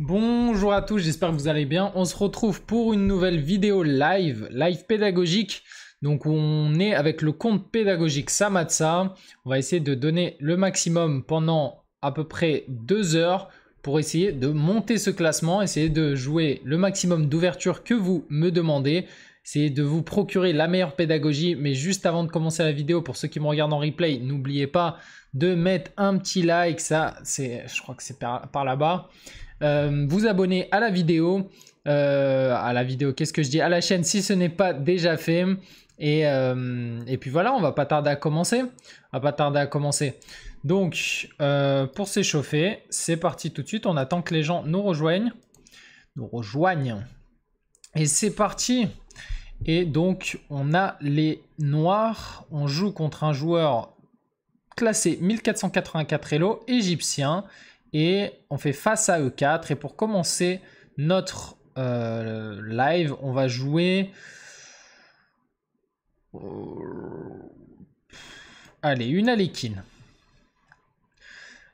Bonjour à tous, j'espère que vous allez bien. On se retrouve pour une nouvelle vidéo live, live pédagogique. Donc on est avec le compte pédagogique Samatsa. On va essayer de donner le maximum pendant à peu près deux heures pour essayer de monter ce classement, essayer de jouer le maximum d'ouverture que vous me demandez. essayer de vous procurer la meilleure pédagogie, mais juste avant de commencer la vidéo, pour ceux qui me regardent en replay, n'oubliez pas de mettre un petit like, ça, c'est, je crois que c'est par là-bas. Euh, vous abonner à la vidéo. Euh, à la vidéo, qu'est-ce que je dis À la chaîne si ce n'est pas déjà fait. Et, euh, et, puis voilà, on va pas tarder à commencer. On va pas tarder à commencer. Donc, pour s'échauffer, c'est parti tout de suite. On attend que les gens nous rejoignent. Nous rejoignent. Et c'est parti. Et donc, on a les noirs. On joue contre un joueur classé 1484 Elo, égyptien et on fait face à E4. Et pour commencer notre euh, live, on va jouer... Euh, allez, une Alekine.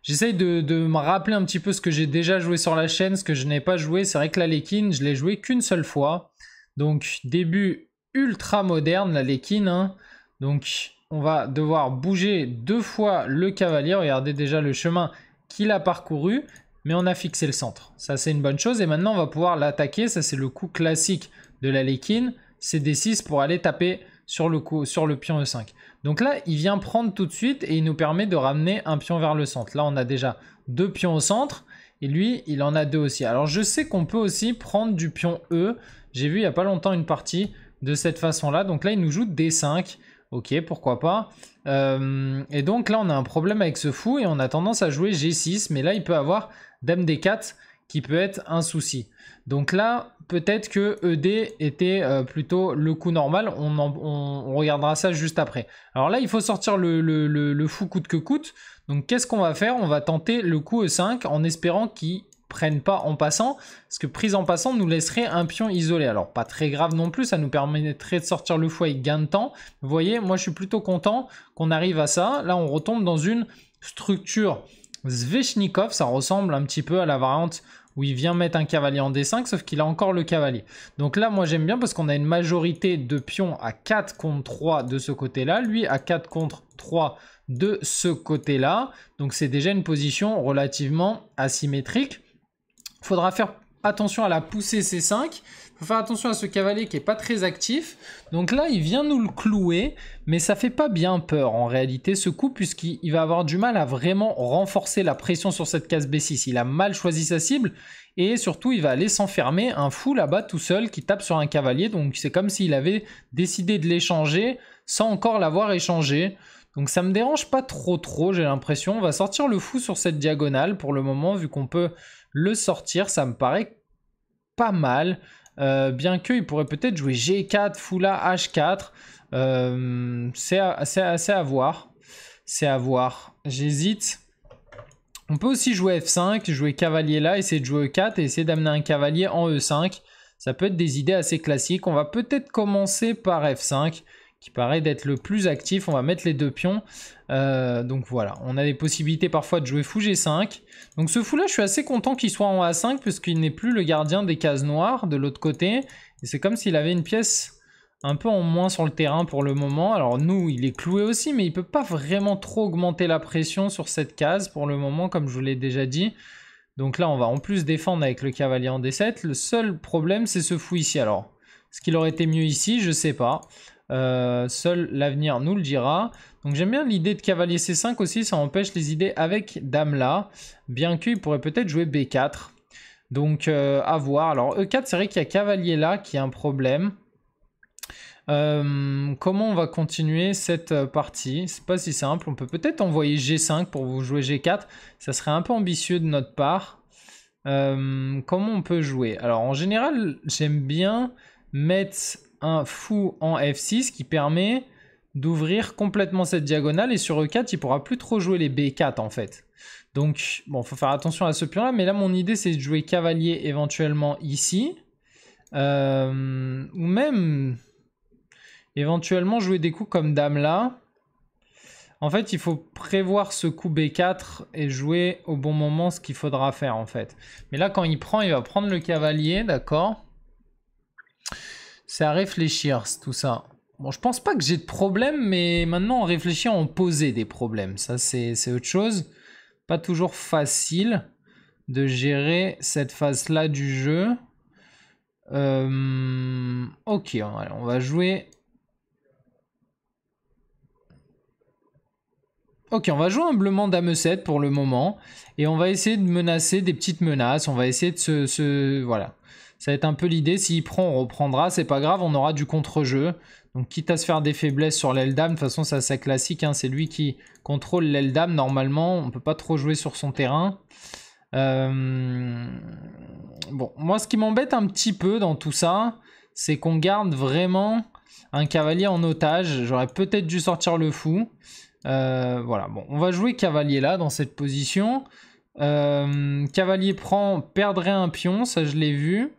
J'essaye de, me rappeler un petit peu ce que j'ai déjà joué sur la chaîne, ce que je n'ai pas joué. C'est vrai que l'Alekine, je l'ai joué qu'une seule fois. Donc, début ultra moderne, l'Alekine. Hein. Donc, on va devoir bouger deux fois le cavalier. Regardez déjà le chemin qu'il a parcouru, mais on a fixé le centre. Ça, c'est une bonne chose. Et maintenant, on va pouvoir l'attaquer. Ça, c'est le coup classique de la Lekin, C'est D6 pour aller taper sur le, sur le pion E5. Donc là, il vient prendre tout de suite et il nous permet de ramener un pion vers le centre. Là, on a déjà deux pions au centre. Et lui, il en a deux aussi. Alors, je sais qu'on peut aussi prendre du pion E. J'ai vu il n'y a pas longtemps une partie de cette façon-là. Donc là, il nous joue D5. Ok, pourquoi pas. Euh, et donc là, on a un problème avec ce fou et on a tendance à jouer G6, mais là, il peut avoir Dame D4 qui peut être un souci. Donc là, peut-être que ED était euh, plutôt le coup normal. On, regardera ça juste après. Alors là, il faut sortir le, le fou coûte que coûte. Donc qu'est-ce qu'on va faire On va tenter le coup E5 en espérant qu'il prennent pas en passant, parce que prise en passant nous laisserait un pion isolé. Alors pas très grave non plus, ça nous permettrait de sortir le et gain de temps. Vous voyez, moi je suis plutôt content qu'on arrive à ça. Là on retombe dans une structure Zvechnikov, ça ressemble un petit peu à la variante où il vient mettre un cavalier en D5, sauf qu'il a encore le cavalier. Donc là, moi j'aime bien parce qu'on a une majorité de pions à 4 contre 3 de ce côté-là, lui à 4 contre 3 de ce côté-là. Donc c'est déjà une position relativement asymétrique. Il faudra faire attention à la poussée C5. Il faut faire attention à ce cavalier qui est pas très actif. Donc là, il vient nous le clouer, mais ça fait pas bien peur en réalité ce coup, puisqu'il va avoir du mal à vraiment renforcer la pression sur cette case B6. Il a mal choisi sa cible, et surtout, il va aller s'enfermer un fou là-bas tout seul qui tape sur un cavalier. Donc c'est comme s'il avait décidé de l'échanger sans encore l'avoir échangé. Donc ça me dérange pas trop trop, j'ai l'impression. On va sortir le fou sur cette diagonale pour le moment, vu qu'on peut le sortir, ça me paraît pas mal. Euh, bien qu'il pourrait peut-être jouer G4, Fula, H4. Euh, c'est assez à, voir. C'est à voir. J'hésite. On peut aussi jouer F5, jouer cavalier là, essayer de jouer E4 et essayer d'amener un cavalier en E5. Ça peut être des idées assez classiques. On va peut-être commencer par F5 qui paraît d'être le plus actif. On va mettre les deux pions. Euh, donc voilà, on a des possibilités parfois de jouer fou G5. Donc ce fou là, je suis assez content qu'il soit en A5 puisqu'il n'est plus le gardien des cases noires de l'autre côté. Et c'est comme s'il avait une pièce un peu en moins sur le terrain pour le moment. Alors nous, il est cloué aussi, mais il ne peut pas vraiment trop augmenter la pression sur cette case pour le moment, comme je vous l'ai déjà dit. Donc là, on va en plus défendre avec le cavalier en D7. Le seul problème, c'est ce fou ici. Alors, ce qu'il aurait été mieux ici, je sais pas. Euh, seul l'avenir nous le dira. Donc j'aime bien l'idée de cavalier C5 aussi, ça empêche les idées avec dame là, bien qu'il pourrait peut-être jouer B4. Donc euh, à voir. Alors E4, c'est vrai qu'il y a cavalier là qui a un problème. Euh, comment on va continuer cette partie C'est pas si simple. On peut peut-être envoyer G5 pour vous jouer G4. Ça serait un peu ambitieux de notre part. comment on peut jouer Alors en général, j'aime bien mettre un fou en F6 qui permet d'ouvrir complètement cette diagonale et sur E4 il pourra plus trop jouer les B4 en fait. Donc bon faut faire attention à ce pion là mais là mon idée c'est de jouer cavalier éventuellement ici euh, ou même éventuellement jouer des coups comme dame là. En fait il faut prévoir ce coup B4 et jouer au bon moment ce qu'il faudra faire en fait. Mais là quand il prend il va prendre le cavalier d'accord c'est à réfléchir, tout ça. Bon, je pense pas que j'ai de problème, mais maintenant, en réfléchissant, on posait des problèmes. Ça, c'est autre chose. Pas toujours facile de gérer cette phase-là du jeu. Euh, ok, on va jouer... Ok, on va jouer humblement dame 7 pour le moment. Et on va essayer de menacer des petites menaces. On va essayer de se voilà. Ça va être un peu l'idée. S'il prend, on reprendra. C'est pas grave, on aura du contre-jeu. Donc quitte à se faire des faiblesses sur l'aile dame, de toute façon, c'est assez classique. Hein. C'est lui qui contrôle l'aile dame. Normalement, on peut pas trop jouer sur son terrain. Euh, bon, moi, ce qui m'embête un petit peu dans tout ça, c'est qu'on garde vraiment un cavalier en otage. J'aurais peut-être dû sortir le fou. Euh, voilà, bon, on va jouer cavalier là dans cette position. Euh, cavalier prend, perdrait un pion, ça je l'ai vu.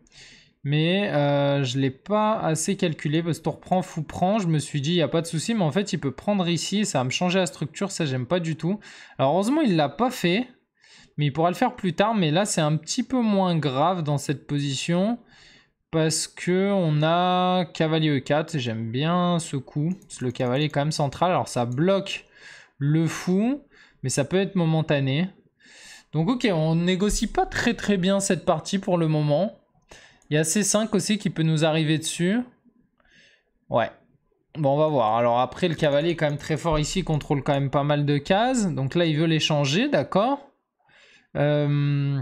Mais euh, je ne l'ai pas assez calculé parce que tour prend, fou prend. Je me suis dit, il n'y a pas de souci, mais en fait, il peut prendre ici. ça va me changer la structure, ça j'aime pas du tout. Alors heureusement, il l'a pas fait. Mais il pourra le faire plus tard. Mais là, c'est un petit peu moins grave dans cette position. Parce que on a cavalier e4. J'aime bien ce coup. le cavalier est quand même central. Alors ça bloque le fou. Mais ça peut être momentané. Donc ok, on négocie pas très très bien cette partie pour le moment. Il y a C5 aussi qui peut nous arriver dessus. Ouais. Bon, on va voir. Alors après, le cavalier est quand même très fort ici, contrôle quand même pas mal de cases. Donc là, il veut les changer, d'accord. Ce euh,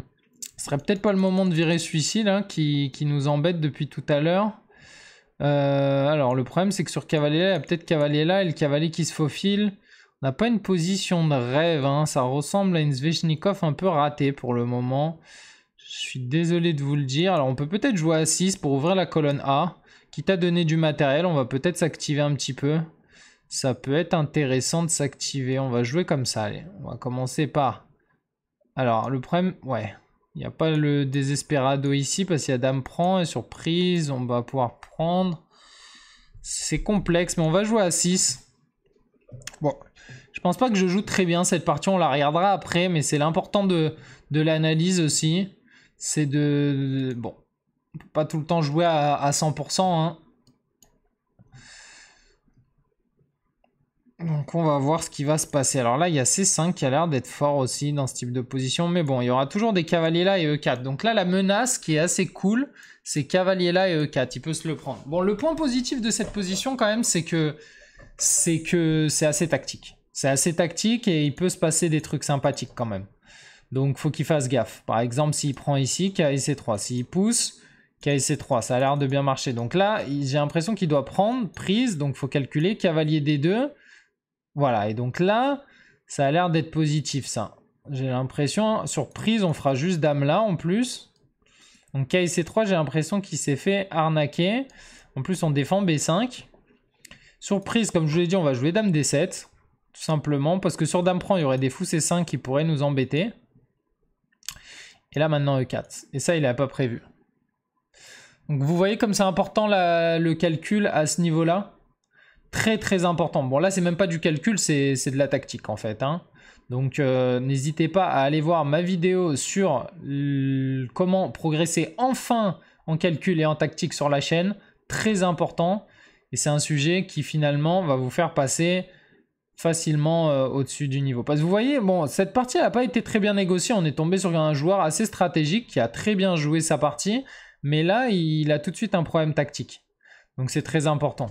ce serait peut-être pas le moment de virer celui-ci, là, qui, nous embête depuis tout à l'heure. Euh, alors, le problème, c'est que sur cavalier là, il y a peut-être cavalier là et le cavalier qui se faufile n'a pas une position de rêve. Hein. Ça ressemble à une Zvechnikov un peu ratée pour le moment. Je suis désolé de vous le dire. Alors, on peut peut-être jouer à 6 pour ouvrir la colonne A. Quitte à donner du matériel, on va peut-être s'activer un petit peu. Ça peut être intéressant de s'activer. On va jouer comme ça. Allez, on va commencer par... Alors, le problème... Ouais. Il n'y a pas le désespérado ici parce qu'il y a dame prend et surprise, on va pouvoir prendre. C'est complexe, mais on va jouer à 6. Bon, je pense pas que je joue très bien cette partie, on la regardera après, mais c'est l'important de, l'analyse aussi. C'est de, Bon, on peut pas tout le temps jouer à, 100%. Hein. Donc on va voir ce qui va se passer. Alors là, il y a C5 qui a l'air d'être fort aussi dans ce type de position. Mais bon, il y aura toujours des cavaliers là et E4. Donc là, la menace qui est assez cool, c'est cavalier là et E4. Il peut se le prendre. Bon, le point positif de cette position quand même, c'est que c'est que c'est assez tactique. C'est assez tactique et il peut se passer des trucs sympathiques quand même. Donc faut qu'il fasse gaffe. Par exemple, s'il prend ici, KSC3. S'il pousse, KSC3. Ça a l'air de bien marcher. Donc là, j'ai l'impression qu'il doit prendre prise. Donc faut calculer cavalier D2. Voilà. Et donc là, ça a l'air d'être positif ça. J'ai l'impression, surprise, on fera juste dame là en plus. Donc KSC3, j'ai l'impression qu'il s'est fait arnaquer. En plus, on défend B5. Surprise, comme je vous l'ai dit, on va jouer dame D7. Tout simplement, parce que sur Dame-Prend, il y aurait des fous C5 qui pourraient nous embêter. Et là, maintenant E4. Et ça, il n'a pas prévu. Donc vous voyez comme c'est important le calcul à ce niveau-là Très très important. Bon là c'est même pas du calcul, c'est de la tactique en fait. Hein. Donc euh, n'hésitez pas à aller voir ma vidéo sur comment progresser enfin en calcul et en tactique sur la chaîne. Très important. Et c'est un sujet qui finalement va vous faire passer facilement euh, au-dessus du niveau. Parce que vous voyez, bon, cette partie n'a pas été très bien négociée. On est tombé sur un joueur assez stratégique qui a très bien joué sa partie. Mais là, il a tout de suite un problème tactique. Donc c'est très important.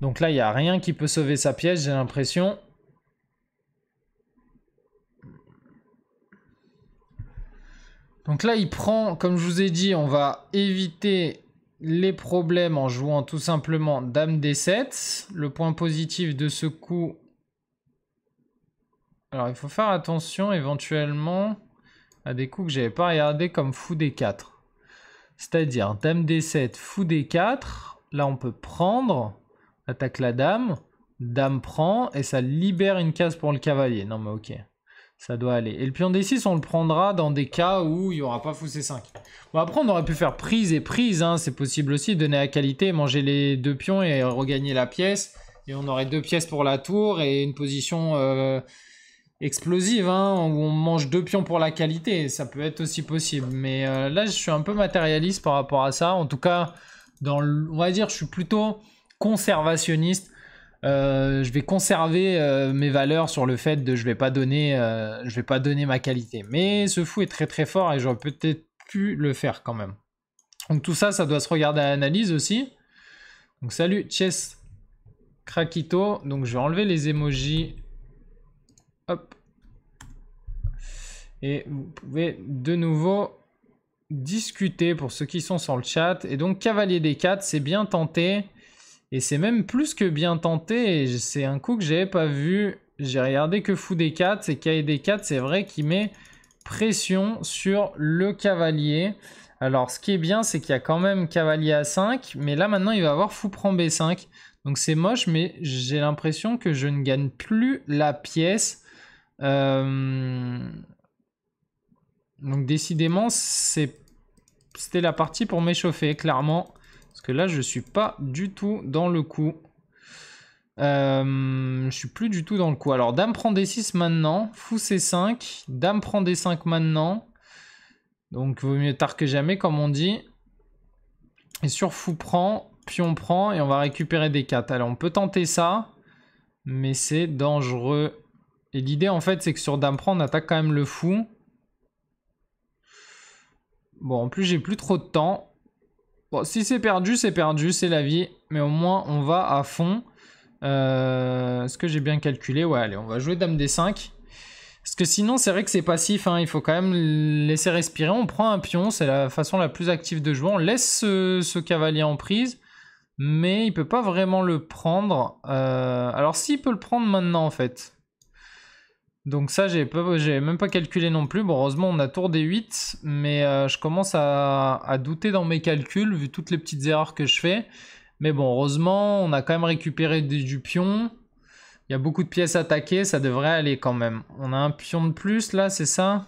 Donc là, il n'y a rien qui peut sauver sa pièce, j'ai l'impression. Donc là, il prend, comme je vous ai dit, on va éviter les problèmes en jouant tout simplement Dame D7. Le point positif de ce coup... Alors il faut faire attention éventuellement à des coups que j'avais pas regardé comme Fou D4. C'est-à-dire Dame D7, Fou D4. Là on peut prendre, attaque la Dame, Dame prend et ça libère une case pour le cavalier. Non mais ok. Ça doit aller. Et le pion D6, on le prendra dans des cas où il n'y aura pas fou C5. Bon, après, on aurait pu faire prise et prise. Hein. C'est possible aussi, donner la qualité, manger les deux pions et regagner la pièce. Et on aurait deux pièces pour la tour et une position euh, explosive, hein, où on mange deux pions pour la qualité. Ça peut être aussi possible. Mais euh, là, je suis un peu matérialiste par rapport à ça. En tout cas, dans on va dire, je suis plutôt conservationniste euh, je vais conserver euh, mes valeurs sur le fait de je vais pas donner, euh, je vais pas donner ma qualité. Mais ce fou est très très fort et j'aurais peut-être pu le faire quand même. Donc tout ça, ça doit se regarder à l'analyse aussi. Donc salut Chess Krakito. Donc je vais enlever les emojis. Hop. Et vous pouvez de nouveau discuter pour ceux qui sont sur le chat. Et donc Cavalier des 4, c'est bien tenté. Et c'est même plus que bien tenté. C'est un coup que n'avais pas vu. J'ai regardé que fou d 4. C'est kd 4, c'est vrai qu'il met pression sur le cavalier. Alors, ce qui est bien, c'est qu'il y a quand même cavalier à 5. Mais là, maintenant, il va avoir fou prend B5. Donc, c'est moche, mais j'ai l'impression que je ne gagne plus la pièce. Euh, donc, décidément, c'était la partie pour m'échauffer, clairement. Parce que là, je suis pas du tout dans le coup. Je euh, je suis plus du tout dans le coup. Alors, dame prend D6 maintenant. Fou C5. Dame prend D5 maintenant. Donc, vaut mieux tard que jamais, comme on dit. Et sur fou prend, pion prend, et on va récupérer des 4. Alors, on peut tenter ça, mais c'est dangereux. Et l'idée, en fait, c'est que sur dame prend, on attaque quand même le fou. Bon, en plus, j'ai plus trop de temps. Bon, si c'est perdu, c'est perdu, c'est la vie. Mais au moins, on va à fond. Euh, est-ce que j'ai bien calculé Ouais, allez, on va jouer Dame des 5. Parce que sinon, c'est vrai que c'est passif. Hein. Il faut quand même laisser respirer. On prend un pion, c'est la façon la plus active de jouer. On laisse ce, cavalier en prise. Mais il peut pas vraiment le prendre. Euh, alors, s'il peut le prendre maintenant, en fait. Donc ça, j'ai même pas calculé non plus. Bon, heureusement, on a tour des 8, mais euh, je commence à, douter dans mes calculs, vu toutes les petites erreurs que je fais. Mais bon, heureusement, on a quand même récupéré du, pion. Il y a beaucoup de pièces attaquées, ça devrait aller quand même. On a un pion de plus, là, c'est ça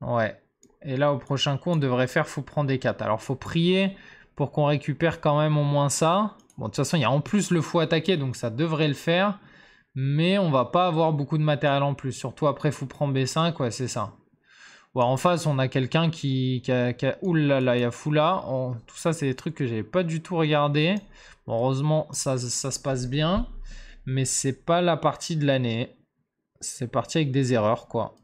Ouais. Et là, au prochain coup, on devrait faire faut prendre des 4. Alors, faut prier pour qu'on récupère quand même au moins ça. Bon, de toute façon, il y a en plus le fou attaqué, donc ça devrait le faire mais on va pas avoir beaucoup de matériel en plus. Surtout après prendre B5, ouais, c'est ça. Ouais, en face, on a quelqu'un qui, qui, a, Oulala, il y a Foula. Tout ça, c'est des trucs que j'avais pas du tout regardé. heureusement, ça, se passe bien. Mais c'est pas la partie de l'année. C'est parti avec des erreurs, quoi.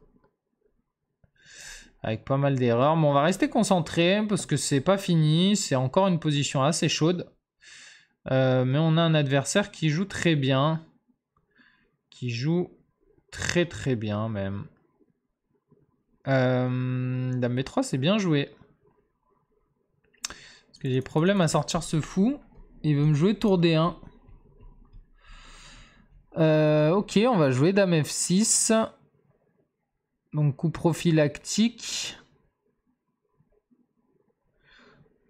Avec pas mal d'erreurs. Mais on va rester concentré parce que c'est pas fini. C'est encore une position assez chaude. Euh, mais on a un adversaire qui joue très bien qui joue très très bien même. Euh, Dame B3, c'est bien joué. Parce que j'ai problème à sortir ce fou. Il veut me jouer tour D1. Euh, ok, on va jouer Dame F6. Donc coup prophylactique.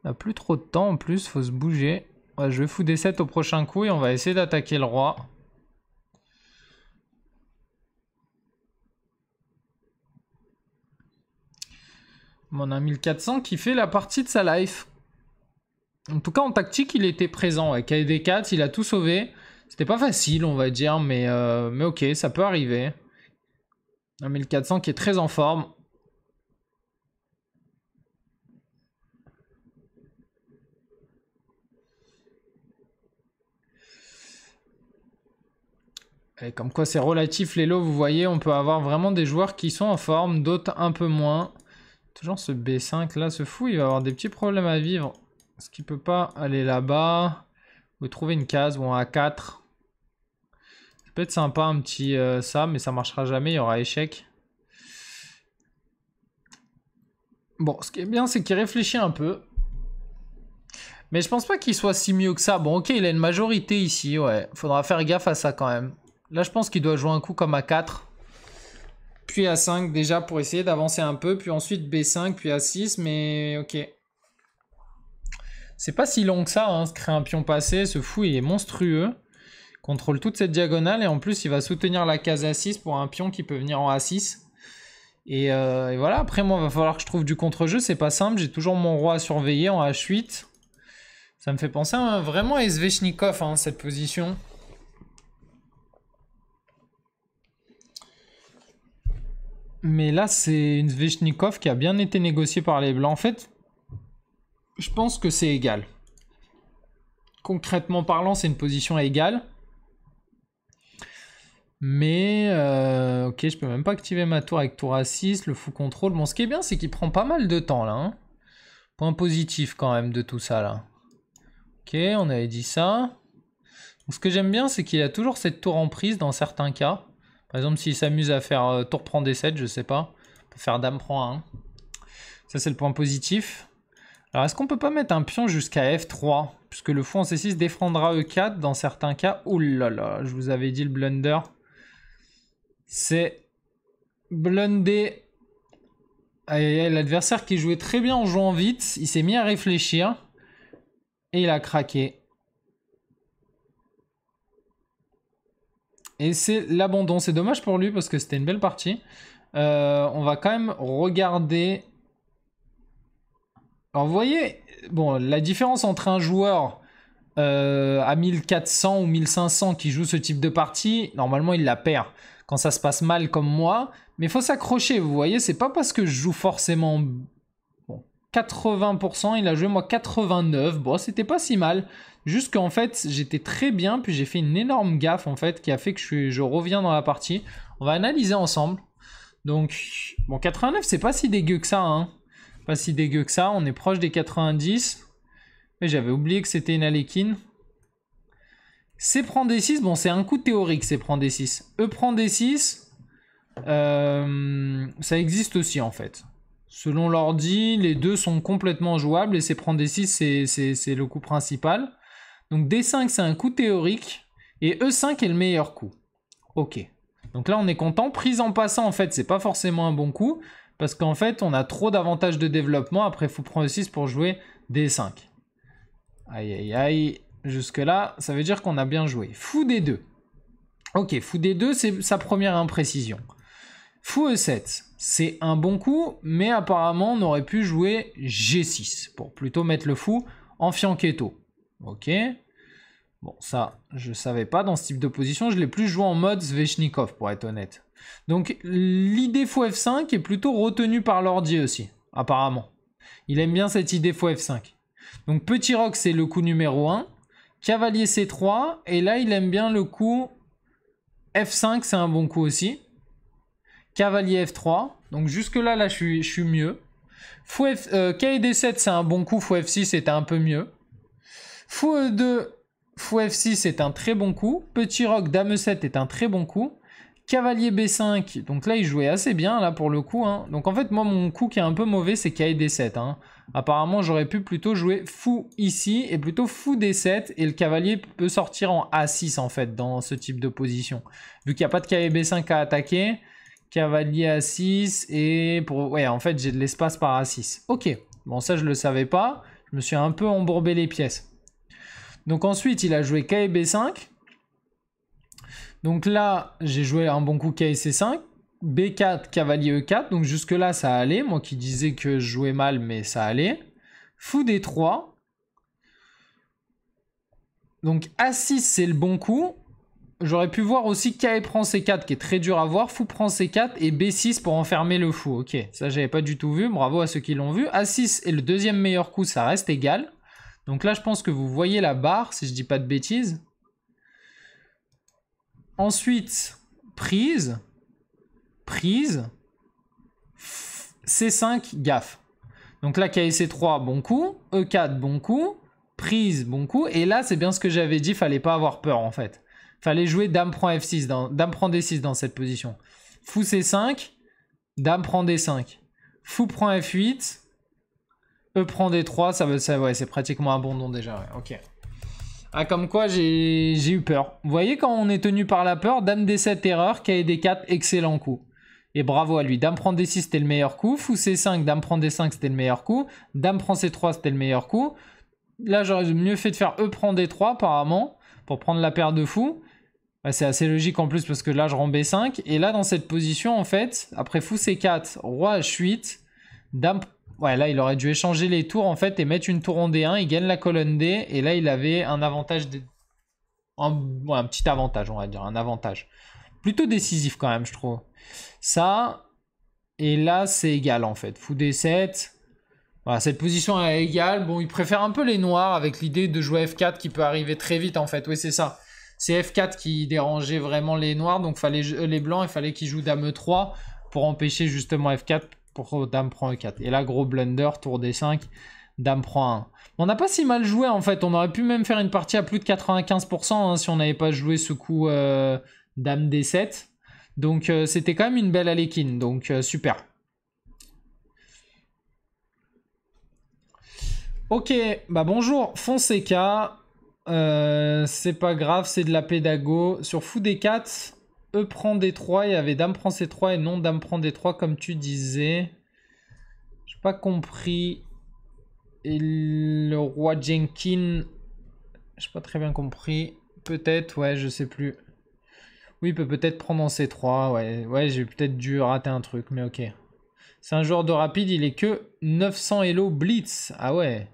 On n'a plus trop de temps en plus, faut se bouger. je vais fou D7 au prochain coup et on va essayer d'attaquer le roi. On a 1400 qui fait la partie de sa life. En tout cas, en tactique, il était présent. Avec AD4, il a tout sauvé. C'était pas facile, on va dire, mais, euh, mais ok, ça peut arriver. 1400 qui est très en forme. Et comme quoi c'est relatif les lots, vous voyez, on peut avoir vraiment des joueurs qui sont en forme, d'autres un peu moins genre, ce B5 là, se fou, il va avoir des petits problèmes à vivre. Est-ce qu'il peut pas aller là-bas ou trouver une case ou un A4 Ça peut être sympa un petit euh, ça, mais ça marchera jamais, il y aura échec. Bon, ce qui est bien, c'est qu'il réfléchit un peu. Mais je pense pas qu'il soit si mieux que ça. Bon, ok, il a une majorité ici, ouais. Faudra faire gaffe à ça quand même. Là, je pense qu'il doit jouer un coup comme A4 puis A5 déjà pour essayer d'avancer un peu, puis ensuite B5, puis A6, mais ok. C'est pas si long que ça, hein, créer un pion passé, ce fou il est monstrueux. Contrôle toute cette diagonale et en plus il va soutenir la case A6 pour un pion qui peut venir en A6. Euh, et, voilà, après moi il va falloir que je trouve du contre-jeu, c'est pas simple, j'ai toujours mon roi à surveiller en H8. Ça me fait penser à, vraiment à Svechnikov, hein, cette position. Mais là, c'est une Svechnikov qui a bien été négociée par les Blancs. En fait, je pense que c'est égal. Concrètement parlant, c'est une position égale. Mais, euh, ok, je peux même pas activer ma tour avec tour à 6, le fou contrôle. Bon, ce qui est bien, c'est qu'il prend pas mal de temps, là. Hein. Point positif, quand même, de tout ça, là. Ok, on avait dit ça. ce que j'aime bien, c'est qu'il a toujours cette tour en prise dans certains cas. Par exemple, s'il s'amuse à faire euh, tour prend D7, je sais pas. On peut faire dame prend 1. Ça, c'est le point positif. Alors, est-ce qu'on peut pas mettre un pion jusqu'à F3 Puisque le fou en C6 défendra E4 dans certains cas. Ouh là là, je vous avais dit le blunder. C'est blunder. Ah, l'adversaire qui jouait très bien en jouant vite. Il s'est mis à réfléchir. Et il a craqué. Et c'est l'abandon. C'est dommage pour lui parce que c'était une belle partie. Euh, on va quand même regarder... Alors vous voyez, bon, la différence entre un joueur euh, à 1400 ou 1500 qui joue ce type de partie, normalement il la perd quand ça se passe mal comme moi. Mais il faut s'accrocher, vous voyez, c'est pas parce que je joue forcément 80%, il a joué moi 89%. Bon, c'était pas si mal. juste qu'en fait, j'étais très bien, puis j'ai fait une énorme gaffe en fait qui a fait que je, reviens dans la partie. On va analyser ensemble. Donc, bon, 89, c'est pas si dégueu que ça, hein. Pas si dégueu que ça, on est proche des 90. Mais j'avais oublié que c'était une Alekin. C'est prendre d 6, bon, c'est un coup théorique, c'est prendre d 6. E prendre d 6, euh, ça existe aussi en fait. Selon l'ordi, les deux sont complètement jouables. Et c'est prendre des 6, c'est le coup principal. Donc D5, c'est un coup théorique. Et E5 est le meilleur coup. Ok. Donc là, on est content. Prise en passant, en fait, c'est pas forcément un bon coup. Parce qu'en fait, on a trop d'avantages de développement. Après, il faut prendre E6 pour jouer D5. Aïe, aïe, aïe. Jusque-là, ça veut dire qu'on a bien joué. Fou D2. Ok, fou D2, c'est sa première imprécision. Fou E7, c'est un bon coup, mais apparemment on aurait pu jouer G6 pour plutôt mettre le fou en fianchetto. Ok. Bon, ça, je savais pas dans ce type de position. Je l'ai plus joué en mode Zvechnikov, pour être honnête. Donc, l'idée fou F5 est plutôt retenue par l'ordi aussi, apparemment. Il aime bien cette idée fou F5. Donc, petit Rock c'est le coup numéro 1. Cavalier C3. Et là, il aime bien le coup F5, c'est un bon coup aussi. Cavalier F3. Donc jusque-là, là, je suis, je suis mieux. Fou F, 7 euh, c'est un bon coup. Fou F6, c'était un peu mieux. Fou E2, Fou F6 c'est un très bon coup. Petit Roc, Dame 7 est un très bon coup. Cavalier B5, donc là il jouait assez bien là pour le coup. Hein. Donc en fait moi mon coup qui est un peu mauvais c'est kd D7. Hein. Apparemment j'aurais pu plutôt jouer fou ici et plutôt fou D7 et le cavalier peut sortir en A6 en fait dans ce type de position. Vu qu'il n'y a pas de kd B5 à attaquer, Cavalier à 6 et pour... Ouais, en fait, j'ai de l'espace par a 6. Ok, bon, ça, je le savais pas. Je me suis un peu embourbé les pièces. Donc ensuite, il a joué K et B5. Donc là, j'ai joué un bon coup K et C5. B4, cavalier E4. Donc jusque-là, ça allait. Moi qui disais que je jouais mal, mais ça allait. Fou D3. Donc A6, c'est le bon coup. J'aurais pu voir aussi K prend C4, qui est très dur à voir. Fou prend C4 et B6 pour enfermer le fou. Ok, ça j'avais pas du tout vu. Bravo à ceux qui l'ont vu. A6 est le deuxième meilleur coup, ça reste égal. Donc là, je pense que vous voyez la barre, si je dis pas de bêtises. Ensuite, prise. Prise. C5, gaffe. Donc là, c 3 bon coup. E4, bon coup. Prise, bon coup. Et là, c'est bien ce que j'avais dit, fallait pas avoir peur en fait. Fallait jouer Dame prend F6, dans, Dame prend D6 dans cette position. Fou C5, Dame prend D5. Fou prend F8, E prend D3, ça veut ça, c'est pratiquement un déjà, ok. Ah, comme quoi j'ai eu peur. Vous voyez, quand on est tenu par la peur, Dame D7, erreur, K D4, excellent coup. Et bravo à lui. Dame prend D6, c'était le meilleur coup. Fou C5, Dame prend D5, c'était le meilleur coup. Dame prend C3, c'était le meilleur coup. Là, j'aurais mieux fait de faire E prend D3, apparemment, pour prendre la paire de fous. Bah, c'est assez logique en plus parce que là je rends B5. Et là dans cette position en fait, après fou C4, roi H8, dame... Ouais là il aurait dû échanger les tours en fait et mettre une tour en D1, il gagne la colonne D et là il avait un avantage... De... Un... petit avantage on va dire, un avantage. Plutôt décisif quand même je trouve. Ça et là c'est égal en fait. Fou D7, voilà, cette position est égale. Bon, il préfère un peu les noirs avec l'idée de jouer F4 qui peut arriver très vite en fait. Oui, c'est ça. C'est F4 qui dérangeait vraiment les noirs, donc fallait euh, les blancs, il fallait qu'ils jouent dame E3 pour empêcher justement F4 pour dame prend E4. Et là, gros blunder, tour D5, dame prend 1. On n'a pas si mal joué en fait, on aurait pu même faire une partie à plus de 95% hein, si on n'avait pas joué ce coup euh, dame D7. Donc euh, c'était quand même une belle aléquine, donc super. Ok, bah bonjour Fonseca, euh, c'est pas grave, c'est de la pédago. Sur fou des 4, E prend des 3, il y avait Dame prend C3 et non Dame prend des 3 comme tu disais. J'ai pas compris. Et le roi jenkins j'ai pas très bien compris. Peut-être, ouais, je sais plus. Oui, peut peut-être prendre en C3, ouais, ouais j'ai peut-être dû rater un truc, mais ok. C'est un joueur de rapide, il est que 900 Elo Blitz, ah ouais.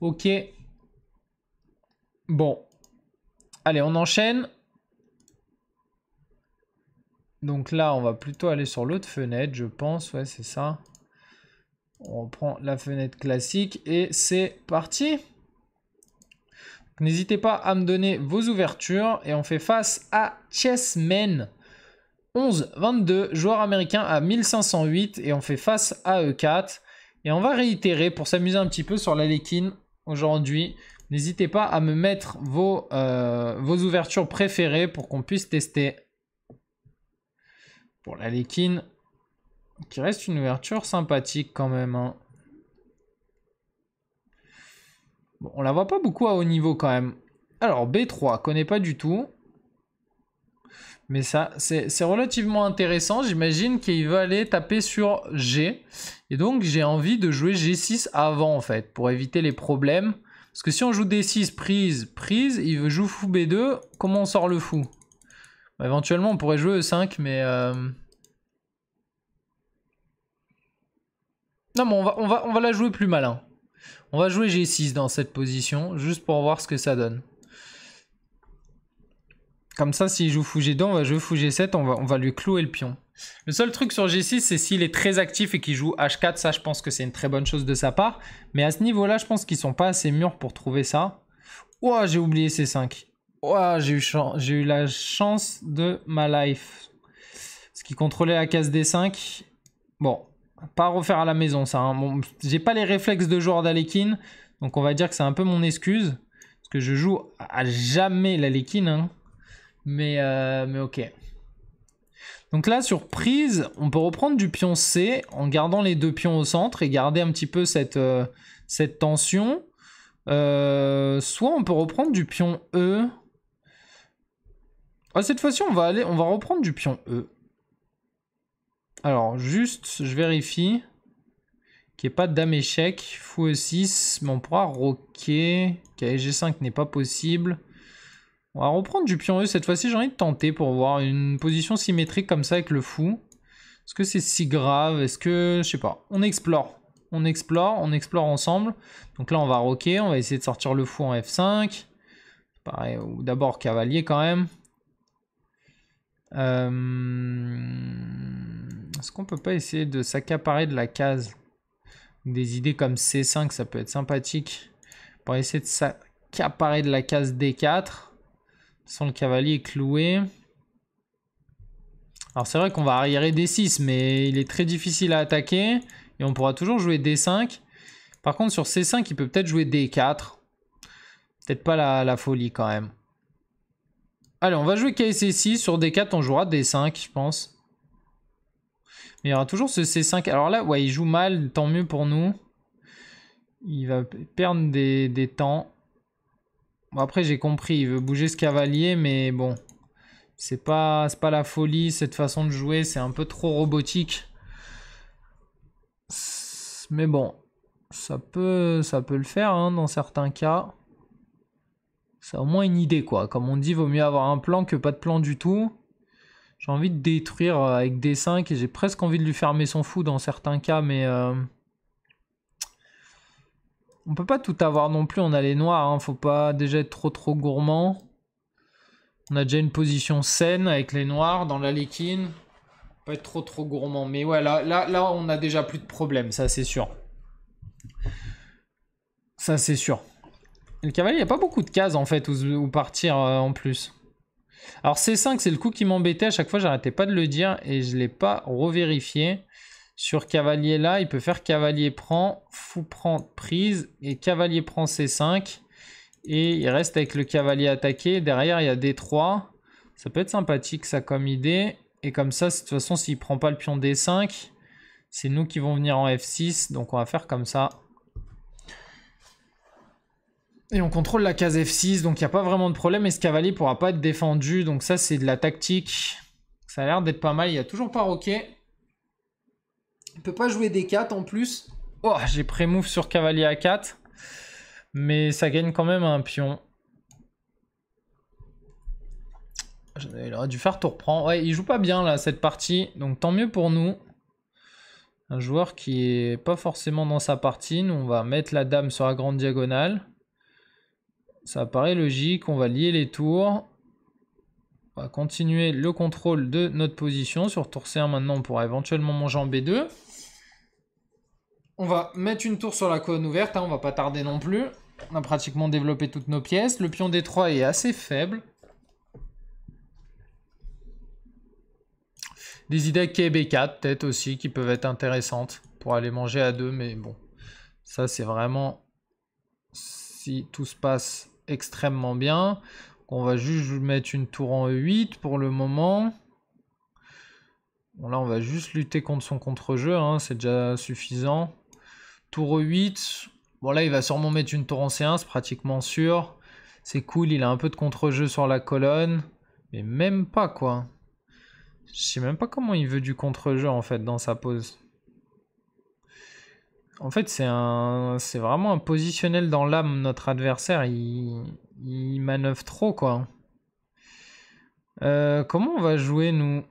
Ok, Bon. Allez, on enchaîne. Donc là, on va plutôt aller sur l'autre fenêtre, je pense. Ouais, c'est ça. On reprend la fenêtre classique et c'est parti. N'hésitez pas à me donner vos ouvertures et on fait face à Chessmen. 11-22, joueur américain à 1508 et on fait face à E4. Et on va réitérer pour s'amuser un petit peu sur la aujourd'hui. N'hésitez pas à me mettre vos, euh, vos ouvertures préférées pour qu'on puisse tester. Pour la liquine. qui reste une ouverture sympathique quand même. Hein. Bon, on la voit pas beaucoup à haut niveau quand même. Alors, B3, connais pas du tout. Mais ça, c'est relativement intéressant. J'imagine qu'il va aller taper sur G. Et donc, j'ai envie de jouer G6 avant, en fait, pour éviter les problèmes parce que si on joue D6, prise, prise, il veut jouer fou B2, comment on sort le fou bah, Éventuellement, on pourrait jouer E5, mais... Euh, non, mais on va, on, va, la jouer plus malin. On va jouer G6 dans cette position, juste pour voir ce que ça donne. Comme ça, s'il joue fou G2, on va jouer fou G7, on va, on va lui clouer le pion. Le seul truc sur G6, c'est s'il est très actif et qu'il joue H4, ça je pense que c'est une très bonne chose de sa part. Mais à ce niveau-là, je pense qu'ils sont pas assez mûrs pour trouver ça. Ouah, j'ai oublié C5. Ouah, j'ai eu, j'ai eu la chance de ma life. Ce qui contrôlait la case D5. Bon, pas refaire à la maison ça. Hein. j'ai pas les réflexes de joueur d'Alekin, donc on va dire que c'est un peu mon excuse. Parce que je joue à jamais l'Alekin. Hein. Mais, euh, mais ok. Donc là, surprise, on peut reprendre du pion C en gardant les deux pions au centre et garder un petit peu cette, euh, tension. Euh, soit on peut reprendre du pion E. Ah, cette fois-ci, on va aller, on va reprendre du pion E. Alors, juste, je vérifie qu'il n'y ait pas de dame échec. Fou E6, mais on pourra roquer. g 5 n'est pas possible. On va reprendre du pion E. Cette fois-ci, j'ai envie de tenter pour voir une position symétrique comme ça avec le fou. Est-ce que c'est si grave Est-ce que... Je sais pas. On explore. On explore. On explore ensemble. Donc là, on va roquer. On va essayer de sortir le fou en F5. Pareil. Ou d'abord cavalier quand même. Euh, est-ce qu'on peut pas essayer de s'accaparer de la case Des idées comme C5, ça peut être sympathique. Pour essayer de s'accaparer de la case D4. Sans le cavalier cloué. Alors c'est vrai qu'on va arriérer D6, mais il est très difficile à attaquer. Et on pourra toujours jouer D5. Par contre, sur C5, il peut peut-être jouer D4. Peut-être pas la, folie quand même. Allez, on va jouer KC6. Sur D4, on jouera D5, je pense. Mais il y aura toujours ce C5. Alors là, ouais, il joue mal. Tant mieux pour nous. Il va perdre des temps. Bon, après, j'ai compris. Il veut bouger ce cavalier, mais bon. C'est pas, pas la folie, cette façon de jouer. C'est un peu trop robotique. Mais bon, ça peut, ça peut le faire hein, dans certains cas. C'est au moins une idée, quoi. Comme on dit, vaut mieux avoir un plan que pas de plan du tout. J'ai envie de détruire euh, avec D5 et j'ai presque envie de lui fermer son fou dans certains cas, mais... Euh, on peut pas tout avoir non plus, on a les noirs, hein. faut pas déjà être trop trop gourmand. On a déjà une position saine avec les noirs dans la léquine. Pas être trop trop gourmand. Mais voilà là, là, on a déjà plus de problème, ça c'est sûr. Ça c'est sûr. le cavalier, il n'y a pas beaucoup de cases en fait où, partir euh, en plus. Alors C5, c'est le coup qui m'embêtait. À chaque fois, j'arrêtais pas de le dire et je l'ai pas revérifié. Sur cavalier là, il peut faire cavalier prend, fou prend prise et cavalier prend C5. Et il reste avec le cavalier attaqué. Derrière, il y a D3. Ça peut être sympathique ça comme idée. Et comme ça, de toute façon, s'il prend pas le pion D5, c'est nous qui vont venir en F6. Donc on va faire comme ça. Et on contrôle la case F6, donc il n'y a pas vraiment de problème. Et ce cavalier pourra pas être défendu. Donc ça, c'est de la tactique. Ça a l'air d'être pas mal. Il n'y a toujours pas roquet. Il peut pas jouer des 4 en plus. Oh, j'ai pré-move sur cavalier à 4. Mais ça gagne quand même un pion. Il aurait dû faire tour prend. Ouais, il joue pas bien là cette partie. Donc tant mieux pour nous. Un joueur qui est pas forcément dans sa partie. Nous, on va mettre la dame sur la grande diagonale. Ça paraît logique. On va lier les tours. On va continuer le contrôle de notre position. Sur tour C1 maintenant, on pourra éventuellement manger en B2. On va mettre une tour sur la cône ouverte, hein, on va pas tarder non plus. On a pratiquement développé toutes nos pièces. Le pion D3 est assez faible. Des idées KB4 peut-être aussi qui peuvent être intéressantes pour aller manger à deux, mais bon, ça c'est vraiment si tout se passe extrêmement bien. On va juste mettre une tour en E8 pour le moment. là on va juste lutter contre son contre-jeu, hein, c'est déjà suffisant. 8. Bon, là, il va sûrement mettre une tour en C1, c'est pratiquement sûr. C'est cool, il a un peu de contre-jeu sur la colonne. Mais même pas, quoi. Je sais même pas comment il veut du contre-jeu, en fait, dans sa pose. En fait, c'est un, c'est vraiment un positionnel dans l'âme, notre adversaire. Il, il manœuvre trop, quoi. Euh, comment on va jouer, nous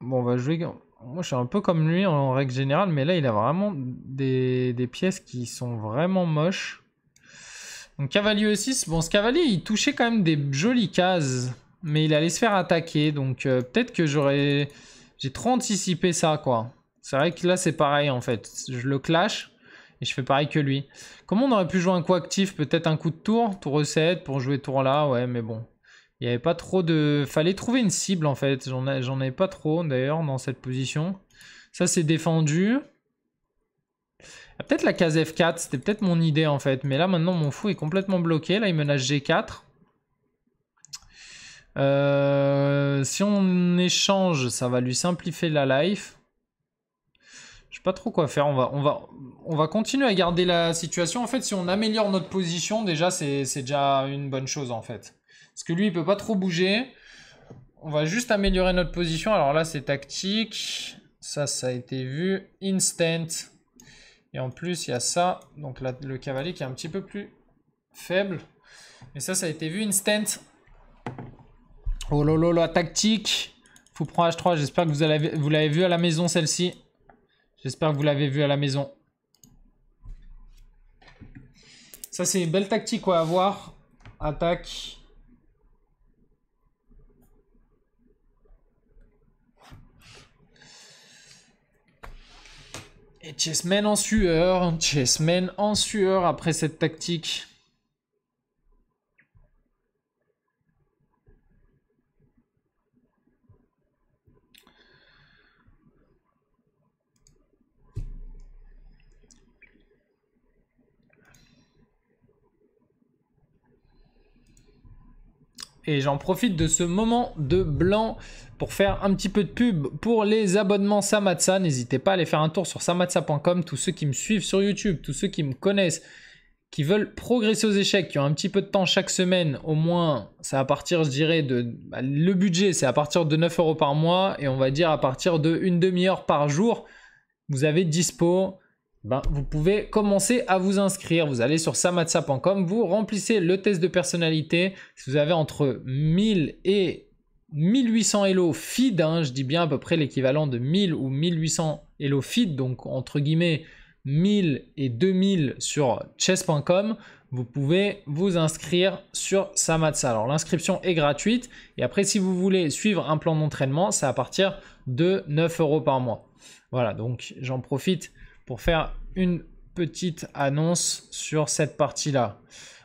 Bon, on va jouer moi je suis un peu comme lui en règle générale, mais là il a vraiment des, pièces qui sont vraiment moches. Donc cavalier 6 bon ce cavalier il touchait quand même des jolies cases, mais il allait se faire attaquer, donc euh, peut-être que j'aurais... J'ai trop anticipé ça quoi. C'est vrai que là c'est pareil en fait, je le clash et je fais pareil que lui. Comment on aurait pu jouer un coup actif Peut-être un coup de tour, tour E7 pour jouer tour là, ouais mais bon. Il n'y avait pas trop de... Fallait trouver une cible en fait. J'en avais pas trop d'ailleurs dans cette position. Ça c'est défendu. Ah, peut-être la case F4, c'était peut-être mon idée en fait. Mais là maintenant mon fou est complètement bloqué. Là il menace G4. Euh, si on échange, ça va lui simplifier la life. Je sais pas trop quoi faire. On va, on va, on va continuer à garder la situation. En fait, si on améliore notre position, déjà, c'est déjà une bonne chose, en fait. Parce que lui, il peut pas trop bouger. On va juste améliorer notre position. Alors là, c'est tactique. Ça, ça a été vu. Instant. Et en plus, il y a ça. Donc là, le cavalier qui est un petit peu plus faible. Mais ça, ça a été vu. Instant. Oh là là, tactique. Fou prend H3. J'espère que vous l'avez vu à la maison, celle-ci. J'espère que vous l'avez vu à la maison. Ça, c'est une belle tactique à avoir. Attaque. Et Chessman en sueur, Chessman en sueur après cette tactique. Et j'en profite de ce moment de blanc pour faire un petit peu de pub pour les abonnements Samatsa. N'hésitez pas à aller faire un tour sur samatsa.com. Tous ceux qui me suivent sur YouTube, tous ceux qui me connaissent, qui veulent progresser aux échecs, qui ont un petit peu de temps chaque semaine, au moins, ça à partir, je dirais, de. Bah, le budget, c'est à partir de 9 euros par mois et on va dire à partir de une demi-heure par jour. Vous avez dispo ben, vous pouvez commencer à vous inscrire. Vous allez sur samatsa.com, vous remplissez le test de personnalité. Si vous avez entre 1000 et 1800 Elo feed, hein, je dis bien à peu près l'équivalent de 1000 ou 1800 Elo feed, donc entre guillemets 1000 et 2000 sur chess.com, vous pouvez vous inscrire sur Samatsa. Alors l'inscription est gratuite et après si vous voulez suivre un plan d'entraînement, c'est à partir de 9 euros par mois. Voilà, donc j'en profite pour faire une petite annonce sur cette partie-là.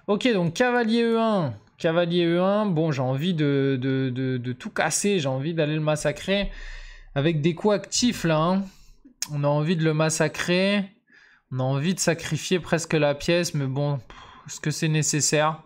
Ok, donc cavalier E1. Cavalier E1, bon, j'ai envie de, de, de, tout casser, j'ai envie d'aller le massacrer avec des coups actifs là. Hein. On a envie de le massacrer, on a envie de sacrifier presque la pièce, mais bon, est-ce que c'est nécessaire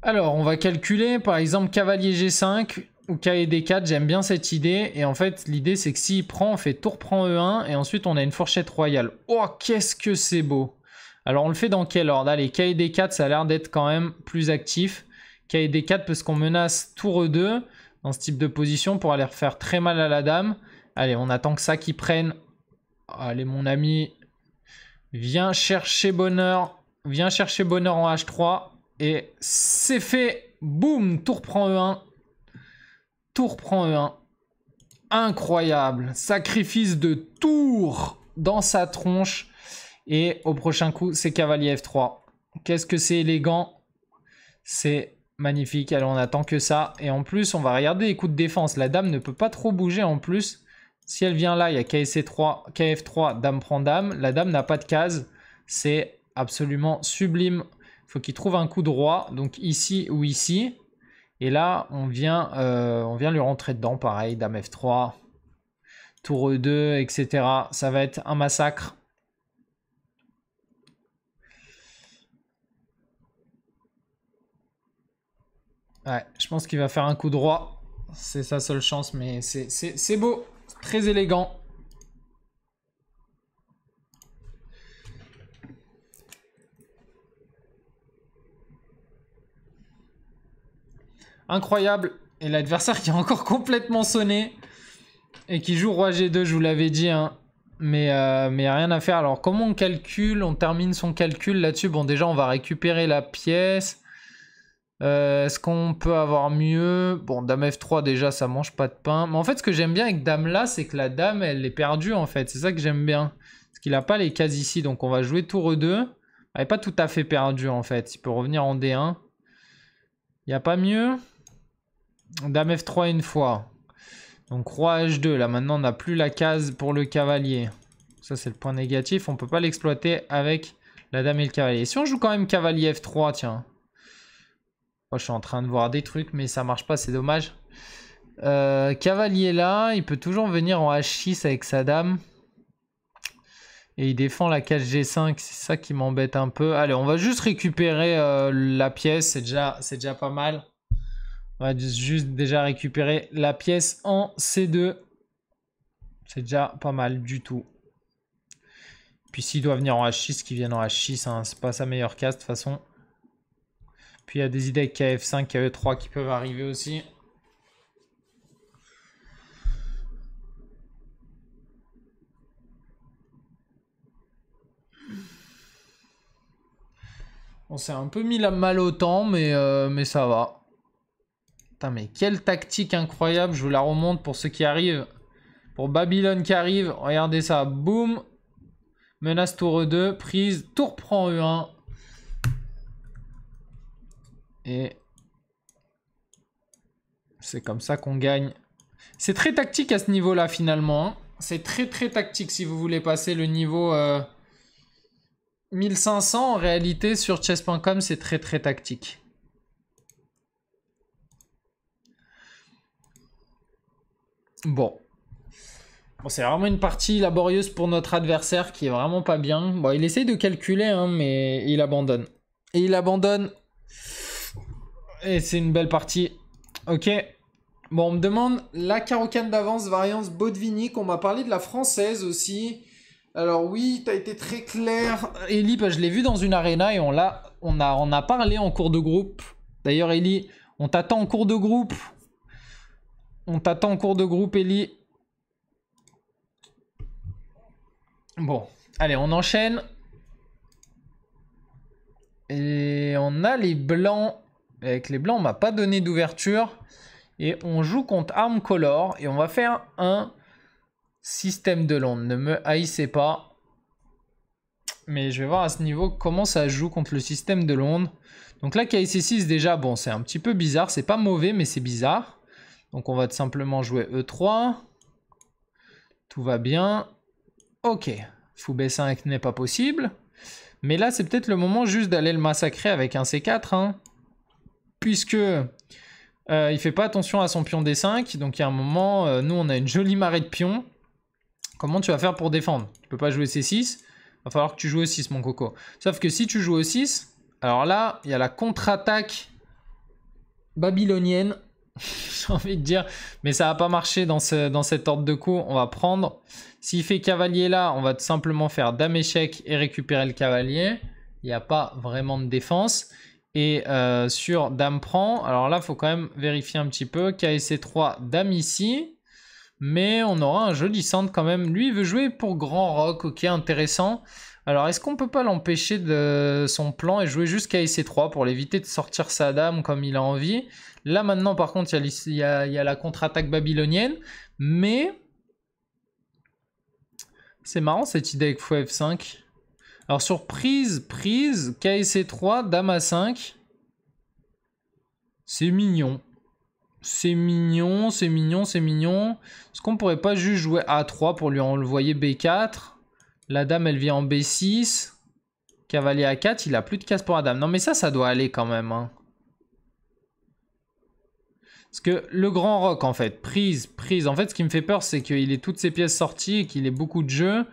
Alors, on va calculer, par exemple, cavalier G5, ou kd e 4 j'aime bien cette idée. Et en fait, l'idée, c'est que s'il prend, on fait tour prend E1, et ensuite, on a une fourchette royale. Oh, qu'est-ce que c'est beau Alors, on le fait dans quel ordre Allez, kd e 4 ça a l'air d'être quand même plus actif. kd e 4 parce qu'on menace tour E2 dans ce type de position pour aller faire très mal à la dame. Allez, on attend que ça qui prenne. Allez, mon ami, viens chercher bonheur. Viens chercher bonheur en H3. Et c'est fait. Boum, tour prend E1. Tour prend E1. Incroyable. Sacrifice de tour dans sa tronche. Et au prochain coup, c'est cavalier F3. Qu'est-ce que c'est élégant. C'est magnifique. Alors on attend que ça. Et en plus, on va regarder les coups de défense. La dame ne peut pas trop bouger en plus. Si elle vient là, il y a kc 3 KF3, dame prend dame. La dame n'a pas de case. C'est absolument sublime. faut qu'il trouve un coup droit. Donc ici ou ici. Et là, on vient, euh, on vient lui rentrer dedans, pareil, Dame F3, Tour E2, etc. Ça va être un massacre. Ouais, je pense qu'il va faire un coup droit. C'est sa seule chance, mais c'est beau, très élégant. Incroyable. Et l'adversaire qui est encore complètement sonné. Et qui joue Roi G2, je vous l'avais dit. Hein. Mais il n'y a rien à faire. Alors comment on calcule On termine son calcul là-dessus. Bon déjà on va récupérer la pièce. Euh, est-ce qu'on peut avoir mieux Bon, dame F3 déjà, ça mange pas de pain. Mais en fait, ce que j'aime bien avec dame là, c'est que la dame, elle est perdue en fait. C'est ça que j'aime bien. Parce qu'il n'a pas les cases ici. Donc on va jouer tour E2. Elle n'est pas tout à fait perdue en fait. Il peut revenir en D1. Il n'y a pas mieux Dame F3 une fois. Donc roi H2. Là maintenant on n'a plus la case pour le cavalier. Ça c'est le point négatif. On ne peut pas l'exploiter avec la dame et le cavalier. si on joue quand même cavalier F3 tiens. Moi je suis en train de voir des trucs mais ça marche pas c'est dommage. Euh, cavalier là, il peut toujours venir en H6 avec sa dame. Et il défend la case G5, c'est ça qui m'embête un peu. Allez, on va juste récupérer euh, la pièce, c'est déjà, déjà pas mal. On va juste déjà récupérer la pièce en C2. C'est déjà pas mal du tout. Puis s'il doit venir en H6, qu'il vienne en H6. Hein, c'est pas sa meilleure caste de toute façon. Puis il y a des idées avec KF5, KE3 qui peuvent arriver aussi. On s'est un peu mis la mal au temps, mais, euh, mais ça va. Putain, mais quelle tactique incroyable. Je vous la remonte pour ceux qui arrivent. Pour Babylone qui arrive. Regardez ça. Boum. Menace tour E2. Prise. Tour prend E1. Et c'est comme ça qu'on gagne. C'est très tactique à ce niveau-là, finalement. Hein. C'est très, très tactique si vous voulez passer le niveau... 1500 euh, en réalité sur chess.com c'est très très tactique. Bon. c'est vraiment une partie laborieuse pour notre adversaire qui est vraiment pas bien. Bon, il essaie de calculer, hein, mais il abandonne. Et il abandonne. Et c'est une belle partie. Ok. Bon, on me demande la carocane d'avance, variance Bodvinic. On m'a parlé de la française aussi. Alors oui, t'as été très clair. Ellie, bah, je l'ai vu dans une arena et on, l'a, on, a, on a parlé en cours de groupe. D'ailleurs, Ellie, on t'attend en cours de groupe. On t'attend en cours de groupe, Ellie. Bon, allez, on enchaîne. Et on a les blancs. Avec les blancs, on m'a pas donné d'ouverture. Et on joue contre Arm Color. Et on va faire un système de Londres. Ne me haïssez pas. Mais je vais voir à ce niveau comment ça joue contre le système de Londres. Donc là, KIC6 déjà, bon, c'est un petit peu bizarre. C'est pas mauvais, mais c'est bizarre. Donc on va simplement jouer E3. Tout va bien. Ok, fou B5 n'est pas possible. Mais là, c'est peut-être le moment juste d'aller le massacrer avec un C4. Hein, puisque euh, il fait pas attention à son pion D5. Donc il y a un moment, euh, nous on a une jolie marée de pions. Comment tu vas faire pour défendre Tu peux pas jouer C6. Il Va falloir que tu joues E6 mon coco. Sauf que si tu joues E6, alors là, il y a la contre-attaque babylonienne J'ai envie de dire. Mais ça n'a pas marché dans, ce, dans cet ordre de coup. On va prendre. S'il fait cavalier là, on va tout simplement faire dame échec et récupérer le cavalier. Il n'y a pas vraiment de défense. Et euh, sur dame prend, alors là, il faut quand même vérifier un petit peu. KSC 3, dame ici. Mais on aura un joli centre quand même. Lui, il veut jouer pour grand rock. Ok, intéressant. Alors, est-ce qu'on peut pas l'empêcher de son plan et jouer juste KSC 3 pour l'éviter de sortir sa dame comme il a envie Là maintenant, par contre, il y, a la contre-attaque babylonienne, mais c'est marrant cette idée avec f 5 Alors surprise, prise, prise, e KSC3, dame a 5. C'est mignon. C'est mignon, c'est mignon, c'est mignon. Est-ce qu'on ne pourrait pas juste jouer A3 pour lui envoyer B4 La dame, elle vient en B6. Cavalier A4, il a plus de casse pour la dame. Non mais ça, ça doit aller quand même. Hein. Parce que le grand rock, en fait, prise, prise. En fait, ce qui me fait peur, c'est qu'il ait toutes ses pièces sorties et qu'il ait beaucoup de jeux.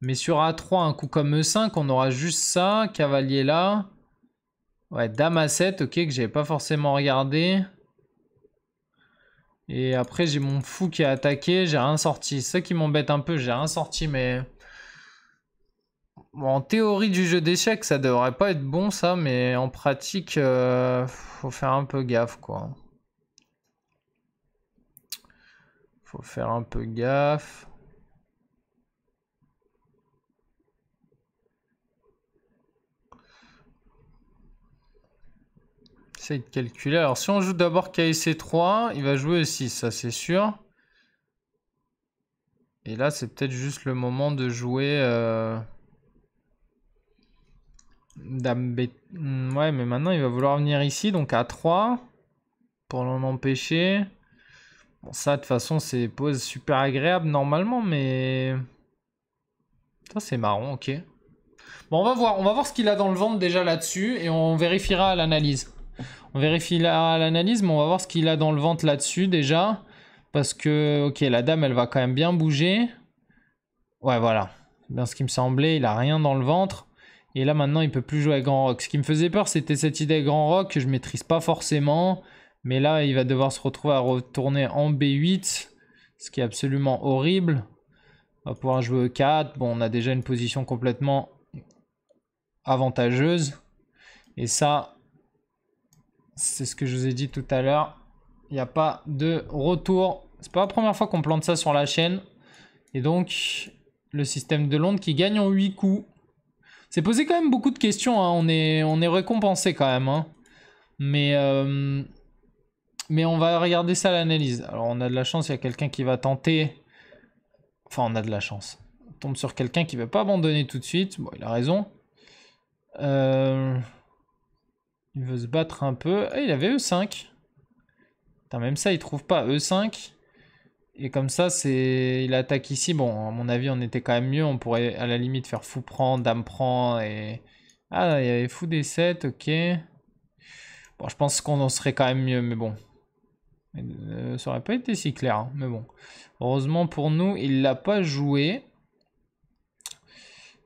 Mais sur A3, un coup comme E5, on aura juste ça. Cavalier là. Ouais, Dame A7, ok, que j'avais pas forcément regardé. Et après, j'ai mon fou qui a attaqué. J'ai rien sorti. C'est ça qui m'embête un peu. J'ai rien sorti, mais... en théorie du jeu d'échecs, ça devrait pas être bon, ça. Mais en pratique, euh, faut faire un peu gaffe, quoi. Faut faire un peu gaffe. Essaye de calculer. Alors si on joue d'abord ksc 3 il va jouer 6, ça c'est sûr. Et là, c'est peut-être juste le moment de jouer... Euh, dame hmm, Ouais, mais maintenant, il va vouloir venir ici, donc à 3. Pour l'en empêcher. Bon, ça, de toute façon, c'est pose super agréable normalement, mais... Ça, c'est marrant, ok. Bon, on va voir, on va voir ce qu'il a dans le ventre déjà là-dessus, et on vérifiera à l'analyse. On vérifie à l'analyse, mais on va voir ce qu'il a dans le ventre là-dessus déjà. Parce que, ok, la dame, elle va quand même bien bouger. Ouais, voilà. Bien ce qui me semblait, il a rien dans le ventre. Et là, maintenant, il peut plus jouer Grand Rock. Ce qui me faisait peur, c'était cette idée Grand Rock que je maîtrise pas forcément. Mais là, il va devoir se retrouver à retourner en B8, ce qui est absolument horrible. On va pouvoir jouer E4. Bon, on a déjà une position complètement avantageuse. Et ça, c'est ce que je vous ai dit tout à l'heure. Il n'y a pas de retour. C'est pas la première fois qu'on plante ça sur la chaîne. Et donc, le système de Londres qui gagne en 8 coups. C'est posé quand même beaucoup de questions. Hein. On, est, on est récompensé quand même. Hein. Mais... Euh, mais on va regarder ça à l'analyse. Alors on a de la chance, il y a quelqu'un qui va tenter. Enfin, on a de la chance. On tombe sur quelqu'un qui ne veut pas abandonner tout de suite. Bon, il a raison. Euh, il veut se battre un peu. Ah, il avait E5. Putain, même ça, il trouve pas E5. Et comme ça, c'est il attaque ici. Bon, à mon avis, on était quand même mieux. On pourrait à la limite faire fou prend, dame prend et... Ah, il y avait fou des 7 ok. Bon, je pense qu'on en serait quand même mieux, mais bon. Euh, ça aurait pas été si clair, hein, mais bon. Heureusement pour nous, il l'a pas joué.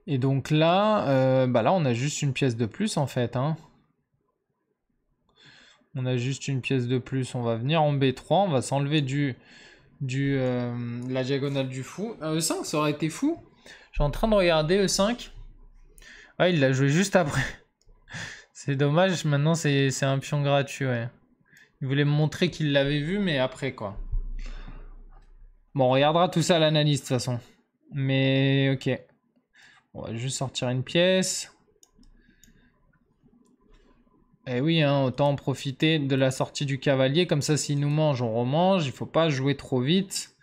Et donc là, euh, bah là, on a juste une pièce de plus en fait. Hein. On a juste une pièce de plus. On va venir en B3, on va s'enlever du, du euh, la diagonale du fou. E5, e ça aurait été fou. Je suis en train de regarder E5. Ah, il l'a joué juste après. c'est dommage, maintenant c'est un pion gratuit, ouais. Il voulait me montrer qu'il l'avait vu, mais après, quoi. Bon, on regardera tout ça à l'analyse, de toute façon. Mais, ok. On va juste sortir une pièce. Et eh oui, hein, autant en profiter de la sortie du cavalier. Comme ça, s'il nous mange, on remange. Il faut pas jouer trop vite.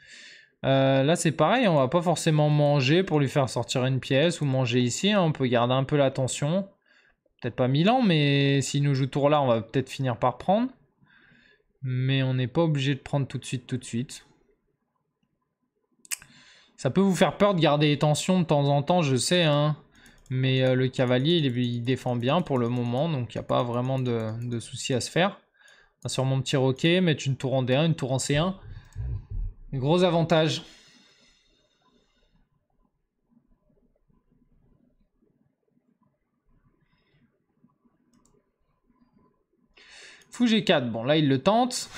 Euh, là, c'est pareil. On va pas forcément manger pour lui faire sortir une pièce ou manger ici. Hein. On peut garder un peu l'attention. Peut-être pas Milan, mais s'il nous joue tour là, on va peut-être finir par prendre mais on n'est pas obligé de prendre tout de suite, tout de suite. Ça peut vous faire peur de garder les tensions de temps en temps, je sais, hein. Mais euh, le cavalier, il, défend bien pour le moment, donc il n'y a pas vraiment de, de soucis à se faire. Sur mon petit roquet, mettre une tour en D1, une tour en C1. Gros avantage. Fou G4. Bon, là, il le tente.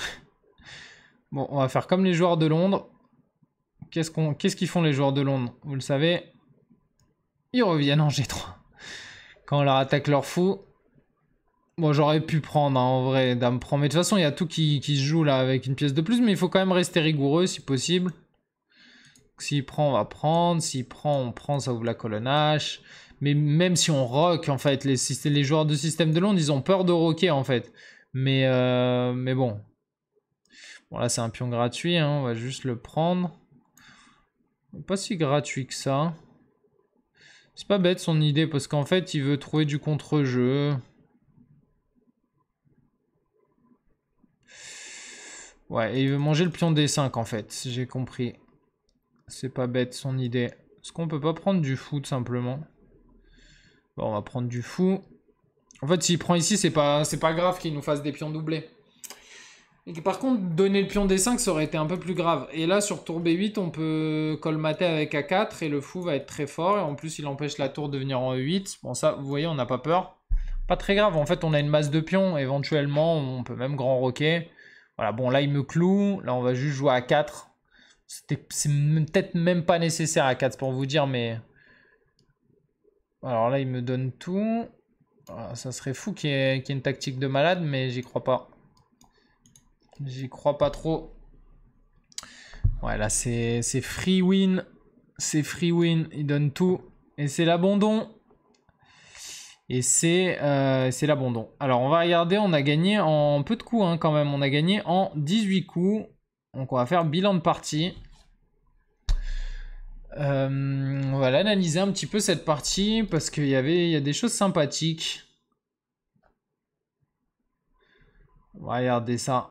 Bon, on va faire comme les joueurs de Londres. Qu'est-ce qu'ils font les joueurs de Londres Vous le savez, ils reviennent en G3. Quand on leur attaque leur fou. Bon, j'aurais pu prendre, hein, en vrai, dame prend. Mais de toute façon, il y a tout qui, se joue, là, avec une pièce de plus. Mais il faut quand même rester rigoureux, si possible. S'il prend, on va prendre. S'il prend, on prend, ça ouvre la colonne H. Mais même si on rock, en fait, les, les joueurs de système de Londres, ils ont peur de rocker, en fait. Mais, euh, mais bon. Bon, là, c'est un pion gratuit. Hein, on va juste le prendre. Pas si gratuit que ça. C'est pas bête son idée, parce qu'en fait, il veut trouver du contre-jeu. Ouais, et il veut manger le pion D5, en fait, si j'ai compris. C'est pas bête son idée. Est-ce qu'on peut pas prendre du fou, tout simplement Bon, on va prendre du fou. En fait, s'il prend ici, c'est pas, pas grave qu'il nous fasse des pions doublés. Et par contre, donner le pion D5, ça aurait été un peu plus grave. Et là, sur tour B8, on peut colmater avec A4 et le fou va être très fort. Et en plus, il empêche la tour de venir en E8. Bon, ça, vous voyez, on n'a pas peur. Pas très grave. En fait, on a une masse de pions. Éventuellement, on peut même grand roquer. Voilà, bon, là, il me cloue. Là, on va juste jouer A4. C'est peut-être même pas nécessaire A4 pour vous dire, mais... Alors là, il me donne tout. Bah, ça serait fou qu'il y, ait, une tactique de malade, mais j'y crois pas. J'y crois pas trop. Ouais, là, c'est free win. C'est free win. Il donne tout. Et c'est l'abandon. Et c'est euh, l'abandon. Alors, on va regarder. On a gagné en peu de coups, hein, quand même. On a gagné en 18 coups. Donc, on va faire bilan de partie on euh, va l'analyser un petit peu cette partie parce qu'il y avait y a des choses sympathiques. On va regarder ça.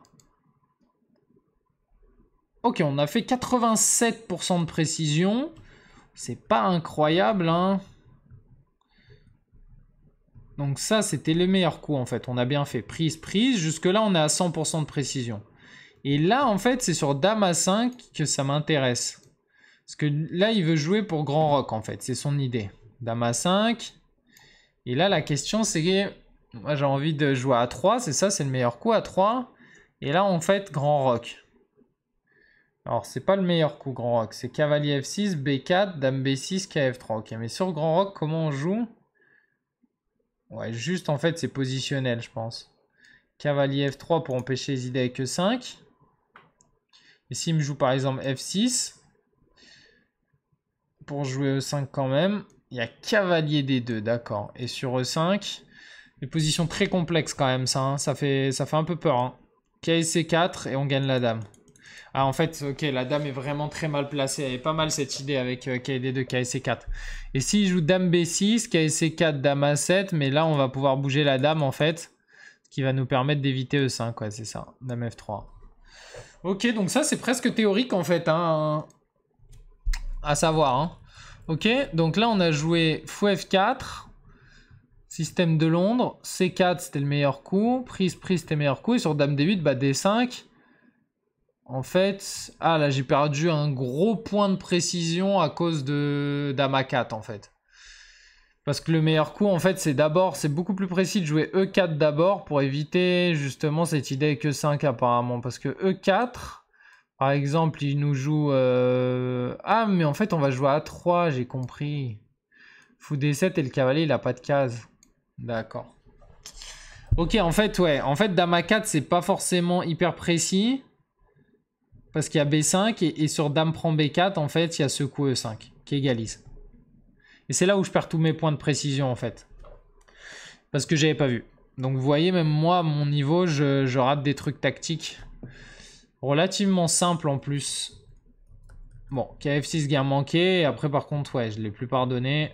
Ok, on a fait 87% de précision. C'est pas incroyable, hein. Donc ça, c'était le meilleur coup, en fait. On a bien fait prise, prise. Jusque-là, on est à 100% de précision. Et là, en fait, c'est sur Dama 5 que ça m'intéresse. Parce que là, il veut jouer pour Grand Rock, en fait. C'est son idée. Dame à 5. Et là, la question, c'est... Moi, j'ai envie de jouer a 3. C'est ça, c'est le meilleur coup a 3. Et là, en fait Grand Rock. Alors, c'est pas le meilleur coup, Grand Rock. C'est cavalier F6, B4, Dame B6, KF3. Ok, mais sur Grand Rock, comment on joue Ouais, juste, en fait, c'est positionnel, je pense. Cavalier F3 pour empêcher les idées avec E5. Et s'il me joue, par exemple, F6 pour jouer E5 quand même. Il y a cavalier D2, d'accord. Et sur E5, Une positions très complexes quand même, ça. Hein. Ça, fait, ça fait un peu peur. Hein. KSC4 et on gagne la dame. Ah, en fait, ok, la dame est vraiment très mal placée. Elle est pas mal cette idée avec KD2, euh, KSC4. Et s'il joue dame B6, KSC4, dame A7, mais là, on va pouvoir bouger la dame en fait. Ce qui va nous permettre d'éviter E5, quoi, c'est ça. Dame F3. Ok, donc ça, c'est presque théorique en fait. Hein, à savoir. Hein. Ok, donc là on a joué fou F4, système de Londres, C4 c'était le meilleur coup, prise, prise c'était le meilleur coup, et sur Dame D8, bah D5. En fait, ah là j'ai perdu un gros point de précision à cause de Dame A4 en fait. Parce que le meilleur coup, en fait, c'est d'abord, c'est beaucoup plus précis de jouer E4 d'abord pour éviter justement cette idée que 5 apparemment. Parce que E4, par exemple, il nous joue... Euh, ah, mais en fait, on va jouer à 3, j'ai compris. Fou D7 et le cavalier, il a pas de case. D'accord. Ok, en fait, ouais. En fait, Dame à 4 c'est pas forcément hyper précis. Parce qu'il y a B5 et, sur Dame prend B4, en fait, il y a ce coup E5 qui égalise. Et c'est là où je perds tous mes points de précision, en fait. Parce que j'avais pas vu. Donc, vous voyez, même moi, mon niveau, je, je rate des trucs tactiques. Relativement simple en plus. Bon, KF6 guerre manqué. Après, par contre, ouais, je l'ai plus pardonné.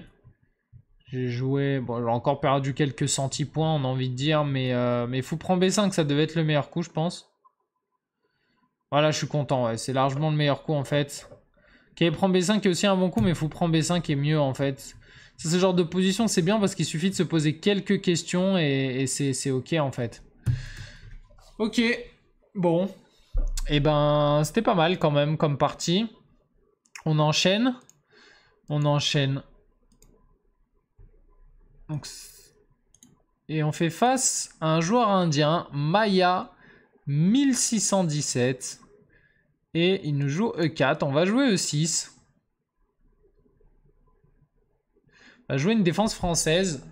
J'ai joué... Bon, j'ai encore perdu quelques points, on a envie de dire. Mais, euh, mais fou prend B5, ça devait être le meilleur coup, je pense. Voilà, je suis content. C'est largement le meilleur coup, en fait. KF prend B5 est aussi un bon coup, mais fou prend B5 est mieux, en fait. C'est ce genre de position, c'est bien parce qu'il suffit de se poser quelques questions et, et c'est OK, en fait. Ok. Bon, et eh ben, c'était pas mal quand même comme partie. On enchaîne. On enchaîne. et on fait face à un joueur indien, Maya 1617. Et il nous joue E4. On va jouer E6. On va jouer une défense française.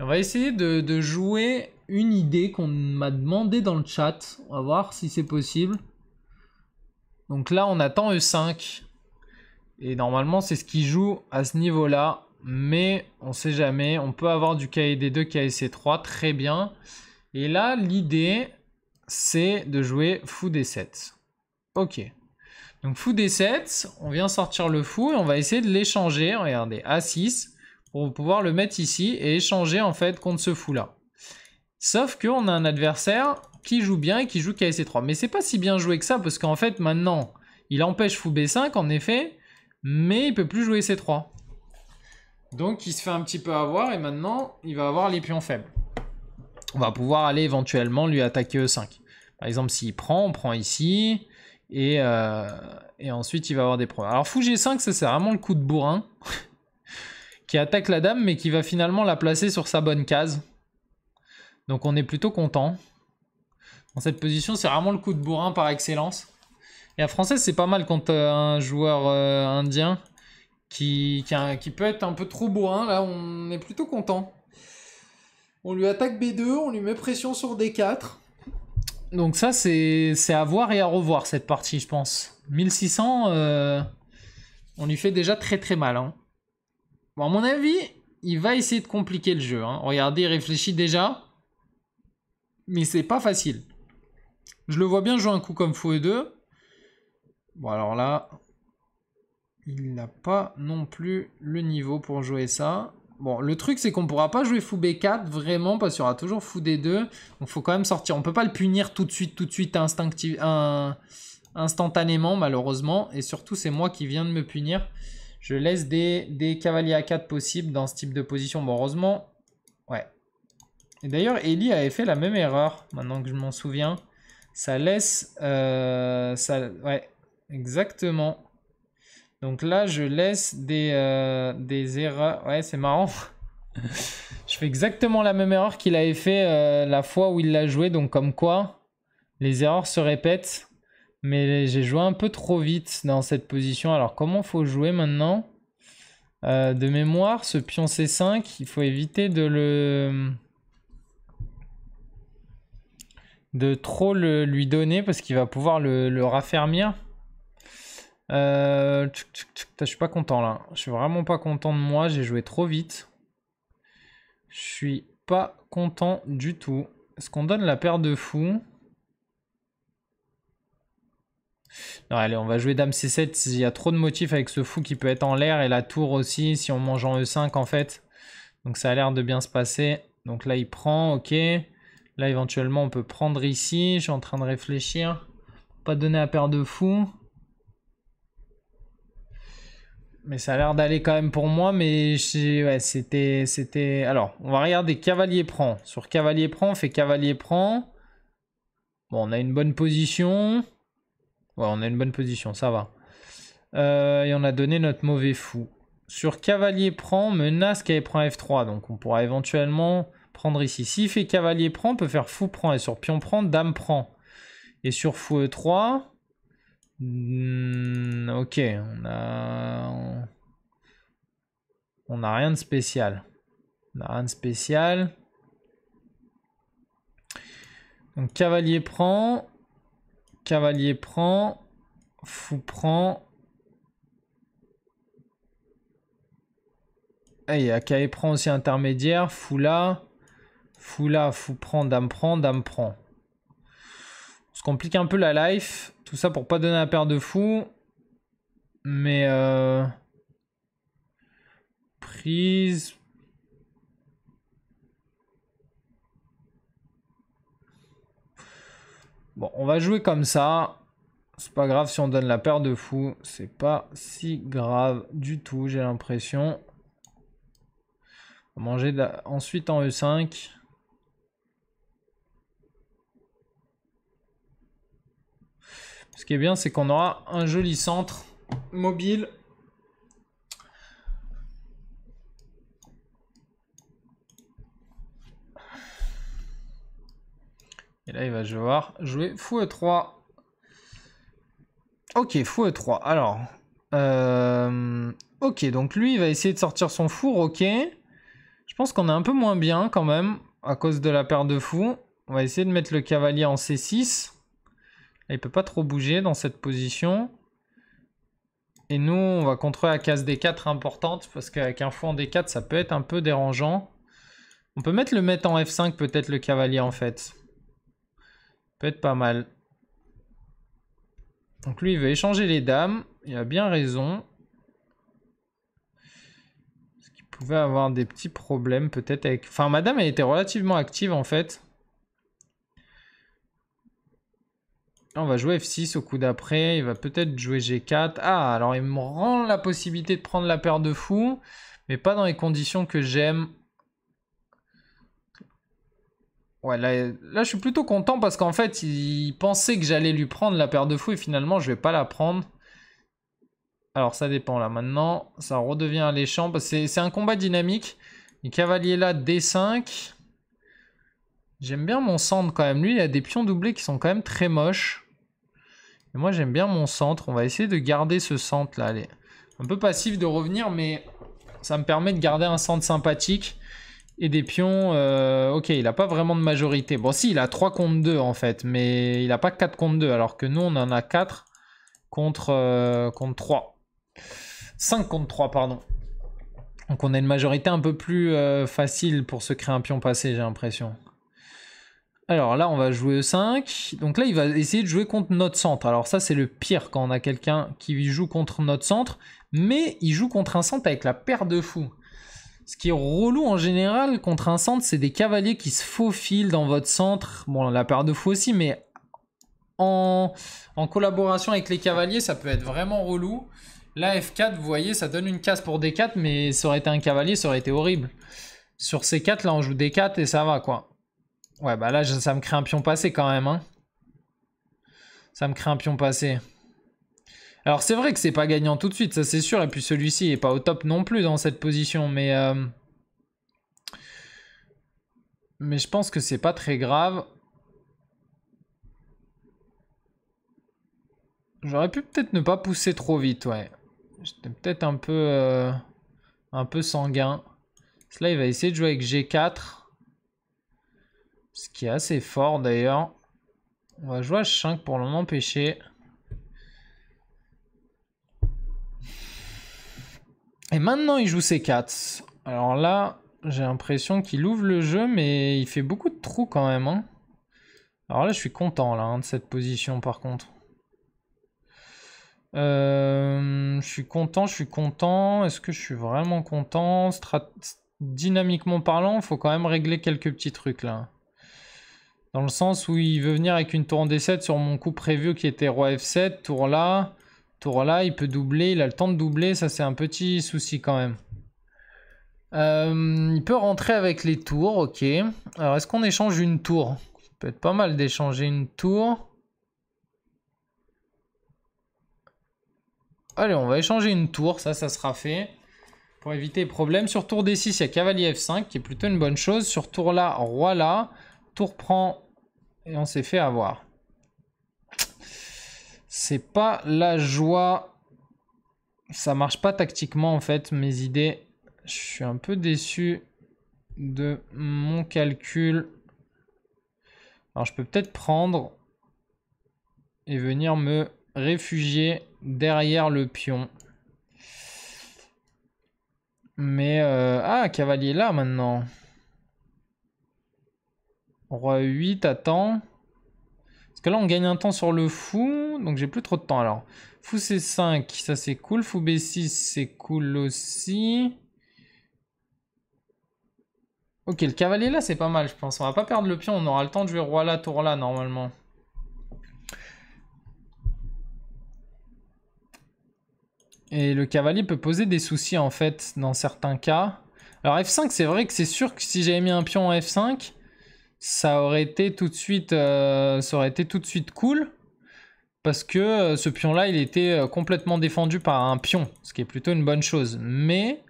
on va essayer de jouer une idée qu'on m'a demandé dans le chat. On va voir si c'est possible. Donc là, on attend E5. Et normalement, c'est ce qui joue à ce niveau-là. Mais on ne sait jamais. On peut avoir du kd 2 ksc 3 Très bien. Et là, l'idée, c'est de jouer fou D7. Ok. Donc fou D7, on vient sortir le fou et on va essayer de l'échanger. Regardez, A6 pour pouvoir le mettre ici et échanger en fait contre ce fou là. Sauf qu'on a un adversaire qui joue bien et qui joue KSC3. Mais c'est pas si bien joué que ça, parce qu'en fait, maintenant, il empêche fou B5, en effet, mais il peut plus jouer C3. Donc, il se fait un petit peu avoir, et maintenant, il va avoir les pions faibles. On va pouvoir aller éventuellement lui attaquer E5. Par exemple, s'il prend, on prend ici, et, euh, et ensuite, il va avoir des problèmes. Alors, fou G5, ça, c'est vraiment le coup de bourrin, qui attaque la dame, mais qui va finalement la placer sur sa bonne case. Donc, on est plutôt content cette position, c'est vraiment le coup de bourrin par excellence. Et à française, c'est pas mal quand un joueur euh, indien qui, peut être un peu trop bourrin. Là, on est plutôt content. On lui attaque B2, on lui met pression sur D4. Donc ça, c'est à voir et à revoir cette partie, je pense. 1600, euh, on lui fait déjà très très mal. Hein. Bon, à mon avis, il va essayer de compliquer le jeu. Hein. Regardez, il réfléchit déjà. Mais c'est pas facile. Je le vois bien jouer un coup comme fou et 2. Bon, alors là, il n'a pas non plus le niveau pour jouer ça. Bon, le truc, c'est qu'on ne pourra pas jouer fou B4, vraiment, parce qu'il y aura toujours fou D2. Donc, il faut quand même sortir. On ne peut pas le punir tout de suite, tout de suite, instantanément, malheureusement. Et surtout, c'est moi qui viens de me punir. Je laisse des, des cavaliers à 4 possibles dans ce type de position. Bon, heureusement, ouais. Et d'ailleurs, Ellie avait fait la même erreur, maintenant que je m'en souviens ça laisse... Euh, ça, ouais, exactement. Donc là, je laisse des, euh, des erreurs. Ouais, c'est marrant. je fais exactement la même erreur qu'il avait fait euh, la fois où il l'a joué. Donc comme quoi, les erreurs se répètent. Mais j'ai joué un peu trop vite dans cette position. Alors comment faut jouer maintenant De mémoire, ce pion C5, il faut éviter de le de trop le, lui donner parce qu'il va pouvoir le, raffermir. Euh, je suis pas content là. Je suis vraiment pas content de moi. J'ai joué trop vite. Je suis pas content du tout. Est-ce qu'on donne la paire de fous Non, allez, on va jouer Dame C7. Il y a trop de motifs avec ce fou qui peut être en l'air et la tour aussi si on mange en E5 en fait. Donc ça a l'air de bien se passer. Donc là, il prend, ok. Là, éventuellement, on peut prendre ici. Je suis en train de réfléchir. Pas donner à paire de fous. Mais ça a l'air d'aller quand même pour moi. Mais c'était... c'était. Alors, on va regarder. Cavalier prend. Sur cavalier prend, on fait cavalier prend. Bon, on a une bonne position. Ouais, on a une bonne position, ça va. Euh, et on a donné notre mauvais fou. Sur cavalier prend, menace, cavalier prend F3. Donc, on pourra éventuellement Prendre ici. S'il fait cavalier prend, on peut faire fou prend. Et sur pion prend, dame prend. Et sur fou e3... Euh, hmm, ok, on a... On n'a rien de spécial. On n'a rien de spécial. Donc cavalier prend. Cavalier prend. Fou prend. Et il y a e prend aussi intermédiaire. Fou là. Fou là, fou prend, dame prend, dame prend. On se complique un peu la life. Tout ça pour pas donner la paire de fous. Mais... Euh, prise... Bon, on va jouer comme ça. C'est pas grave si on donne la paire de fous. C'est pas si grave du tout, j'ai l'impression. Manger ensuite en E5. Ce qui est bien, c'est qu'on aura un joli centre mobile. Et là, il va devoir jouer fou E3. Ok, fou E3. Alors, euh, ok, donc lui, il va essayer de sortir son four, ok. Je pense qu'on est un peu moins bien quand même, à cause de la paire de fous. On va essayer de mettre le cavalier en C6. Là, il peut pas trop bouger dans cette position. Et nous, on va contrer la case D4 importante, parce qu'avec un fou en D4, ça peut être un peu dérangeant. On peut mettre le maître en F5, peut-être le cavalier, en fait. Peut être pas mal. Donc lui, il veut échanger les dames. Il a bien raison. Parce qu'il pouvait avoir des petits problèmes, peut-être avec... Enfin, madame, elle était relativement active, en fait. On va jouer F6 au coup d'après. Il va peut-être jouer G4. Ah, alors il me rend la possibilité de prendre la paire de fous, mais pas dans les conditions que j'aime. Ouais, là, je suis plutôt content parce qu'en fait, il pensait que j'allais lui prendre la paire de fous et finalement, je vais pas la prendre. Alors, ça dépend là. Maintenant, ça redevient alléchant. C'est un combat dynamique. Les cavaliers là, D5. J'aime bien mon centre quand même. Lui, il a des pions doublés qui sont quand même très moches. Et moi, j'aime bien mon centre. On va essayer de garder ce centre-là. Un peu passif de revenir, mais ça me permet de garder un centre sympathique. Et des pions, euh, ok, il n'a pas vraiment de majorité. Bon, si, il a 3 contre 2 en fait, mais il n'a pas 4 contre 2, alors que nous, on en a 4 contre, euh, contre 3. 5 contre 3, pardon. Donc on a une majorité un peu plus euh, facile pour se créer un pion passé, j'ai l'impression. Alors là, on va jouer E5. Donc là, il va essayer de jouer contre notre centre. Alors ça, c'est le pire quand on a quelqu'un qui joue contre notre centre. Mais il joue contre un centre avec la paire de fous. Ce qui est relou en général contre un centre, c'est des cavaliers qui se faufilent dans votre centre. Bon, la paire de fous aussi, mais en, collaboration avec les cavaliers, ça peut être vraiment relou. Là, F4, vous voyez, ça donne une case pour D4, mais ça aurait été un cavalier, ça aurait été horrible. Sur C4, là, on joue D4 et ça va, quoi. Ouais, bah là, ça me crée un pion passé quand même. Hein. Ça me crée un pion passé. Alors, c'est vrai que c'est pas gagnant tout de suite, ça c'est sûr. Et puis celui-ci est pas au top non plus dans cette position. Mais, euh, mais je pense que c'est pas très grave. J'aurais pu peut-être ne pas pousser trop vite, ouais. J'étais peut-être un peu, euh, un peu sanguin. Là, il va essayer de jouer avec G4. Ce qui est assez fort d'ailleurs. On va jouer à 5 pour l'empêcher. Et maintenant, il joue C4. Alors là, j'ai l'impression qu'il ouvre le jeu, mais il fait beaucoup de trous quand même. Hein. Alors là, je suis content là, hein, de cette position par contre. Euh, je suis content, je suis content. Est-ce que je suis vraiment content Dynamiquement parlant, il faut quand même régler quelques petits trucs là. Dans le sens où il veut venir avec une tour en D7 sur mon coup prévu qui était roi F7, tour là, tour là, il peut doubler, il a le temps de doubler, ça c'est un petit souci quand même. Euh, il peut rentrer avec les tours, ok. Alors est-ce qu'on échange une tour Ça peut être pas mal d'échanger une tour. Allez, on va échanger une tour, ça, ça sera fait. Pour éviter les problèmes, sur tour D6, il y a cavalier F5, qui est plutôt une bonne chose. Sur tour là, roi là prend reprend et on s'est fait avoir. C'est pas la joie. Ça marche pas tactiquement en fait, mes idées. Je suis un peu déçu de mon calcul. Alors je peux peut-être prendre et venir me réfugier derrière le pion. Mais... Euh, ah, cavalier là maintenant. Roi 8, attends. Parce que là, on gagne un temps sur le fou, donc j'ai plus trop de temps alors. Fou C5, ça c'est cool. Fou B6, c'est cool aussi. Ok, le cavalier là, c'est pas mal, je pense. On va pas perdre le pion, on aura le temps de jouer roi là, tour là, normalement. Et le cavalier peut poser des soucis, en fait, dans certains cas. Alors F5, c'est vrai que c'est sûr que si j'avais mis un pion en F5, ça aurait été tout de suite, euh, ça aurait été tout de suite cool parce que euh, ce pion-là, il était euh, complètement défendu par un pion, ce qui est plutôt une bonne chose. Mais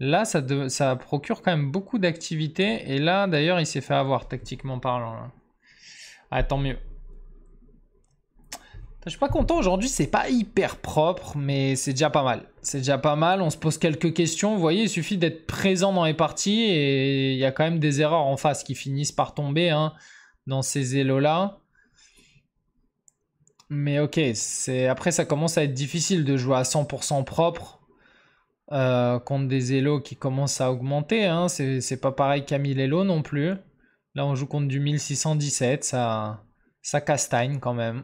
là, ça, ça procure quand même beaucoup d'activité. Et là, d'ailleurs, il s'est fait avoir tactiquement parlant. Ah, tant mieux. Je suis pas content aujourd'hui, c'est pas hyper propre, mais c'est déjà pas mal. C'est déjà pas mal, on se pose quelques questions. Vous voyez, il suffit d'être présent dans les parties et il y a quand même des erreurs en face qui finissent par tomber hein, dans ces élos-là. Mais ok, après ça commence à être difficile de jouer à 100% propre euh, contre des élos qui commencent à augmenter. Hein. C'est pas pareil qu'à 1000 élos non plus. Là on joue contre du 1617, ça, ça castagne quand même.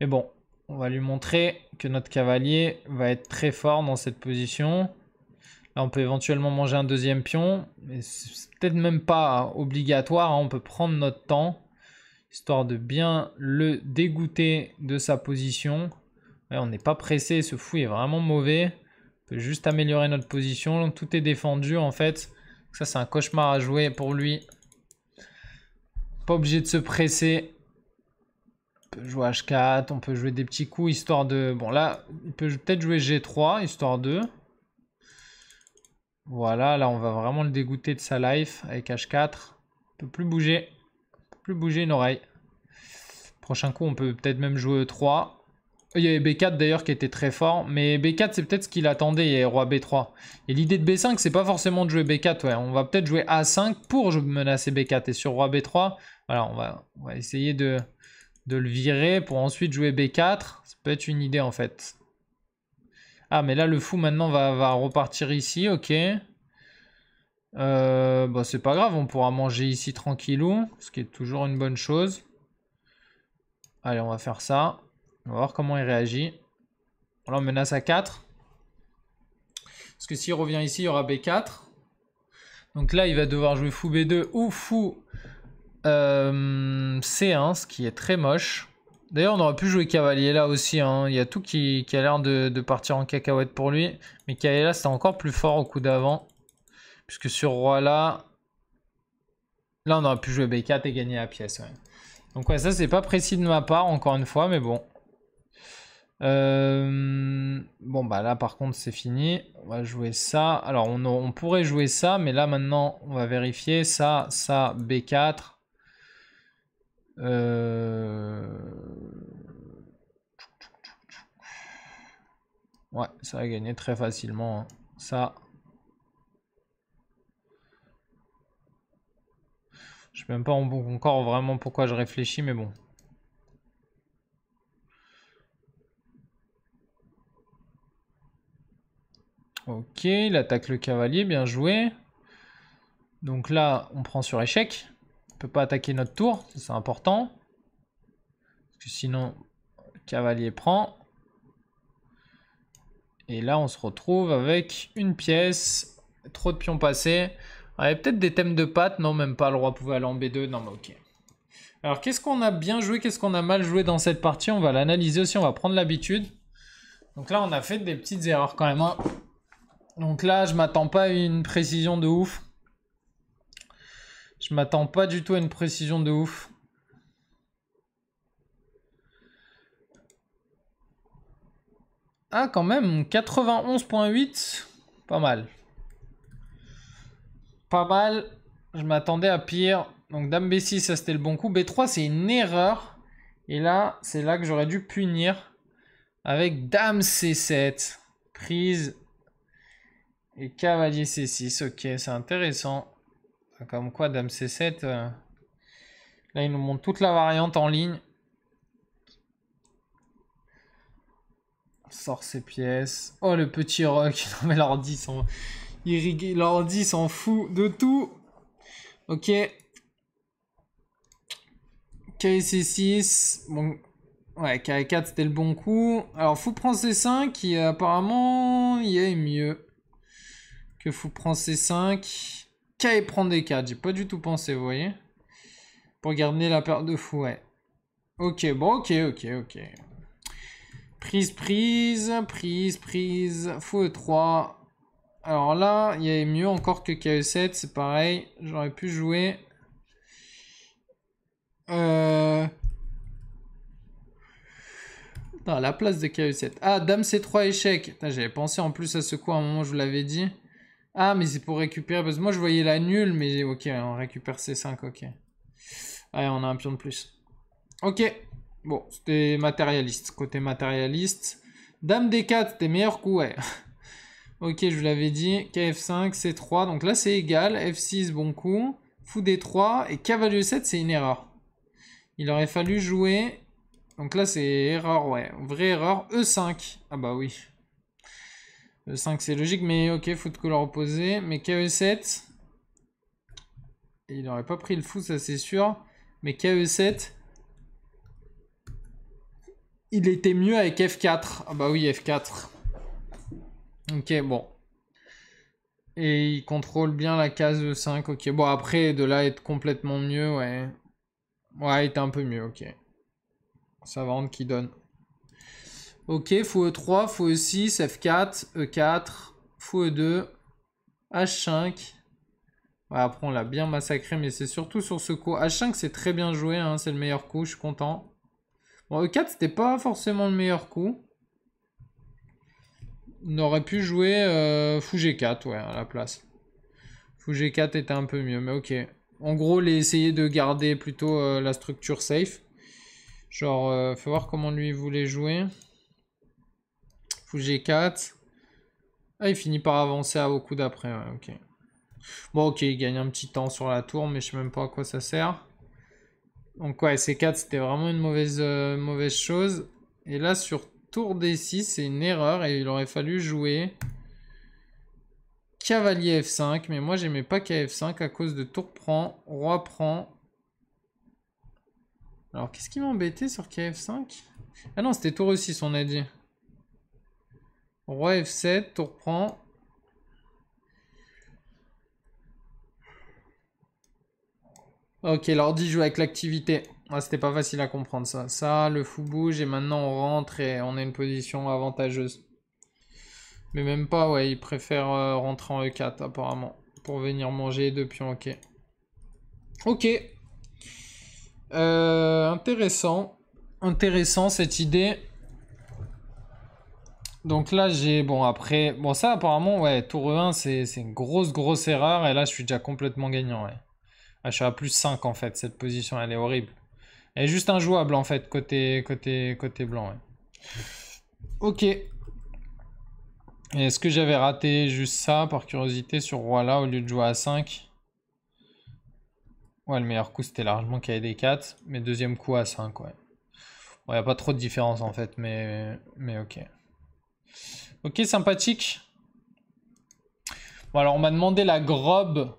Mais bon, on va lui montrer que notre cavalier va être très fort dans cette position. Là, on peut éventuellement manger un deuxième pion. Mais c'est peut-être même pas obligatoire. Hein. On peut prendre notre temps. Histoire de bien le dégoûter de sa position. on n'est pas pressé. Ce fou est vraiment mauvais. On peut juste améliorer notre position. tout est défendu en fait. Ça, c'est un cauchemar à jouer pour lui. Pas obligé de se presser. On peut jouer H4, on peut jouer des petits coups, histoire de... Bon, là, il peut peut-être jouer G3, histoire de... Voilà, là, on va vraiment le dégoûter de sa life avec H4. On peut plus bouger. On peut plus bouger une oreille. Prochain coup, on peut peut-être même jouer E3. Il y avait B4 d'ailleurs qui était très fort, mais B4 c'est peut-être ce qu'il attendait, il y avait Roi B3. Et l'idée de B5 c'est pas forcément de jouer B4, ouais. on va peut-être jouer A5 pour menacer B4. Et sur Roi B3, voilà, on va essayer de, de le virer pour ensuite jouer B4. Ça peut être une idée en fait. Ah, mais là, le fou maintenant va, va repartir ici, ok. Euh, bah, c'est pas grave, on pourra manger ici tranquillou, ce qui est toujours une bonne chose. Allez, on va faire ça. On va voir comment il réagit. on menace à 4. Parce que s'il revient ici, il y aura B4. Donc là, il va devoir jouer fou B2 ou fou euh, C1, ce qui est très moche. D'ailleurs, on aurait pu jouer cavalier là aussi. Hein. Il y a tout qui, a l'air de, partir en cacahuète pour lui. Mais cavalier là c'était encore plus fort au coup d'avant. Puisque sur roi là... Là, on aurait pu jouer B4 et gagner la pièce. Donc ouais, ça, c'est pas précis de ma part, encore une fois, mais bon. Euh, bon, bah là, par contre, c'est fini. On va jouer ça. Alors, on, on pourrait jouer ça, mais là, maintenant, on va vérifier. Ça, ça, B4. Euh, ouais, ça a gagné très facilement. Hein. Ça. Je sais même pas encore vraiment pourquoi je réfléchis, mais bon. Ok, il attaque le cavalier, bien joué. Donc là, on prend sur échec peut pas attaquer notre tour, c'est important. Parce que sinon, cavalier prend. Et là, on se retrouve avec une pièce, trop de pions passés. Ah, il avait peut-être des thèmes de pattes. Non, même pas. Le roi pouvait aller en B2. Non, mais ok. Alors, qu'est-ce qu'on a bien joué Qu'est-ce qu'on a mal joué dans cette partie On va l'analyser aussi. On va prendre l'habitude. Donc là, on a fait des petites erreurs quand même. Hein. Donc là, je m'attends pas à une précision de ouf. Je m'attends pas du tout à une précision de ouf. Ah, quand même, 91.8, pas mal. Pas mal, je m'attendais à pire. Donc dame B6, ça c'était le bon coup. B3, c'est une erreur. Et là, c'est là que j'aurais dû punir avec dame C7, prise et cavalier C6. Ok, c'est intéressant. Comme quoi, Dame C7, euh, là, il nous montre toute la variante en ligne. Sort ses pièces. Oh, le petit rock. Non, mais l'ordi s'en... L'ordi s'en fout de tout. Ok. kc C6. Bon. Ouais, k 4, c'était le bon coup. Alors, fou prend C5, qui apparemment, il est mieux que fou prend C5. K et prendre des cartes. J'ai pas du tout pensé, vous voyez. Pour garder la paire de fou, ouais. Ok, bon, ok, ok, ok. Prise, prise, prise, prise. Fou e 3. Alors là, il y avait mieux encore que KE7, c'est pareil. J'aurais pu jouer. Euh... Dans la place de KE7. Ah, Dame C3 échec. J'avais pensé en plus à ce coup à un moment, je vous l'avais dit. Ah, mais c'est pour récupérer. Parce que moi, je voyais la nulle, mais ok, on récupère C5, ok. Allez, on a un pion de plus. Ok. Bon, c'était matérialiste. Côté matérialiste. Dame D4, c'était meilleur coup, ouais. ok, je vous l'avais dit. KF5, C3. Donc là, c'est égal. F6, bon coup. Fou D3. Et cavalier 7, c'est une erreur. Il aurait fallu jouer... Donc là, c'est erreur, ouais. Vraie erreur. E5. Ah bah oui. 5, c'est logique, mais ok, foot couleur opposée. Mais KE7, il n'aurait pas pris le fou, ça c'est sûr. Mais KE7, il était mieux avec F4. Ah bah oui, F4. Ok, bon. Et il contrôle bien la case e 5. Ok, bon, après, de là, être complètement mieux, ouais. Ouais, il un peu mieux, ok. Ça va, rendre qui donne. Ok, fou e 3 fou e 6 F4, E4, fou e 2 H5. après, on l'a bien massacré, mais c'est surtout sur ce coup. H5, c'est très bien joué, hein, c'est le meilleur coup, je suis content. Bon, E4, c'était pas forcément le meilleur coup. On aurait pu jouer euh, Fou G4, ouais, à la place. Fou G4 était un peu mieux, mais ok. En gros, les, essayé de garder plutôt euh, la structure safe. Genre, euh, faut voir comment lui voulait jouer fou G4. Ah, il finit par avancer à beaucoup d'après, ok. Bon, ok, il gagne un petit temps sur la tour, mais je sais même pas à quoi ça sert. Donc ouais, C4, c'était vraiment une mauvaise, euh, mauvaise chose. Et là, sur tour D6, c'est une erreur et il aurait fallu jouer cavalier F5. Mais moi, j'aimais pas KF5 à cause de tour prend, roi prend. Alors, qu'est-ce qui m'embêtait sur KF5 Ah non, c'était tour E6, on a dit. Roi F7, tour prend. Ok, l'ordi joue avec l'activité. Ah, c'était pas facile à comprendre ça. Ça, le fou bouge et maintenant on rentre et on a une position avantageuse. Mais même pas, ouais, il préfère euh, rentrer en E4 apparemment. Pour venir manger deux pions, ok. Ok. Euh, intéressant. Intéressant cette idée. Donc là, j'ai... Bon, après... Bon, ça, apparemment, ouais, tour 1, c'est une grosse, grosse erreur. Et là, je suis déjà complètement gagnant, ouais. Ah, je suis à plus 5, en fait. Cette position, elle est horrible. Elle est juste injouable, en fait, côté, côté, côté blanc, ouais. Ok. Est-ce que j'avais raté juste ça, par curiosité, sur Roi-là, au lieu de jouer à 5 Ouais, le meilleur coup, c'était largement qu'il des 4 Mais deuxième coup à 5, ouais. Bon, il n'y a pas trop de différence, en fait, mais, mais ok. Ok, sympathique. Bon, alors on m'a demandé la grobe.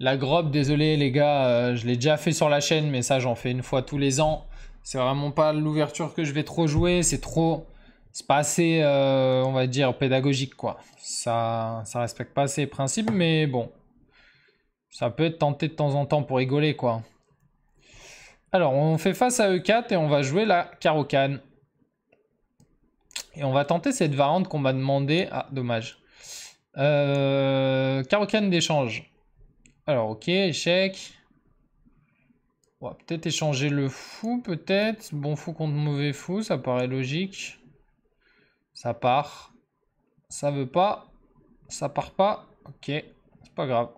La grobe, désolé les gars, euh, je l'ai déjà fait sur la chaîne, mais ça j'en fais une fois tous les ans. C'est vraiment pas l'ouverture que je vais trop jouer, c'est trop... C'est pas assez, euh, on va dire, pédagogique quoi. Ça, ça respecte pas ses principes, mais bon. Ça peut être tenté de temps en temps pour rigoler quoi. Alors on fait face à E4 et on va jouer la carocane. Et on va tenter cette variante qu'on m'a demandé. Ah, dommage. Euh, d'échange. Alors, ok, échec. On va peut-être échanger le fou, peut-être. Bon fou contre mauvais fou, ça paraît logique. Ça part. Ça veut pas. Ça part pas. Ok, c'est pas grave.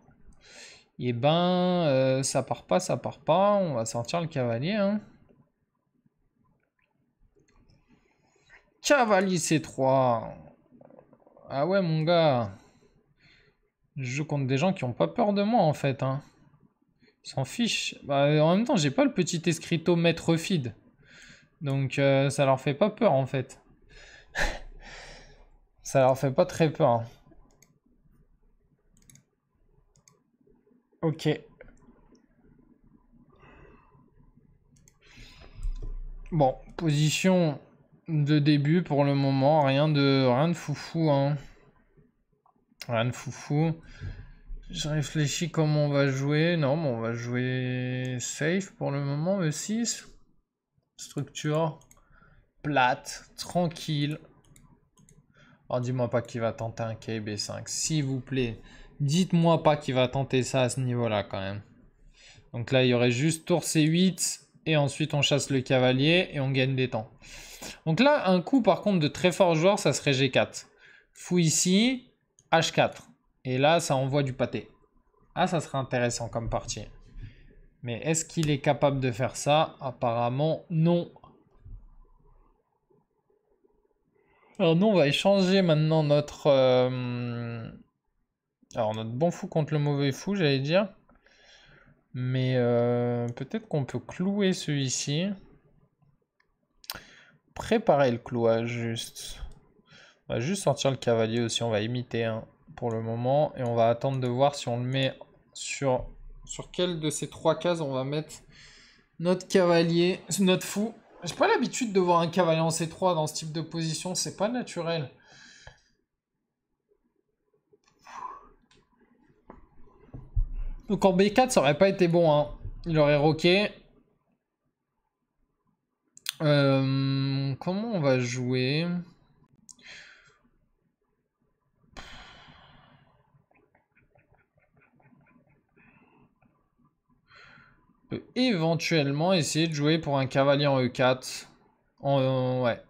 Et eh ben, euh, ça part pas, ça part pas. On va sortir le cavalier. Hein. Cavalier C3. Ah ouais, mon gars. Je joue contre des gens qui ont pas peur de moi, en fait. Hein. Ils s'en fichent. Bah, en même temps, j'ai pas le petit escrito maître feed. Donc, euh, ça leur fait pas peur, en fait. ça leur fait pas très peur. Ok. Bon, position de début pour le moment, rien de rien de foufou hein. Rien de foufou. Je réfléchis comment on va jouer. Non, mais on va jouer safe pour le moment, e 6. Structure plate, tranquille. Alors dis-moi pas qui va tenter un KB5, s'il vous plaît. Dites-moi pas qui va tenter ça à ce niveau-là quand même. Donc là, il y aurait juste tour C8, et ensuite on chasse le cavalier et on gagne des temps. Donc là, un coup par contre de très fort joueur, ça serait G4. Fou ici, H4. Et là, ça envoie du pâté. Ah, ça serait intéressant comme partie. Mais est-ce qu'il est capable de faire ça Apparemment, non. Alors nous, on va échanger maintenant notre... Euh, alors notre bon fou contre le mauvais fou, j'allais dire. Mais euh, peut-être qu'on peut clouer celui-ci. Préparer le clouage, juste. On va juste sortir le cavalier aussi, on va imiter hein, pour le moment. Et on va attendre de voir si on le met sur... Sur quelle de ces trois cases on va mettre notre cavalier, notre fou. J'ai pas l'habitude de voir un cavalier en C3 dans ce type de position, c'est pas naturel. Donc en B4, ça aurait pas été bon. Hein. Il aurait roqué. Euh, comment on va jouer On peut éventuellement essayer de jouer pour un cavalier en E4. En, euh, ouais. Une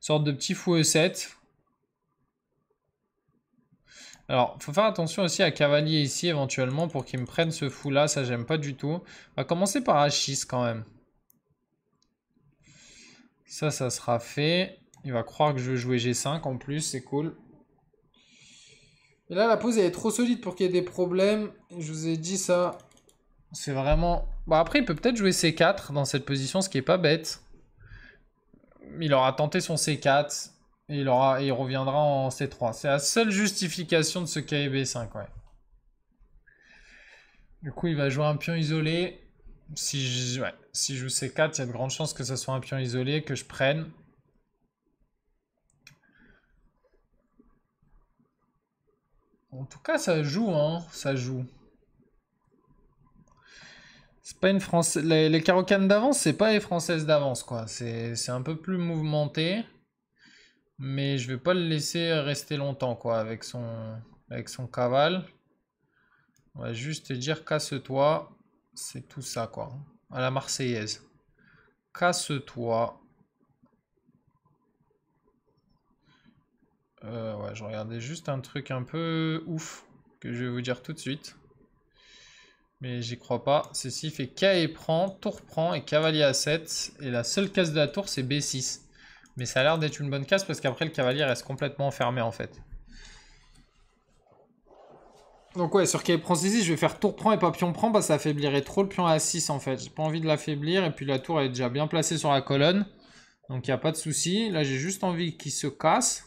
sorte de petit fou E7. Alors, faut faire attention aussi à Cavalier ici, éventuellement, pour qu'il me prenne ce fou-là. Ça, j'aime pas du tout. On va commencer par H6, quand même. Ça, ça sera fait. Il va croire que je veux jouer G5, en plus. C'est cool. Et là, la pose, est trop solide pour qu'il y ait des problèmes. Je vous ai dit ça. C'est vraiment... Bon, après, il peut peut-être jouer C4 dans cette position, ce qui est pas bête. Il aura tenté son C4. Et il, aura, il reviendra en C3. C'est la seule justification de ce KB5, Du coup, il va jouer un pion isolé. Si je, joue C4, il y a de grandes chances que ce soit un pion isolé, que je prenne. En tout cas, ça joue, hein. Ça joue. C'est pas une française. Les, carocanes d'avance, c'est pas les françaises d'avance, quoi. C'est un peu plus mouvementé. Mais je vais pas le laisser rester longtemps quoi avec son avec son cavale. On va juste dire casse-toi. C'est tout ça quoi. À la marseillaise. Casse-toi. Euh, je regardais juste un truc un peu ouf que je vais vous dire tout de suite. Mais j'y crois pas. Ceci fait K et prend, tour prend et cavalier à 7. Et la seule case de la tour, c'est B6. Mais ça a l'air d'être une bonne casse parce qu'après le cavalier reste complètement enfermé en fait. Donc ouais, sur cavalier je vais faire tour prend et pas pion prend, parce que ça affaiblirait trop le pion à 6 en fait. J'ai pas envie de l'affaiblir, et puis la tour est déjà bien placée sur la colonne. Donc il n'y a pas de souci. Là j'ai juste envie qu'il se casse,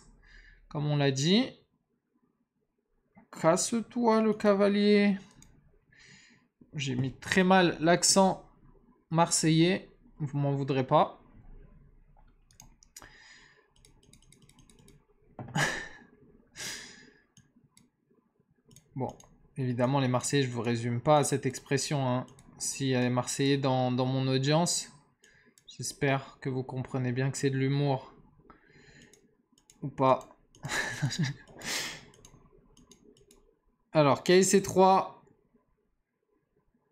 comme on l'a dit. Casse-toi le cavalier. J'ai mis très mal l'accent marseillais, vous m'en voudrez pas. Bon, évidemment, les Marseillais, je ne vous résume pas à cette expression. Hein. S'il y a des Marseillais dans, mon audience, j'espère que vous comprenez bien que c'est de l'humour. Ou pas. Alors, KSC 3.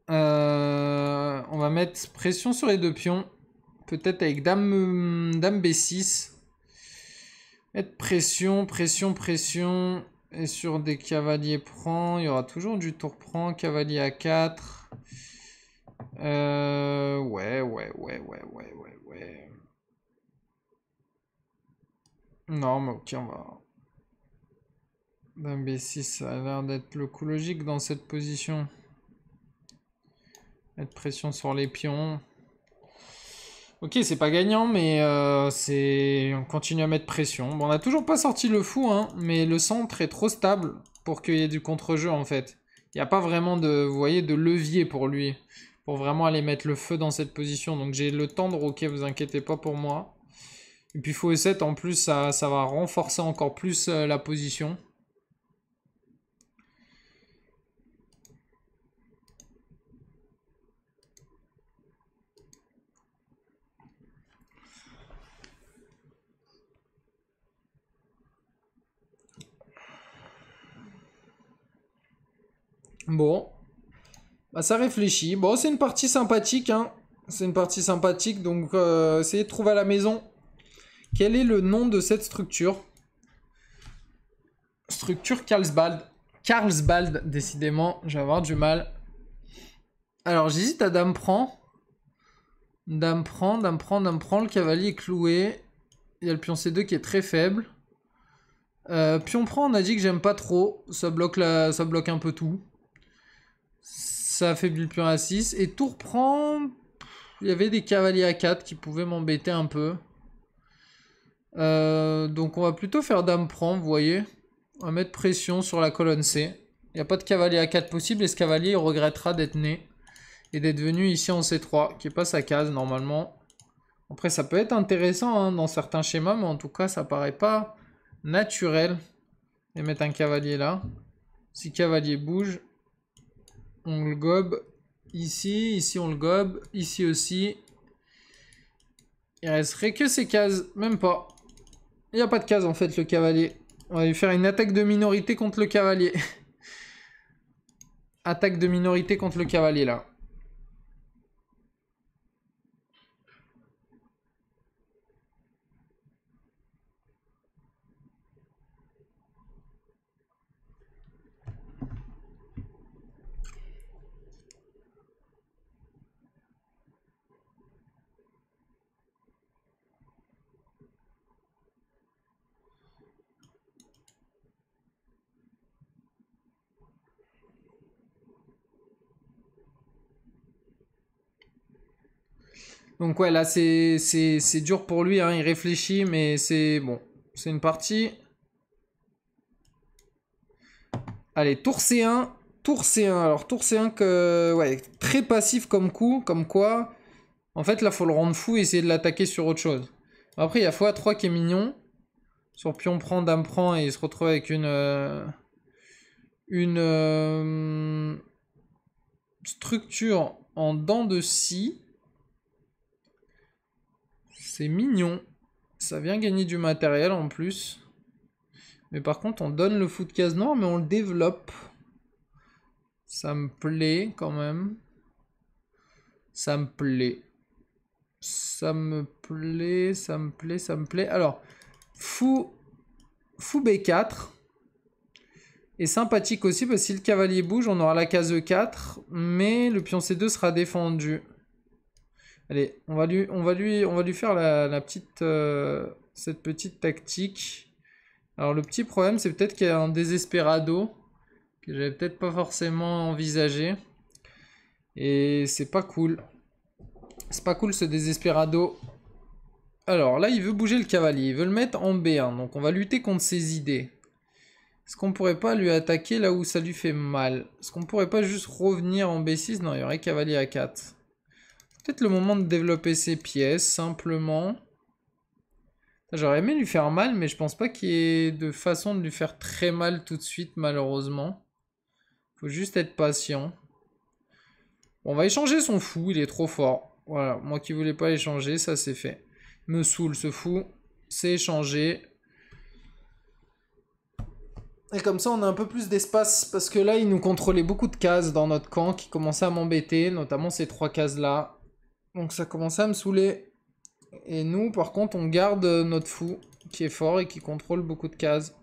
Euh, on va mettre pression sur les deux pions. Peut-être avec Dame, Dame B6. Mettre pression, pression, pression. Et sur des cavaliers prend, il y aura toujours du tour prend, cavalier à 4. Euh, ouais, ouais, ouais, ouais, ouais, ouais, ouais. Non, mais ok, on va... Dame B6, ça a l'air d'être le coup logique dans cette position. Mettre pression sur les pions. Ok, c'est pas gagnant, mais euh, c'est on continue à mettre pression. Bon, on n'a toujours pas sorti le fou, hein, mais le centre est trop stable pour qu'il y ait du contre-jeu, en fait. Il n'y a pas vraiment de, voyez, de levier pour lui, pour vraiment aller mettre le feu dans cette position. Donc j'ai le tendre, ok, vous inquiétez pas pour moi. Et puis fou et 7, en plus, ça, ça va renforcer encore plus euh, la position. Bon. Bah, ça réfléchit. Bon, c'est une partie sympathique, hein. C'est une partie sympathique, donc euh, essayez de trouver à la maison. Quel est le nom de cette structure Structure Carlsbad. Carlsbad, décidément, je vais avoir du mal. Alors, j'hésite à Dame prend. Dame prend, Dame prend, Dame prend. Le cavalier est cloué. Il y a le pion C2 qui est très faible. Euh, pion prend, on a dit que j'aime pas trop. Ça bloque, ça bloque un peu tout. Ça fait le pur à 6. Et tour prend Il y avait des cavaliers à 4 qui pouvaient m'embêter un peu. Euh, donc on va plutôt faire dame prend, vous voyez. On va mettre pression sur la colonne C. Il n'y a pas de cavalier à 4 possible et ce cavalier il regrettera d'être né et d'être venu ici en C3, qui n'est pas sa case normalement. Après ça peut être intéressant hein, dans certains schémas, mais en tout cas ça paraît pas naturel. Et mettre un cavalier là. Si cavalier bouge, on le gobe ici, ici on le gobe, ici aussi. Il resterait que ces cases, même pas. Il n'y a pas de cases en fait le cavalier. On va lui faire une attaque de minorité contre le cavalier. attaque de minorité contre le cavalier là. Donc ouais, là, c'est dur pour lui. Hein. Il réfléchit, mais c'est bon. C'est une partie. Allez, tour C1. Tour C1. Alors, tour C1, que, ouais, très passif comme coup. Comme quoi, en fait, là, faut le rendre fou et essayer de l'attaquer sur autre chose. Après, il y a fois 3 qui est mignon. Sur pion prend, dame prend, et il se retrouve avec une... Euh, une... Euh, structure en dents de scie. C'est mignon. Ça vient gagner du matériel en plus. Mais par contre, on donne le fou de case noire, mais on le développe. Ça me plaît quand même. Ça me plaît. Ça me plaît, ça me plaît, ça me plaît. Alors, fou, fou B4. Et sympathique aussi, parce que si le cavalier bouge, on aura la case E4. Mais le pion C2 sera défendu. Allez, on va lui, faire la, petite, euh, cette petite tactique. Alors le petit problème, c'est peut-être qu'il y a un désespérado que j'avais peut-être pas forcément envisagé. Et c'est pas cool. C'est pas cool ce désespérado. Alors là, il veut bouger le cavalier. Il veut le mettre en B1. Donc on va lutter contre ses idées. Est-ce qu'on pourrait pas lui attaquer là où ça lui fait mal Est-ce qu'on pourrait pas juste revenir en B6 Non, il y aurait cavalier à 4 Peut-être le moment de développer ses pièces, simplement. J'aurais aimé lui faire mal, mais je pense pas qu'il y ait de façon de lui faire très mal tout de suite, malheureusement. Faut juste être patient. on va échanger son fou, il est trop fort. Voilà, moi qui voulais pas échanger, ça c'est fait. Il Me saoule ce fou, c'est échangé. Et comme ça, on a un peu plus d'espace, parce que là, il nous contrôlait beaucoup de cases dans notre camp qui commençaient à m'embêter, notamment ces trois cases-là. Donc ça commence à me saouler. Et nous, par contre, on garde notre fou, qui est fort et qui contrôle beaucoup de cases.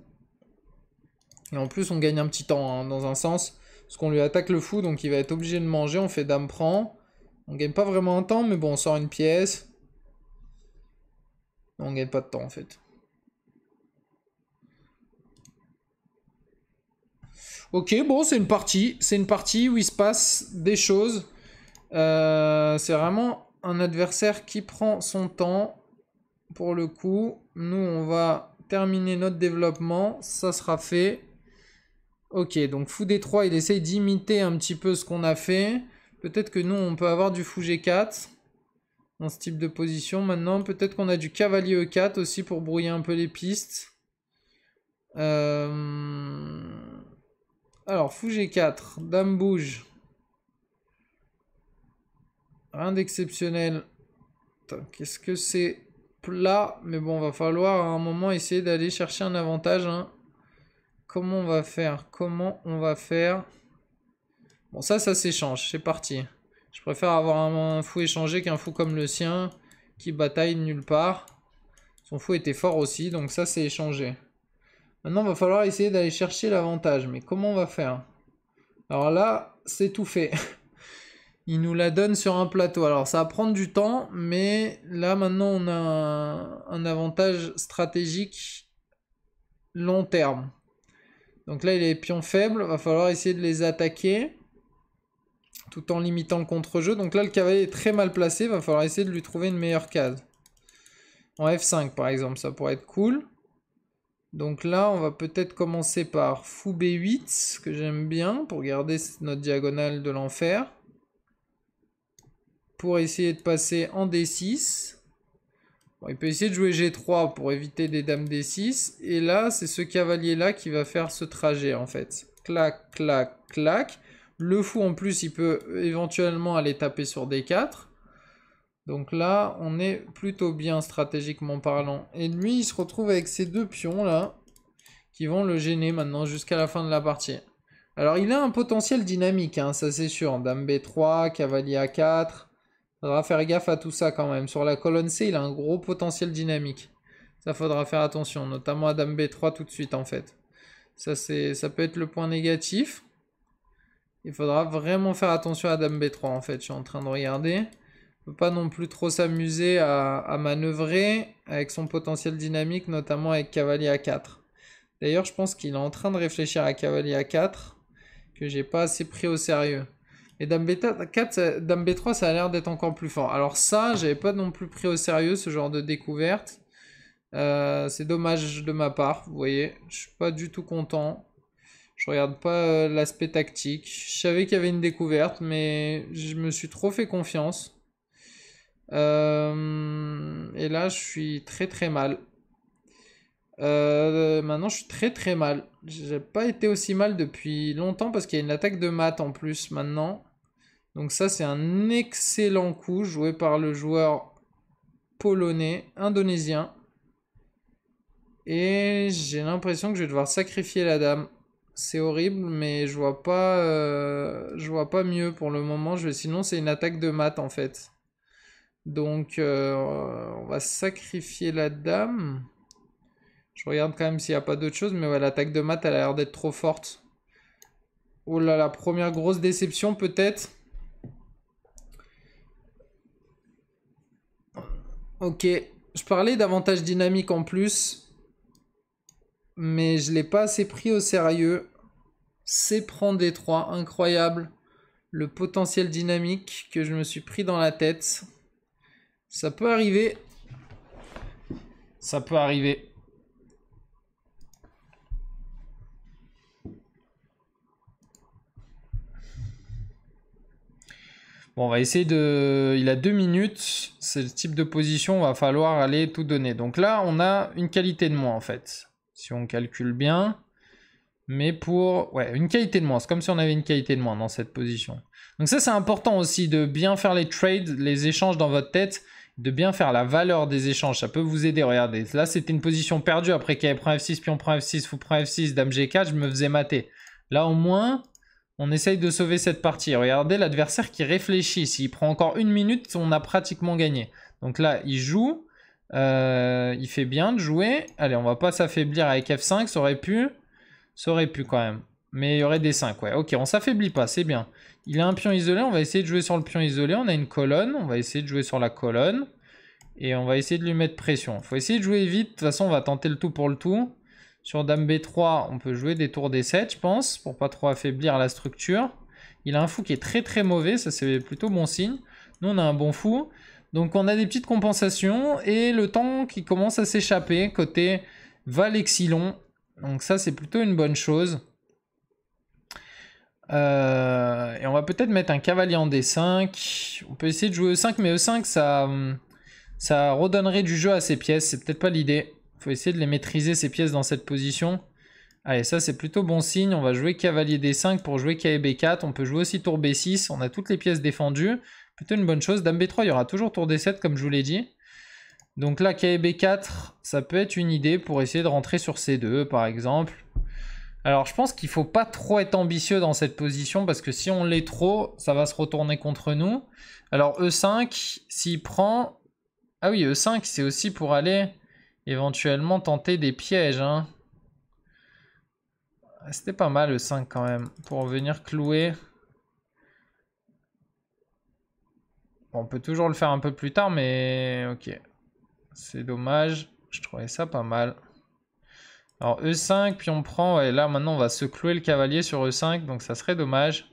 Et en plus, on gagne un petit temps, hein, dans un sens. Parce qu'on lui attaque le fou, donc il va être obligé de manger. On fait dame prend. On gagne pas vraiment un temps, mais bon, on sort une pièce. On gagne pas de temps, en fait. Ok, bon, c'est une partie. C'est une partie où il se passe des choses. Euh, c'est vraiment un adversaire qui prend son temps. Pour le coup, nous, on va terminer notre développement. Ça sera fait. Ok, donc fou D3, il essaye d'imiter un petit peu ce qu'on a fait. Peut-être que nous, on peut avoir du fou G4 dans ce type de position. Maintenant, peut-être qu'on a du cavalier E4 aussi pour brouiller un peu les pistes. Euh, alors, fou G4, dame bouge. Rien d'exceptionnel. Qu'est-ce que c'est plat Mais bon, va falloir à un moment essayer d'aller chercher un avantage. Hein. Comment on va faire Comment on va faire Bon, ça, ça s'échange. C'est parti. Je préfère avoir un, fou échangé qu'un fou comme le sien qui bataille nulle part. Son fou était fort aussi, donc ça, c'est échangé. Maintenant, va falloir essayer d'aller chercher l'avantage. Mais comment on va faire Alors là, c'est tout fait. Il nous la donne sur un plateau. Alors ça va prendre du temps, mais là maintenant on a un, avantage stratégique long terme. Donc là il est pion faible, va falloir essayer de les attaquer tout en limitant le contre-jeu. Donc là, le cavalier est très mal placé, va falloir essayer de lui trouver une meilleure case. En F5, par exemple, ça pourrait être cool. Donc là, on va peut-être commencer par fou B8, que j'aime bien, pour garder notre diagonale de l'enfer pour essayer de passer en D6. il peut essayer de jouer G3 pour éviter des dames D6. Et là, c'est ce cavalier-là qui va faire ce trajet, en fait. Clac, clac, clac. Le fou, en plus, il peut éventuellement aller taper sur D4. Donc là, on est plutôt bien stratégiquement parlant. Et lui, il se retrouve avec ces deux pions-là, qui vont le gêner maintenant jusqu'à la fin de la partie. Alors, il a un potentiel dynamique, hein, ça c'est sûr. Dame B3, cavalier A4 Faudra faire gaffe à tout ça quand même. Sur la colonne C, il a un gros potentiel dynamique. Ça faudra faire attention, notamment à Dame B3 tout de suite en fait. Ça, ça peut être le point négatif. Il faudra vraiment faire attention à Dame B3 en fait. Je suis en train de regarder. On peut pas non plus trop s'amuser à, à, manœuvrer avec son potentiel dynamique, notamment avec cavalier A4. D'ailleurs, je pense qu'il est en train de réfléchir à cavalier A4, que j'ai pas assez pris au sérieux. Et Dame B4, Dame 3 ça a l'air d'être encore plus fort. Alors ça, j'avais pas non plus pris au sérieux ce genre de découverte. Euh, c'est dommage de ma part, vous voyez. Je suis pas du tout content. Je regarde pas euh, l'aspect tactique. Je savais qu'il y avait une découverte, mais je me suis trop fait confiance. Euh, et là, je suis très très mal. maintenant, je suis très très mal. J'ai pas été aussi mal depuis longtemps parce qu'il y a une attaque de maths en plus maintenant. Donc ça, c'est un excellent coup joué par le joueur polonais, indonésien. Et j'ai l'impression que je vais devoir sacrifier la dame. C'est horrible, mais je vois pas, euh, je vois pas mieux pour le moment. Je sinon, c'est une attaque de mat en fait. Donc, euh, on va sacrifier la dame. Je regarde quand même s'il n'y a pas d'autre chose, mais ouais, l'attaque de mat, elle a l'air d'être trop forte. Oh là, la première grosse déception peut-être. Ok, je parlais d'avantage dynamique en plus, mais je l'ai pas assez pris au sérieux. C'est prendre des 3, incroyable. Le potentiel dynamique que je me suis pris dans la tête. Ça peut arriver. Ça peut arriver. on va essayer de... Il a deux minutes. C'est le type de position, il va falloir aller tout donner. Donc là, on a une qualité de moins, en fait. Si on calcule bien. Mais pour... Ouais, une qualité de moins. C'est comme si on avait une qualité de moins dans cette position. Donc ça, c'est important aussi de bien faire les trades, les échanges dans votre tête. De bien faire la valeur des échanges. Ça peut vous aider. Regardez, là, c'était une position perdue. Après qu'il y prend F6, pion prend F6, fou F6, dame G4, je me faisais mater. Là, au moins... On essaye de sauver cette partie. Regardez l'adversaire qui réfléchit. S'il prend encore une minute, on a pratiquement gagné. Donc là, il joue. Euh, il fait bien de jouer. Allez, on va pas s'affaiblir avec F5. Ça aurait pu. Ça aurait pu quand même. Mais il y aurait des 5, ouais. Ok, on s'affaiblit pas, c'est bien. Il a un pion isolé, on va essayer de jouer sur le pion isolé. On a une colonne, on va essayer de jouer sur la colonne. Et on va essayer de lui mettre pression. faut essayer de jouer vite, de toute façon on va tenter le tout pour le tout. Sur Dame B3, on peut jouer des tours D7, je pense, pour pas trop affaiblir la structure. Il a un fou qui est très très mauvais, ça c'est plutôt bon signe. Nous, on a un bon fou. Donc on a des petites compensations et le temps qui commence à s'échapper côté Valexilon. Donc ça c'est plutôt une bonne chose. Euh, et on va peut-être mettre un cavalier en D5. On peut essayer de jouer E5, mais E5 ça, ça redonnerait du jeu à ses pièces, c'est peut-être pas l'idée faut essayer de les maîtriser ces pièces dans cette position. Allez, ça c'est plutôt bon signe. On va jouer cavalier d5 pour jouer k b4. On peut jouer aussi tour b6. On a toutes les pièces défendues. Plutôt une bonne chose. Dame b3, il y aura toujours tour d7 comme je vous l'ai dit. Donc là, k b4, ça peut être une idée pour essayer de rentrer sur c2 par exemple. Alors je pense qu'il faut pas trop être ambitieux dans cette position parce que si on l'est trop, ça va se retourner contre nous. Alors e5, s'il prend... Ah oui, e5, c'est aussi pour aller éventuellement tenter des pièges. Hein. Ah, c'était pas mal le 5 quand même, pour venir clouer. on peut toujours le faire un peu plus tard, mais ok. C'est dommage, je trouvais ça pas mal. Alors E5, puis on prend, et là maintenant on va se clouer le cavalier sur E5, donc ça serait dommage.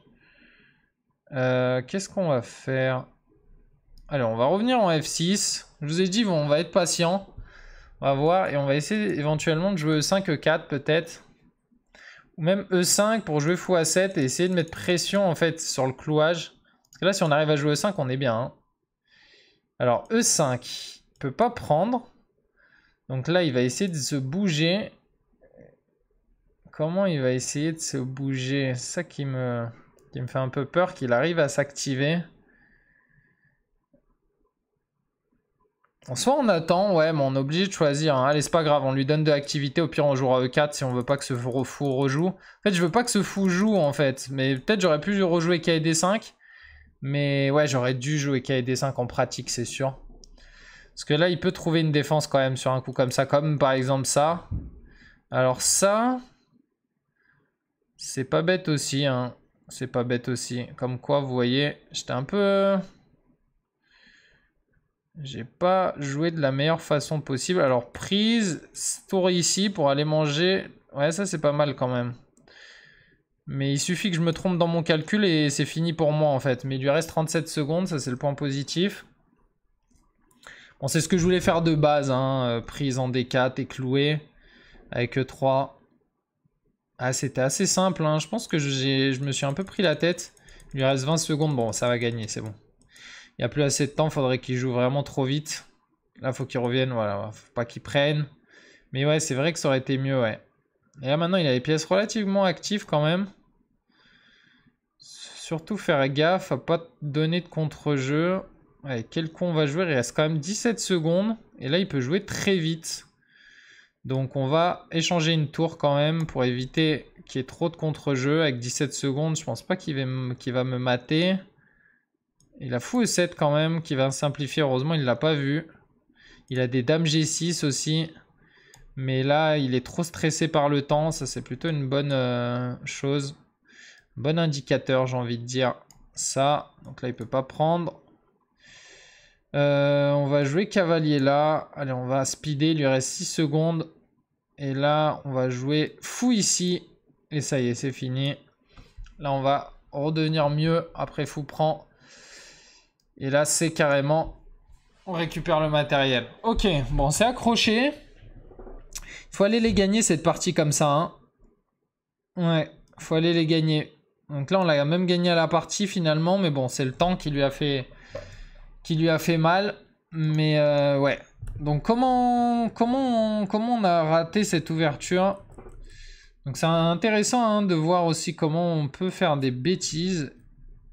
Euh, qu'est-ce qu'on va faire Allez, on va revenir en F6. Je vous ai dit, on va être patient. On va voir et on va essayer éventuellement de jouer E5, E4 peut-être. Ou même E5 pour jouer fou à 7 et essayer de mettre pression en fait sur le clouage. Parce que là, si on arrive à jouer E5, on est bien. Hein. Alors E5, il peut pas prendre. Donc là, il va essayer de se bouger. Comment il va essayer de se bouger C'est ça qui me, qui me fait un peu peur, qu'il arrive à s'activer. Soit on attend, ouais, mais on est obligé de choisir. Hein. Allez, c'est pas grave, on lui donne de l'activité. Au pire, on jouera E4 si on veut pas que ce fou rejoue. En fait, je veux pas que ce fou joue, en fait. Mais peut-être j'aurais pu rejouer KD5. Mais ouais, j'aurais dû jouer KD5 en pratique, c'est sûr. Parce que là, il peut trouver une défense quand même sur un coup comme ça. Comme par exemple ça. Alors ça... C'est pas bête aussi, hein. C'est pas bête aussi. Comme quoi, vous voyez, j'étais un peu... J'ai pas joué de la meilleure façon possible. Alors, prise, tour ici pour aller manger. Ouais, ça c'est pas mal quand même. Mais il suffit que je me trompe dans mon calcul et c'est fini pour moi en fait. Mais il lui reste 37 secondes, ça c'est le point positif. Bon, c'est ce que je voulais faire de base. Hein. Euh, prise en D4 et cloué avec e 3. Ah, c'était assez simple. Hein. Je pense que je me suis un peu pris la tête. Il lui reste 20 secondes. Bon, ça va gagner, c'est bon. Il n'y a plus assez de temps, faudrait qu'il joue vraiment trop vite. Là, faut qu'il revienne, voilà, faut pas qu'il prenne. Mais ouais, c'est vrai que ça aurait été mieux, ouais. Et là, maintenant, il a les pièces relativement actives quand même. Surtout faire gaffe à pas donner de contre-jeu. Ouais, quel on va jouer Il reste quand même 17 secondes. Et là, il peut jouer très vite. Donc, on va échanger une tour quand même pour éviter qu'il y ait trop de contre-jeu. Avec 17 secondes, je pense pas qu'il va me mater. Il a fou E7 quand même, qui va simplifier. Heureusement, il ne l'a pas vu. Il a des dames G6 aussi. Mais là, il est trop stressé par le temps. Ça, c'est plutôt une bonne euh, chose. Bon indicateur, j'ai envie de dire ça. Donc là, il ne peut pas prendre. Euh, on va jouer cavalier là. Allez, on va speeder. Il lui reste 6 secondes. Et là, on va jouer fou ici. Et ça y est, c'est fini. Là, on va redevenir mieux. Après, fou prend. Et là, c'est carrément... On récupère le matériel. Ok, bon, c'est accroché. Il faut aller les gagner, cette partie comme ça. Ouais. Hein. Ouais, faut aller les gagner. Donc là, on l'a même gagné à la partie, finalement. Mais bon, c'est le temps qui lui a fait, qui lui a fait mal. Mais euh, ouais. Donc comment, comment, on, comment on a raté cette ouverture donc c'est intéressant hein, de voir aussi comment on peut faire des bêtises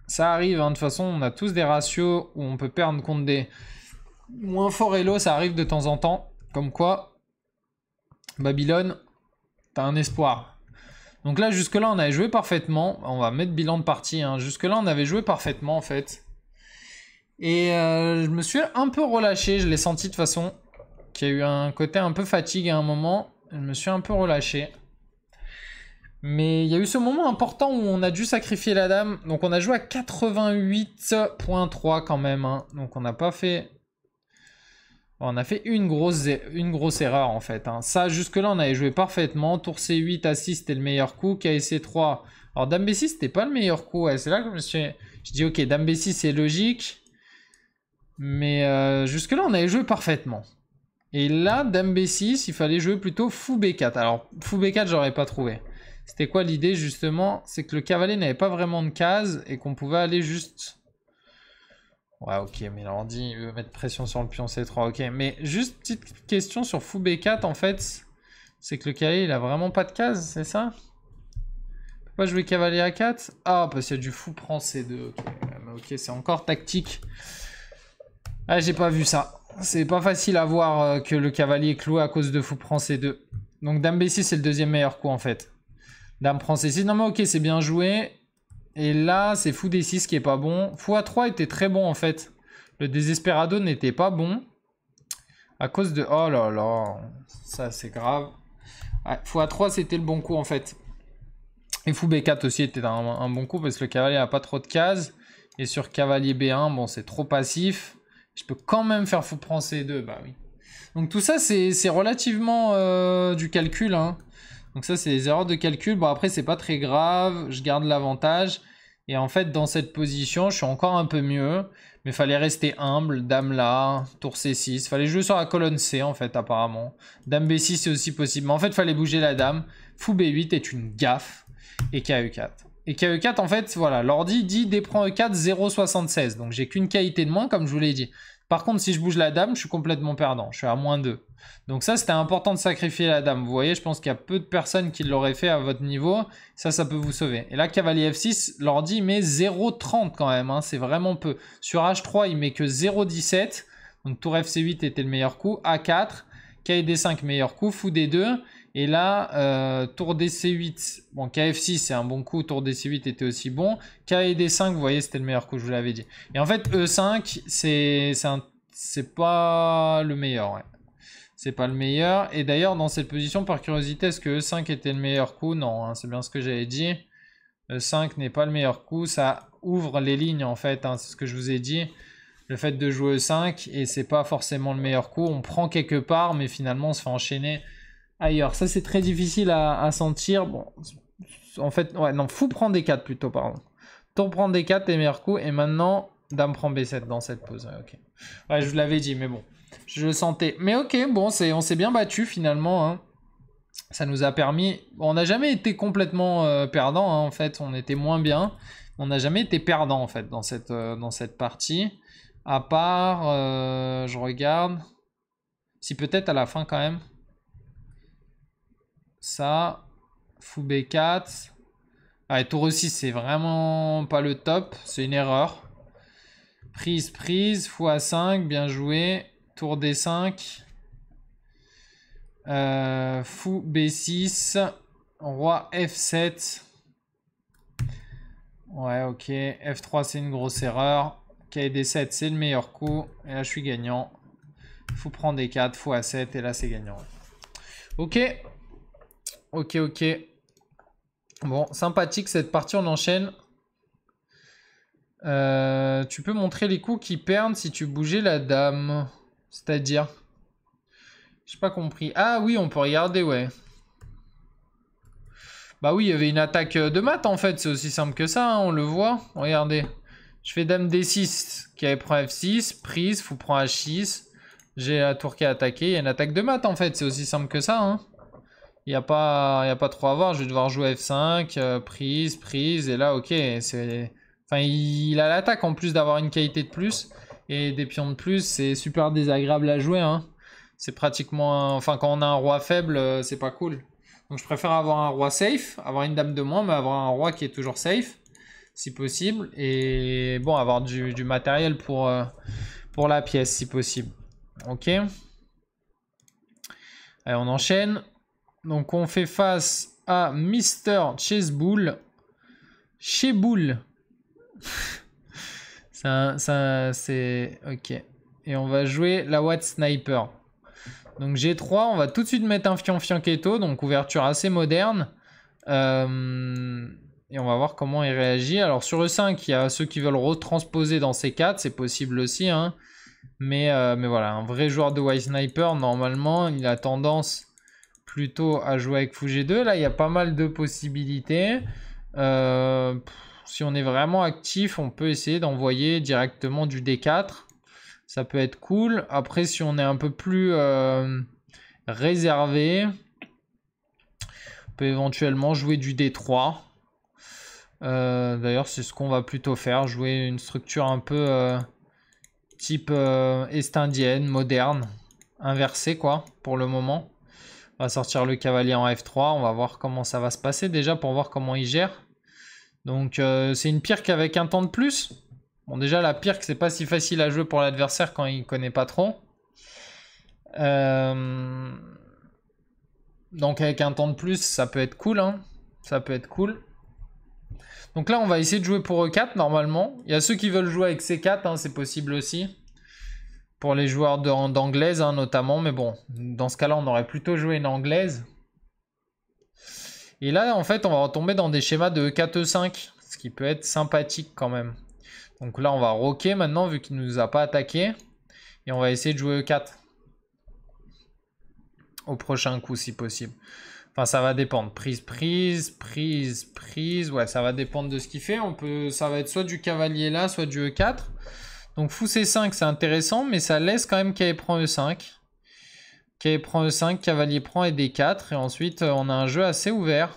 ça arrive, hein, de toute façon, on a tous des ratios où on peut perdre contre des moins forts Elo, ça arrive de temps en temps. Comme quoi, Babylone, t'as un espoir. Donc là, jusque-là, on avait joué parfaitement. On va mettre bilan de partie. Hein. Jusque-là, on avait joué parfaitement, en fait. Et euh, je me suis un peu relâché, je l'ai senti de toute façon. Qu'il y a eu un côté un peu fatigue à un moment. Je me suis un peu relâché. Mais il y a eu ce moment important où on a dû sacrifier la dame. Donc on a joué à 88.3 quand même. Hein. Donc on n'a pas fait... On a fait une grosse, une grosse erreur en fait. Hein. Ça, jusque-là, on avait joué parfaitement. Tour C8 à 6, c'était le meilleur coup. ksc 3 Alors Dame B6, c'était pas le meilleur coup. C'est là que je me suis... Je dis, ok, Dame B6, c'est logique. Mais euh, jusque-là, on avait joué parfaitement. Et là, Dame B6, il fallait jouer plutôt Fou B4. Alors, Fou B4, j'aurais pas trouvé. C'était quoi l'idée justement C'est que le cavalier n'avait pas vraiment de case et qu'on pouvait aller juste... Ouais ok mais là on dit veut mettre pression sur le pion C3 ok mais juste petite question sur fou B4 en fait c'est que le cavalier il a vraiment pas de case c'est ça Pourquoi pas jouer cavalier A4 Ah parce bah, qu'il y a du fou prend C2 ok, c'est encore tactique Ah j'ai pas vu ça c'est pas facile à voir euh, que le cavalier est cloué à cause de fou prend C2 donc dame B6 c'est le deuxième meilleur coup en fait Dame prend c6. Non mais ok, c'est bien joué. Et là, c'est fou d6 qui est pas bon. Fou a3 était très bon en fait. Le désespérado n'était pas bon. À cause de... Oh là là, ça c'est grave. Ouais, fou a3 c'était le bon coup en fait. Et fou b4 aussi était un, bon coup parce que le cavalier n'a pas trop de cases. Et sur cavalier b1, bon c'est trop passif. Je peux quand même faire fou prend c2, bah oui. Donc tout ça c'est relativement euh, du calcul. Hein. Donc ça, c'est des erreurs de calcul. Bon, après, c'est pas très grave. Je garde l'avantage. Et en fait, dans cette position, je suis encore un peu mieux. Mais fallait rester humble. Dame là, tour C6. Fallait jouer sur la colonne C, en fait, apparemment. Dame B6, c'est aussi possible. Mais en fait, fallait bouger la dame. Fou B8 est une gaffe. Et KE4. Et KE4, en fait, voilà, l'ordi dit déprend E4 0,76. Donc j'ai qu'une qualité de moins, comme je vous l'ai dit. Par contre, si je bouge la dame, je suis complètement perdant. Je suis à moins 2. Donc ça, c'était important de sacrifier la dame. Vous voyez, je pense qu'il y a peu de personnes qui l'auraient fait à votre niveau. Ça, ça peut vous sauver. Et là, cavalier F6, l'ordi met 0,30 quand même. Hein. C'est vraiment peu. Sur H3, il met que 0,17. Donc tour FC8 était le meilleur coup. A4, KD5 meilleur coup. Fou D2. Et là, euh, tour tour c 8 bon, KF6, c'est un bon coup, tour c 8 était aussi bon. K et D5, vous voyez, c'était le meilleur coup, je vous l'avais dit. Et en fait, E5, c'est pas le meilleur, C'est pas le meilleur. Et d'ailleurs, dans cette position, par curiosité, est-ce que E5 était le meilleur coup Non, hein, c'est bien ce que j'avais dit. E5 n'est pas le meilleur coup, ça ouvre les lignes, en fait, hein, c'est ce que je vous ai dit le fait de jouer E5 et c'est pas forcément le meilleur coup. On prend quelque part, mais finalement on se fait enchaîner ailleurs. Ça, c'est très difficile à, sentir. Bon, en fait, ouais, non, fou prend des 4 plutôt, pardon. T'en prends des 4, tes meilleurs coups, et maintenant, dame prend B7 dans cette pause. Ouais, ok. Ouais, je vous l'avais dit, mais bon, je le sentais. Mais ok, bon, on s'est bien battu finalement. Hein. Ça nous a permis. On n'a jamais été complètement euh, perdant, hein, en fait, on était moins bien. On n'a jamais été perdant, en fait, dans cette, euh, dans cette partie. À part, euh, je regarde. Si peut-être à la fin quand même ça. Fou B4. Allez, tour 6, c'est vraiment pas le top. C'est une erreur. Prise, prise. Fou A5, bien joué. Tour D5. Euh, fou B6. Roi F7. Ouais, ok. F3, c'est une grosse erreur. KD7, c'est le meilleur coup. Et là, je suis gagnant. Fou prend d 4 Fou a 7 et là, c'est gagnant. Ok. Ok, ok. Bon, sympathique cette partie, on enchaîne. Euh, tu peux montrer les coups qui perdent si tu bougeais la dame. C'est-à-dire J'ai pas compris. Ah oui, on peut regarder, ouais. Bah oui, il y avait une attaque euh, de maths, en fait. C'est aussi simple que ça, hein, on le voit. Regardez. Je fais dame D6, qui a prend F6, prise, fou prend H6. J'ai la tour qui a attaqué. Il y a une attaque de maths, en fait. C'est aussi simple que ça, hein. Il n'y a, pas, y a pas trop à voir. Je vais devoir jouer F5, euh, prise, prise. Et là, ok, c'est... Enfin, il a l'attaque en plus d'avoir une qualité de plus. Et des pions de plus, c'est super désagréable à jouer. Hein. C'est pratiquement... Enfin, quand on a un roi faible, euh, c'est pas cool. Donc je préfère avoir un roi safe, avoir une dame de moins, mais avoir un roi qui est toujours safe, si possible. Et bon, avoir du, matériel pour, euh, pour la pièce, si possible. Ok. Allez, on enchaîne. Donc on fait face à Mr. ça, Ça, c'est... Ok. Et on va jouer la White Sniper. Donc G3, on va tout de suite mettre un Fian donc ouverture assez moderne. Euh, et on va voir comment il réagit. Alors sur E5, il y a ceux qui veulent retransposer dans C4, c'est possible aussi. Hein. Mais, euh, mais voilà, un vrai joueur de White Sniper, normalement, il a tendance plutôt à jouer avec Fou 2 Là, il y a pas mal de possibilités. Euh, si on est vraiment actif, on peut essayer d'envoyer directement du D4. Ça peut être cool. Après, si on est un peu plus euh, réservé, on peut éventuellement jouer du D3. Euh, d'ailleurs, c'est ce qu'on va plutôt faire, jouer une structure un peu type est indienne, moderne, inversée quoi, pour le moment. On va sortir le cavalier en F3. On va voir comment ça va se passer déjà pour voir comment il gère. Donc euh, c'est une pire qu'avec un temps de plus. Bon déjà la pire c'est pas si facile à jouer pour l'adversaire quand il connaît pas trop. Euh, donc avec un temps de plus ça peut être cool. Hein. Ça peut être cool. Donc là on va essayer de jouer pour E4 normalement. Il y a ceux qui veulent jouer avec C4 hein, c'est possible aussi pour les joueurs d'anglaise hein, notamment. Mais bon, dans ce cas-là, on aurait plutôt joué une anglaise. Et là, en fait, on va retomber dans des schémas de 4-5, ce qui peut être sympathique quand même. Donc là, on va roquer maintenant, vu qu'il ne nous a pas attaqué. Et on va essayer de jouer E4 au prochain coup, si possible. Enfin, ça va dépendre. Prise, prise, prise, prise. Ouais, ça va dépendre de ce qu'il fait. On peut, ça va être soit du cavalier là, soit du E4. Donc fou c5, c'est intéressant, mais ça laisse quand même qu'elle prend e5. k. prend e5, e cavalier prend et d4. Et ensuite, euh, on a un jeu assez ouvert.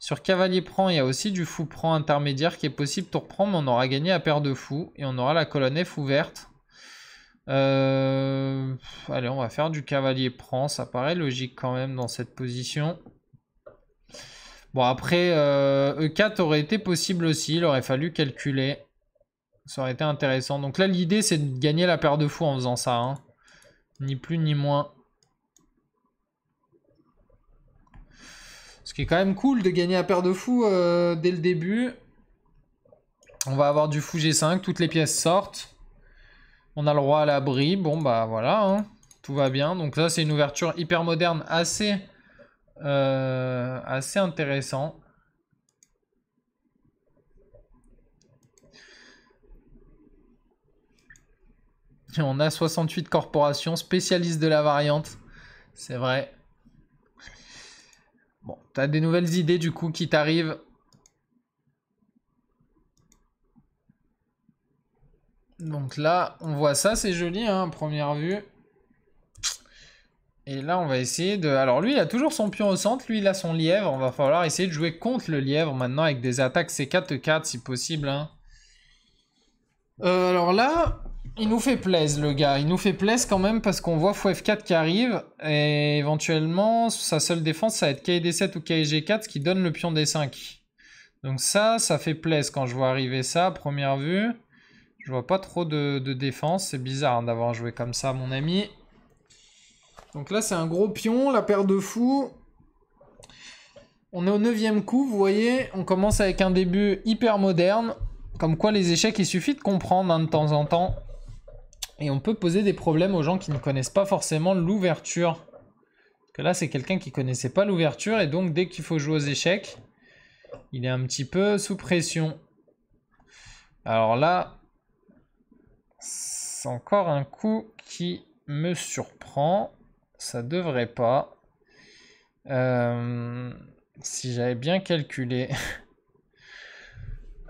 Sur cavalier prend, il y a aussi du fou prend intermédiaire qui est possible pour reprendre, mais on aura gagné à paire de fou Et on aura la colonne F ouverte. Euh, allez, on va faire du cavalier prend. Ça paraît logique quand même dans cette position. Bon, après, E4 euh, e aurait été possible aussi. Il aurait fallu calculer. Ça aurait été intéressant. Donc là, l'idée, c'est de gagner la paire de fous en faisant ça. Hein. Ni plus, ni moins. Ce qui est quand même cool de gagner la paire de fous euh, dès le début. On va avoir du fou G5, toutes les pièces sortent. On a le roi à l'abri, bon bah voilà, hein. tout va bien. Donc ça, c'est une ouverture hyper moderne, assez, euh, assez intéressant. on a 68 corporations spécialistes de la variante. C'est vrai. Bon, t'as des nouvelles idées du coup qui t'arrivent. Donc là, on voit ça, c'est joli, hein, première vue. Et là, on va essayer de... Alors lui, il a toujours son pion au centre, lui, il a son lièvre. On va falloir essayer de jouer contre le lièvre maintenant avec des attaques C4-4 si possible. Hein. Euh, alors là, il nous fait plaise, le gars. Il nous fait plaisir quand même parce qu'on voit fou f 4 qui arrive. Et éventuellement, sa seule défense, ça va être KD7 ou KG4, ce qui donne le pion D5. Donc ça, ça fait plaisir quand je vois arriver ça, à première vue. Je vois pas trop de, défense. C'est bizarre d'avoir joué comme ça, mon ami. Donc là, c'est un gros pion, la paire de fous. On est au neuvième coup, vous voyez, on commence avec un début hyper moderne. Comme quoi les échecs, il suffit de comprendre hein, de temps en temps. Et on peut poser des problèmes aux gens qui ne connaissent pas forcément l'ouverture. Parce que là, c'est quelqu'un qui connaissait pas l'ouverture. Et donc, dès qu'il faut jouer aux échecs, il est un petit peu sous pression. Alors là, c'est encore un coup qui me surprend. Ça devrait pas. Euh, si j'avais bien calculé.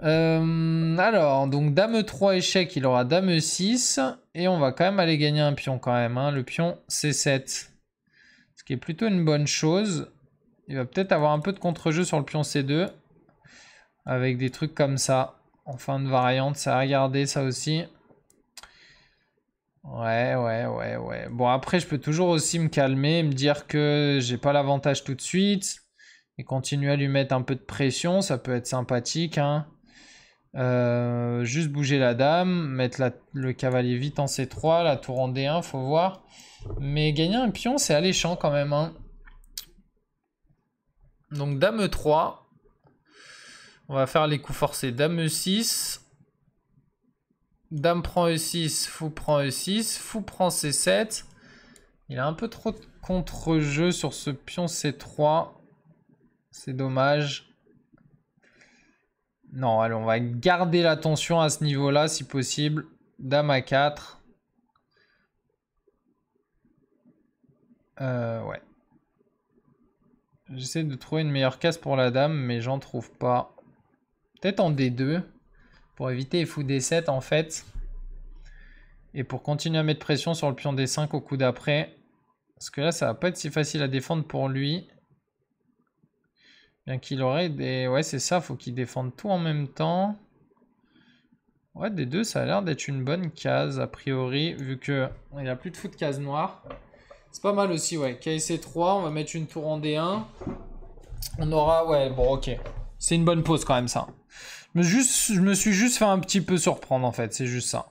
Euh, alors, donc dame 3 échec, il aura dame 6. Et on va quand même aller gagner un pion quand même. Hein. Le pion C7. Ce qui est plutôt une bonne chose. Il va peut-être avoir un peu de contre-jeu sur le pion C2. Avec des trucs comme ça. En fin de variante, ça à regarder ça aussi. Ouais, ouais, ouais, ouais. Bon, après, je peux toujours aussi me calmer, me dire que j'ai pas l'avantage tout de suite. Et continuer à lui mettre un peu de pression, ça peut être sympathique. Hein. Euh, juste bouger la dame, mettre le cavalier vite en C3, la tour en D1, faut voir. Mais gagner un pion, c'est alléchant quand même. Hein. Donc dame E3. On va faire les coups forcés. Dame E6. Dame prend E6, fou prend E6, fou prend C7. Il a un peu trop de contre-jeu sur ce pion C3. C'est dommage. Non, allez, on va garder l'attention à ce niveau-là, si possible. Dame à 4. Euh, ouais. J'essaie de trouver une meilleure case pour la dame, mais j'en trouve pas. Peut-être en D2, pour éviter fou D7 en fait. Et pour continuer à mettre pression sur le pion D5 au coup d'après. Parce que là, ça va pas être si facile à défendre pour lui. Bien qu'il aurait des... Ouais, c'est ça, faut qu'il défende tout en même temps. Ouais, des deux, ça a l'air d'être une bonne case, a priori, vu que il n'y a plus de foot case noire. C'est pas mal aussi, ouais. KSC 3, on va mettre une tour en D1. On aura... Ouais, bon, ok. C'est une bonne pause quand même, ça. je me suis juste fait un petit peu surprendre, en fait. C'est juste ça.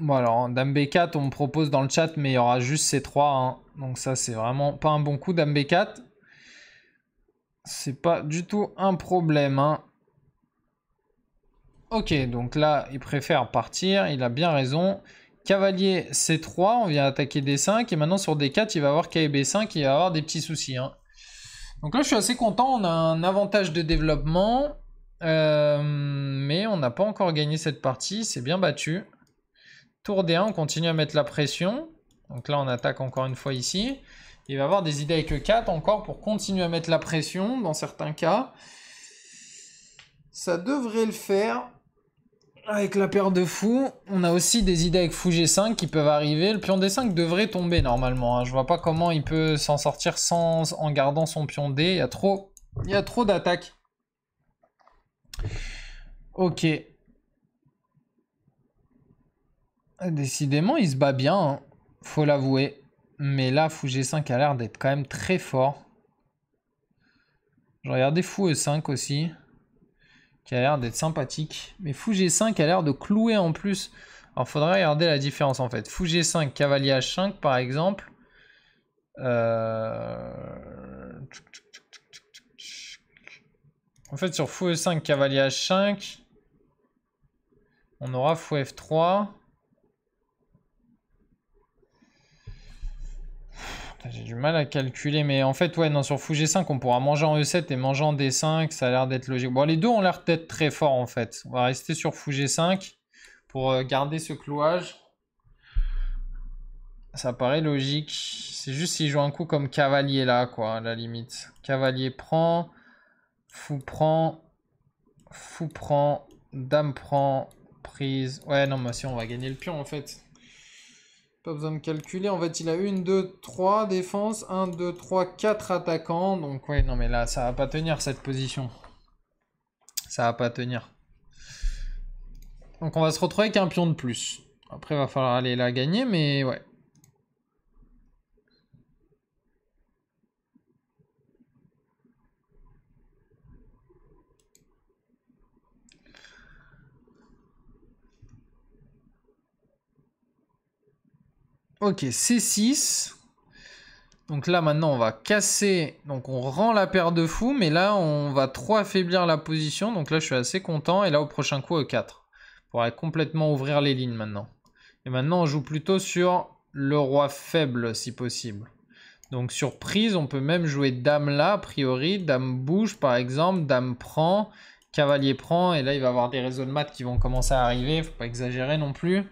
Bon alors, Dame B4, on me propose dans le chat, mais il y aura juste C3. Hein. Donc ça, c'est vraiment pas un bon coup. Dame B4, c'est pas du tout un problème. Hein. Ok, donc là, il préfère partir. Il a bien raison. Cavalier C3, on vient attaquer D5. Et maintenant, sur D4, il va avoir b 5 Il va avoir des petits soucis. Hein. Donc là, je suis assez content. On a un avantage de développement. Euh, mais on n'a pas encore gagné cette partie. C'est bien battu. Tour D1, on continue à mettre la pression. Donc là, on attaque encore une fois ici. Il va avoir des idées avec le 4 encore pour continuer à mettre la pression dans certains cas. Ça devrait le faire. Avec la paire de fou. on a aussi des idées avec fou G5 qui peuvent arriver. Le pion D5 devrait tomber normalement. Hein. Je vois pas comment il peut s'en sortir sans, en gardant son pion D. Il y a trop, il y a trop d'attaques. Ok. Décidément, il se bat bien, hein. faut l'avouer. Mais là, Fou G5 a l'air d'être quand même très fort. Je regardais Fou E5 aussi, qui a l'air d'être sympathique. Mais Fou G5 a l'air de clouer en plus. Alors, faudrait regarder la différence en fait. Fou G5, cavalier H5 par exemple. Euh, en fait, sur Fou E5, cavalier H5, on aura Fou F3. J'ai du mal à calculer, mais en fait, ouais, non, sur Fou G5, on pourra manger en E7 et manger en D5, ça a l'air d'être logique. Bon, les deux ont l'air d'être très forts, en fait. On va rester sur Fou G5 pour euh, garder ce clouage. Ça paraît logique. C'est juste s'il joue un coup comme cavalier là, quoi, à la limite. Cavalier prend, fou prend, fou prend, dame prend, prise. Ouais, non, mais si on va gagner le pion en fait. Pas besoin de calculer. En fait, il a une, deux, trois défenses. 1, 2, 3, 4 attaquants. Donc, ouais, non, mais là, ça va pas tenir cette position. Ça va pas tenir. Donc, on va se retrouver avec un pion de plus. Après, il va falloir aller la gagner, mais ouais. Ok, C6. Donc là, maintenant, on va casser. Donc on rend la paire de fous, mais là, on va trop affaiblir la position. Donc là, je suis assez content. Et là, au prochain coup, E4. Pour complètement ouvrir les lignes maintenant. Et maintenant, on joue plutôt sur le roi faible, si possible. Donc surprise, on peut même jouer dame là, a priori. Dame bouge, par exemple. Dame prend. Cavalier prend, et là il va avoir des réseaux de maths qui vont commencer à arriver, faut pas exagérer non plus.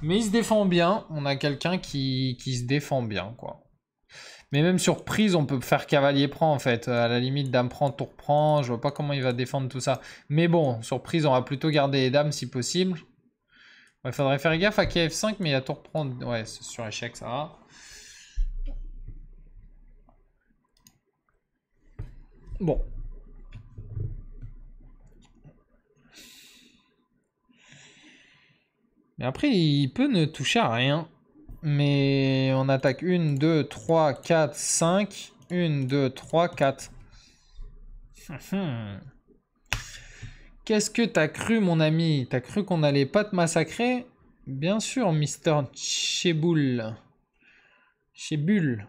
Mais il se défend bien, on a quelqu'un qui, se défend bien, quoi. Mais même surprise, on peut faire cavalier prend en fait. Euh, à la limite, dame prend, tour prend. Je vois pas comment il va défendre tout ça. Mais bon, surprise, on va plutôt garder les dames si possible. Il faudrait faire gaffe à KF5, mais il y a tour prend. Ouais, c'est sur échec, ça va. Bon, Mais après, il peut ne toucher à rien. Mais on attaque 1, 2, 3, 4, 5. 1, 2, 3, 4. Qu'est-ce que t'as cru, mon ami T'as cru qu'on n'allait pas te massacrer Bien sûr, Mister Cheboul. Chebul.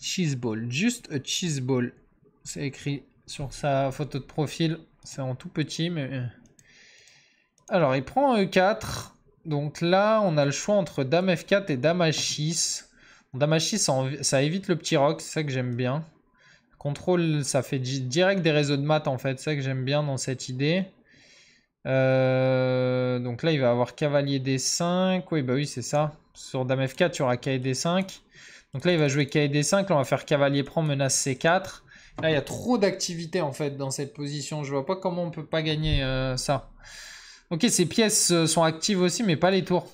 Cheeseball. Juste a cheeseball. C'est écrit sur sa photo de profil. C'est en tout petit, mais... Euh. Alors, il prend E4. Donc là, on a le choix entre Dame F4 et Dame H6. Dame H6, ça, évite le petit rock. C'est ça que j'aime bien. Contrôle, ça fait direct des réseaux de maths, en fait. C'est ça que j'aime bien dans cette idée. Euh, donc là, il va avoir cavalier D5. Oui, bah oui, c'est ça. Sur dame F4, tu y aura D5. Donc là, il va jouer kd D5. Là, on va faire cavalier prend, menace C4. Là, il y a trop d'activité en fait dans cette position. Je vois pas comment on peut pas gagner euh, ça. Ok, ces pièces euh, sont actives aussi, mais pas les tours.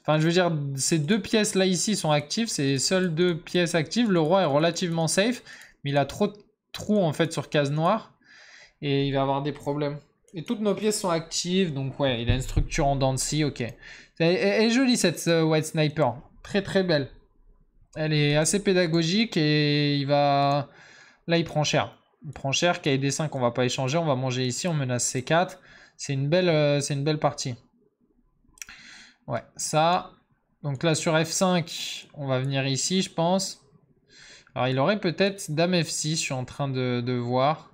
Enfin, je veux dire, ces deux pièces là ici sont actives. Ces seules deux pièces actives. Le roi est relativement safe, mais il a trop de trous en fait sur case noire. Et il va avoir des problèmes. Et toutes nos pièces sont actives, donc ouais, il a une structure en dents de ok. Elle est jolie cette euh, White Sniper. Très très belle. Elle est assez pédagogique et il va... Là, il prend cher. Il prend cher, des 5 on va pas échanger, on va manger ici, on menace C4. C'est une, belle, euh, une belle partie. Ouais, ça. Donc là, sur F5, on va venir ici, je pense. Alors, il aurait peut-être Dame F6, je suis en train de, voir.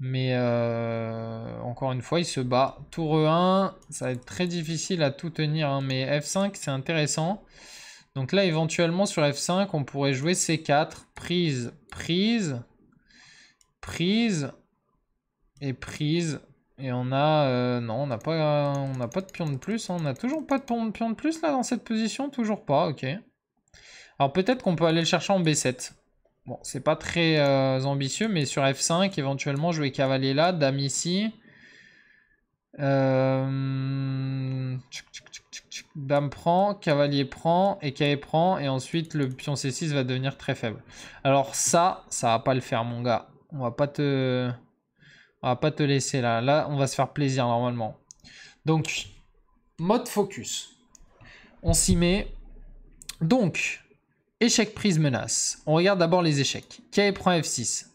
Mais euh, encore une fois, il se bat. Tour E1, ça va être très difficile à tout tenir. Hein, mais F5, c'est intéressant. Donc là, éventuellement, sur F5, on pourrait jouer C4. Prise, prise, prise et prise. Et on a... Euh, non, on n'a pas, on pas de pion de plus. Hein. On n'a toujours pas de pion de plus là dans cette position. Toujours pas, ok. Alors peut-être qu'on peut aller le chercher en B7. Bon, c'est pas très euh, ambitieux, mais sur F5, éventuellement jouer cavalier là, dame ici. Euh, dame prend, cavalier prend, et cavalier prend, et ensuite le pion C6 va devenir très faible. Alors ça, ça va pas le faire mon gars. On va pas te... On va pas te laisser là. Là, on va se faire plaisir normalement. Donc, mode focus. On s'y met. Donc, échec prise menace. On regarde d'abord les échecs. K prend F6.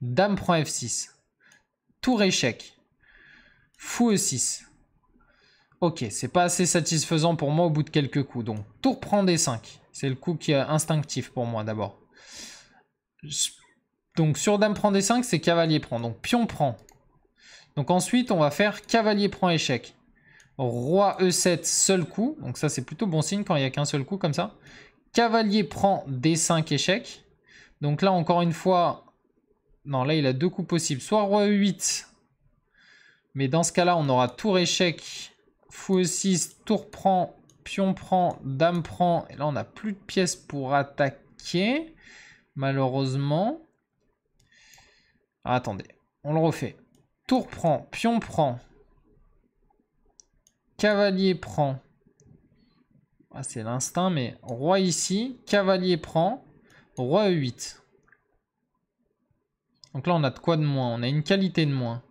Dame prend F6. Tour échec. Fou E6. Ok, c'est pas assez satisfaisant pour moi au bout de quelques coups. Donc, tour prend D5. C'est le coup qui est instinctif pour moi d'abord. Donc, sur dame prend D5, c'est cavalier prend. Donc, pion prend. Donc ensuite, on va faire cavalier prend échec. Roi E7, seul coup. Donc ça, c'est plutôt bon signe quand il n'y a qu'un seul coup comme ça. Cavalier prend D5 échec. Donc là, encore une fois... Non, là, il a deux coups possibles. Soit roi E8. Mais dans ce cas-là, on aura tour échec. Fou E6, tour prend, pion prend, dame prend. Et là, on n'a plus de pièces pour attaquer. Malheureusement. Ah, attendez, on le refait. Tour prend, pion prend. Cavalier prend. Ah, c'est l'instinct, mais roi ici, cavalier prend, roi 8 Donc là, on a de quoi de moins On a une qualité de moins.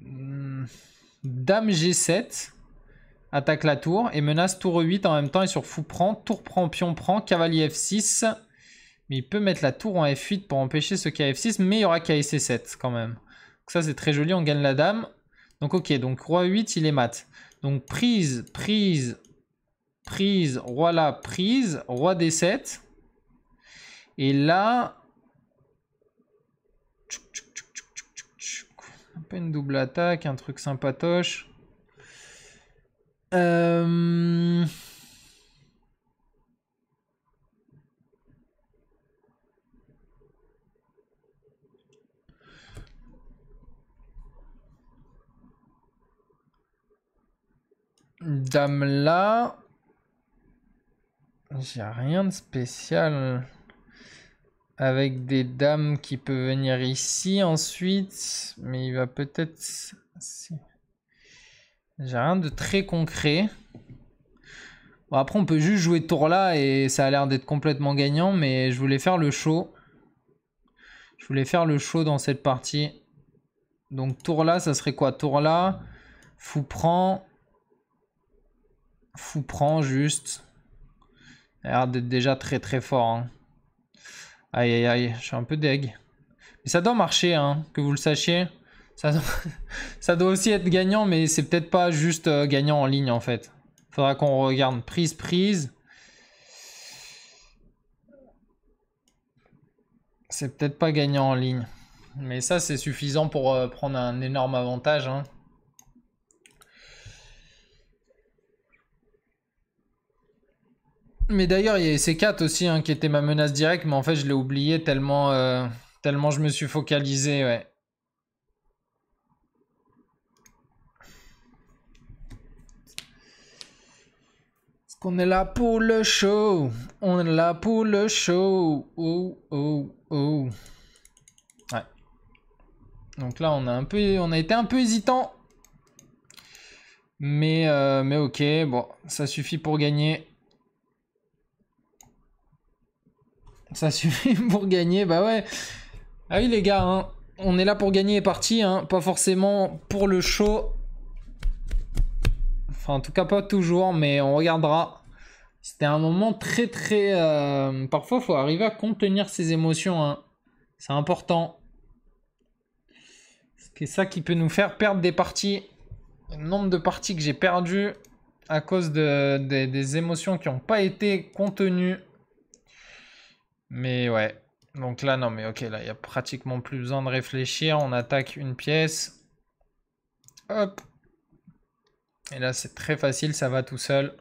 Hmm. Dame G7 attaque la tour et menace tour E8 en même temps et sur fou prend, tour prend, pion prend, cavalier F6, il peut mettre la tour en F8 pour empêcher ce KF6, mais il y aura KC7 quand même. Donc ça c'est très joli, on gagne la dame. Donc ok, donc roi 8 il est mat. Donc prise, prise, prise, roi là, prise, roi D7. Et là... Un peu une double attaque, un truc sympatoche. Euh, Dame là. J'ai rien de spécial. Avec des dames qui peuvent venir ici ensuite. Mais il va peut-être... J'ai rien de très concret. Bon, après, on peut juste jouer tour là et ça a l'air d'être complètement gagnant. Mais je voulais faire le show. Je voulais faire le show dans cette partie. Donc tour là, ça serait quoi Tour là, fou prend, Fou prend, juste. Il a d'être déjà très très fort. Hein. Aïe aïe aïe, je suis un peu deg. Mais ça doit marcher, hein, que vous le sachiez. Ça doit, ça doit aussi être gagnant, mais c'est peut-être pas juste euh, gagnant en ligne en fait. Faudra qu'on regarde prise, prise. C'est peut-être pas gagnant en ligne. Mais ça, c'est suffisant pour euh, prendre un énorme avantage. Hein. Mais d'ailleurs, il y a ces 4 aussi hein, qui était ma menace directe, mais en fait, je l'ai oublié tellement, euh, tellement je me suis focalisé, ouais. qu'on est là pour le show. On est là pour le show. Oh, oh, oh, Ouais. Donc là, on a, un peu, on a été un peu hésitant. Mais, euh, mais ok, bon, ça suffit pour gagner. Ça suffit pour gagner, bah ouais. Ah oui les gars, hein. on est là pour gagner les parties, hein. pas forcément pour le show. Enfin en tout cas pas toujours, mais on regardera. C'était un moment très très... Parfois euh, Parfois faut arriver à contenir ses émotions, hein. c'est important. C'est ça qui peut nous faire perdre des parties. Le nombre de parties que j'ai perdues à cause des émotions qui n'ont pas été contenues. Mais ouais. Donc là, non, mais ok, là, il n'y a pratiquement plus besoin de réfléchir. On attaque une pièce. Hop. Et là, c'est très facile, ça va tout seul.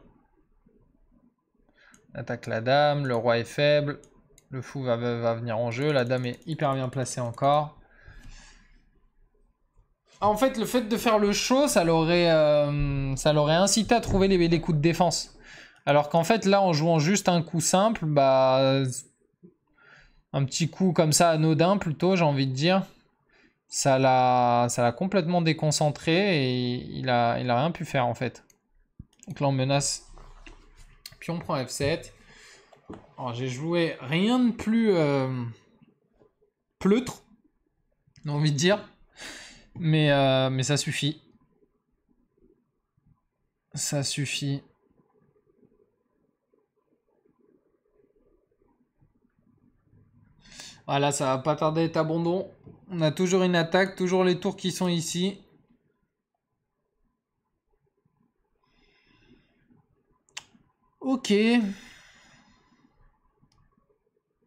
On attaque la dame, le roi est faible. Le fou va, venir en jeu. La dame est hyper bien placée encore. Ah, en fait, le fait de faire le show, ça l'aurait euh, l'aurait incité à trouver les, les coups de défense. Alors qu'en fait, là, en jouant juste un coup simple, bah un petit coup comme ça anodin plutôt, j'ai envie de dire. Ça l'a, ça l'a complètement déconcentré et il a, il rien pu faire en fait. Donc là on menace. Puis on prend F7. Alors j'ai joué rien de plus euh, pleutre, j'ai envie de dire. Mais, euh, mais ça suffit. Ça suffit. Voilà, ça va pas tarder à être abandon. On a toujours une attaque, toujours les tours qui sont ici. Ok.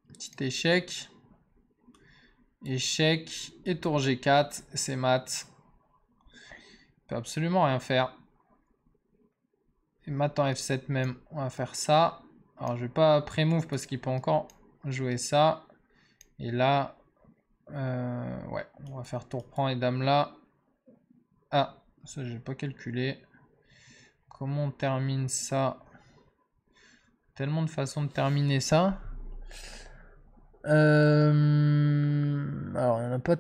Petit échec. Échec et tour G4, c'est mat. Il peut absolument rien faire. Et mat F7 même, on va faire ça. Alors je vais pas pré-move parce qu'il peut encore jouer ça. Et là, euh, ouais, on va faire tour prend et dame là. Ah, ça j'ai pas calculé. Comment on termine ça Tellement de façons de terminer ça. Euh, alors, il n'y en a pas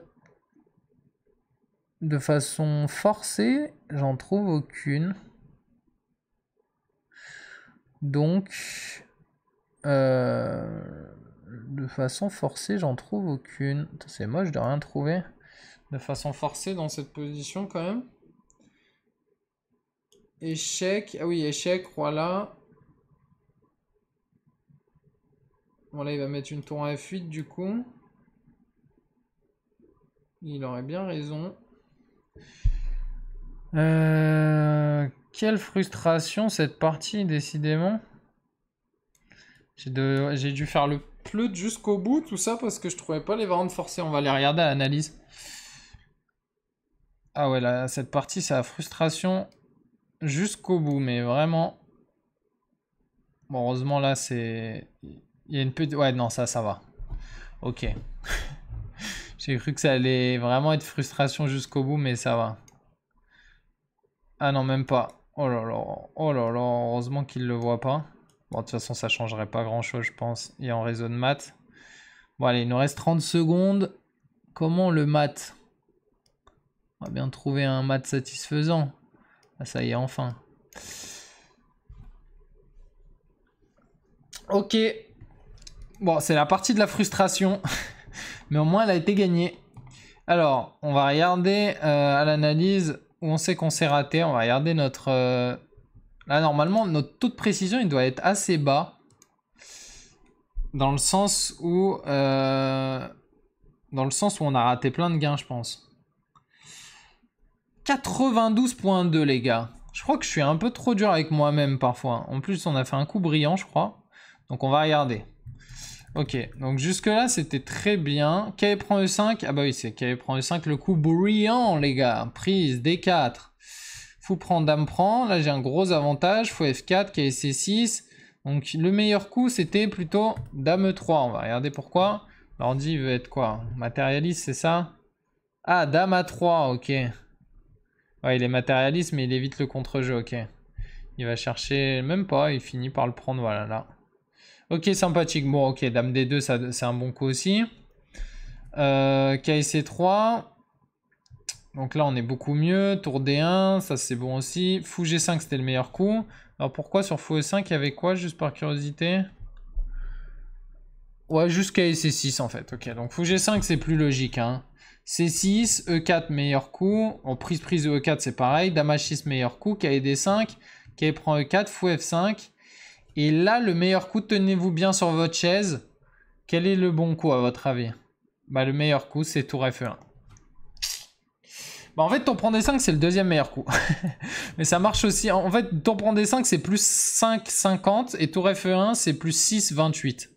de façon forcée, j'en trouve aucune. Donc, euh, de façon forcée, j'en trouve aucune. C'est moche de rien trouver de façon forcée dans cette position quand même. Échec. Ah oui, échec, voilà. Voilà, il va mettre une tour à F8 du coup. Il aurait bien raison. Euh, quelle frustration cette partie, décidément. J'ai dû faire le Pleut jusqu'au bout, tout ça, parce que je trouvais pas les variantes forcées. On va les regarder à l'analyse. Ah ouais, là, cette partie, c'est la frustration jusqu'au bout, mais vraiment. Bon, heureusement, là, c'est. Il y a une petite. Ouais, non, ça, ça va. Ok. J'ai cru que ça allait vraiment être frustration jusqu'au bout, mais ça va. Ah non, même pas. Oh là là. Oh là là. Heureusement qu'il le voit pas. Bon, de toute façon, ça changerait pas grand-chose, je pense. Et en réseau de maths. Bon, allez, il nous reste 30 secondes. Comment le mat On va bien trouver un mat satisfaisant. Ah, ça y est, enfin. Ok. Bon, c'est la partie de la frustration. Mais au moins, elle a été gagnée. Alors, on va regarder euh, à l'analyse où on sait qu'on s'est raté. On va regarder notre... Euh, Là, normalement, notre taux de précision, il doit être assez bas. Dans le sens où... Euh, dans le sens où on a raté plein de gains, je pense. 92.2, les gars. Je crois que je suis un peu trop dur avec moi-même parfois. En plus, on a fait un coup brillant, je crois. Donc, on va regarder. Ok, donc jusque-là, c'était très bien. KV prend E5. Ah bah oui, c'est KV prend E5, le coup brillant, les gars. Prise, D4. Fou prend, dame prend. Là, j'ai un gros avantage. Fou F4, KSC 6. Donc, le meilleur coup, c'était plutôt dame 3. On va regarder pourquoi. L'ordi veut être quoi Matérialiste, c'est ça Ah, dame A3, ok. Ouais, il est matérialiste, mais il évite le contre-jeu, ok. Il va chercher, même pas, il finit par le prendre, voilà, là. Ok, sympathique. Bon, ok, dame D2, c'est un bon coup aussi. Euh, KSC3. Donc là, on est beaucoup mieux. Tour D1, ça c'est bon aussi. Fou G5, c'était le meilleur coup. Alors pourquoi sur Fou E5, il y avait quoi, juste par curiosité Ouais, jusqu'à C6 en fait. Ok, donc Fou G5, c'est plus logique. Hein. C6, E4, meilleur coup. En prise, prise E4, c'est pareil. Dame H6, meilleur coup. kd D5. K prend E4, Fou F5. Et là, le meilleur coup, tenez-vous bien sur votre chaise. Quel est le bon coup à votre avis bah, Le meilleur coup, c'est Tour F1. Bah, en fait, tour prend des 5, c'est le deuxième meilleur coup. Mais ça marche aussi. En fait, ton prend des 5, c'est plus 5, 50. Et tour F1, e c'est plus 6, 28.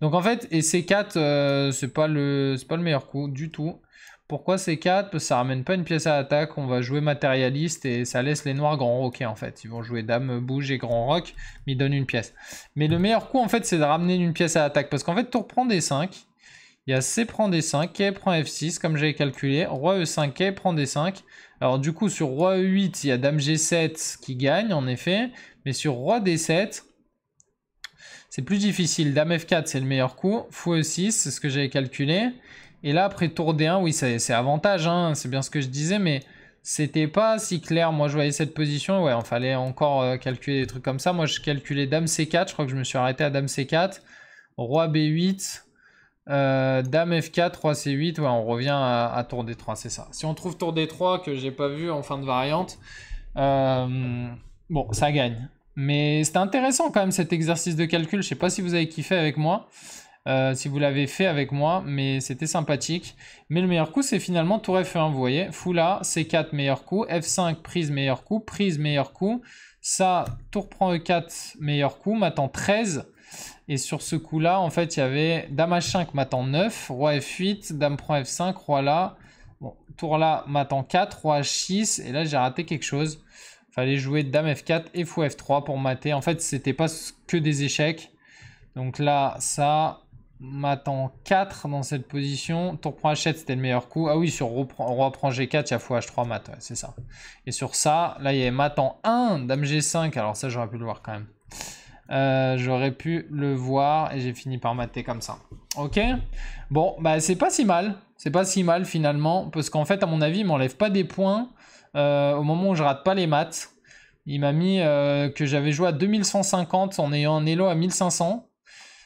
Donc en fait, et C4, euh, c'est pas, le, pas le meilleur coup du tout. Pourquoi C4 Parce que ça ramène pas une pièce à attaque. On va jouer matérialiste et ça laisse les noirs grand roquet en fait. Ils vont jouer dame, bouge et grand rock. Mais ils donnent une pièce. Mais le meilleur coup en fait, c'est de ramener une pièce à attaque. Parce qu'en fait, tour prend des 5. Il y a C prend D5, K e, prend F6, comme j'avais calculé. Roi E5, K e, prend D5. Alors du coup, sur Roi E8, il y a Dame G7 qui gagne, en effet. Mais sur Roi D7, c'est plus difficile. Dame F4, c'est le meilleur coup. Fou E6, c'est ce que j'avais calculé. Et là, après tour D1, oui, c'est avantage, hein, c'est bien ce que je disais, mais c'était pas si clair. Moi, je voyais cette position. Ouais, il fallait encore euh, calculer des trucs comme ça. Moi, je calculais Dame C4. Je crois que je me suis arrêté à Dame C4. Roi B8. Euh, Dame F4, 3 C8, on revient à, tour D3, c'est ça. Si on trouve tour D3 que j'ai pas vu en fin de variante, euh, bon, ça gagne. Mais c'était intéressant quand même cet exercice de calcul. Je sais pas si vous avez kiffé avec moi, euh, si vous l'avez fait avec moi, mais c'était sympathique. Mais le meilleur coup, c'est finalement tour F1, vous voyez. fou là C4, meilleur coup. F5, prise, meilleur coup. Prise, meilleur coup. Ça, tour prend E4, meilleur coup. maintenant 13. Et sur ce coup-là, en fait, il y avait Dame H5 mat 9, Roi F8, Dame prend F5, Roi là. Bon, tour là, matant en 4, Roi H6. Et là, j'ai raté quelque chose. Fallait jouer Dame F4 et Fou F3 pour mater. En fait, c'était pas que des échecs. Donc là, ça, matant en 4 dans cette position. Tour prend H7, c'était le meilleur coup. Ah oui, sur Roi, prend G4, il y a Fou H3 mat. c'est ça. Et sur ça, là, il y avait mat en 1, Dame G5. Alors ça, j'aurais pu le voir quand même. Euh, j'aurais pu le voir et j'ai fini par mater comme ça. Ok Bon, bah c'est pas si mal. C'est pas si mal finalement. Parce qu'en fait, à mon avis, il m'enlève pas des points euh, au moment où je rate pas les maths. Il m'a mis euh, que j'avais joué à 2150 en ayant un Elo à 1500.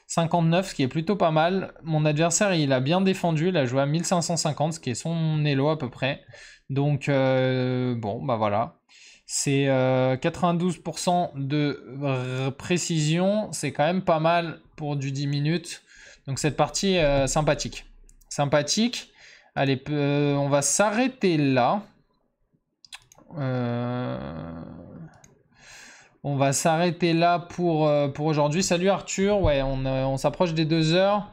ce qui est plutôt pas mal. Mon adversaire, il a bien défendu. Il a joué à 1550, ce qui est son Elo à peu près. Donc, bon, bah voilà. C'est 92% euh, de précision, c'est quand même pas mal pour du 10 minutes. Donc cette partie euh, sympathique. Sympathique. Allez, on va s'arrêter là. Euh, on va s'arrêter là pour, aujourd'hui. Salut Arthur. Ouais, on, on s'approche des deux heures.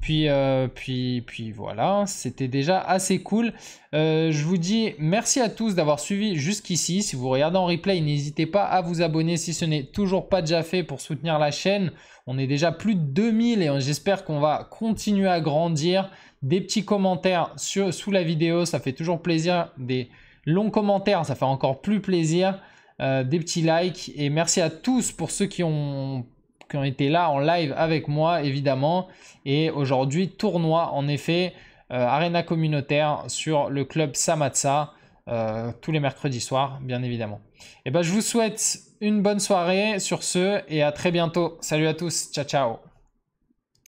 Puis, euh, puis, puis voilà, c'était déjà assez cool. Euh, je vous dis merci à tous d'avoir suivi jusqu'ici. Si vous regardez en replay, n'hésitez pas à vous abonner si ce n'est toujours pas déjà fait pour soutenir la chaîne. On est déjà plus de 2000 et j'espère qu'on va continuer à grandir. Des petits commentaires sous la vidéo, ça fait toujours plaisir. Des longs commentaires, ça fait encore plus plaisir. Euh, des petits likes et merci à tous pour ceux qui ont qui ont été là en live avec moi, évidemment. Et aujourd'hui, tournoi, en effet, euh, arena communautaire sur le club Samatsa, euh, tous les mercredis soirs, bien évidemment. Et eh ben, je vous souhaite une bonne soirée sur ce, et à très bientôt. Salut à tous, ciao ciao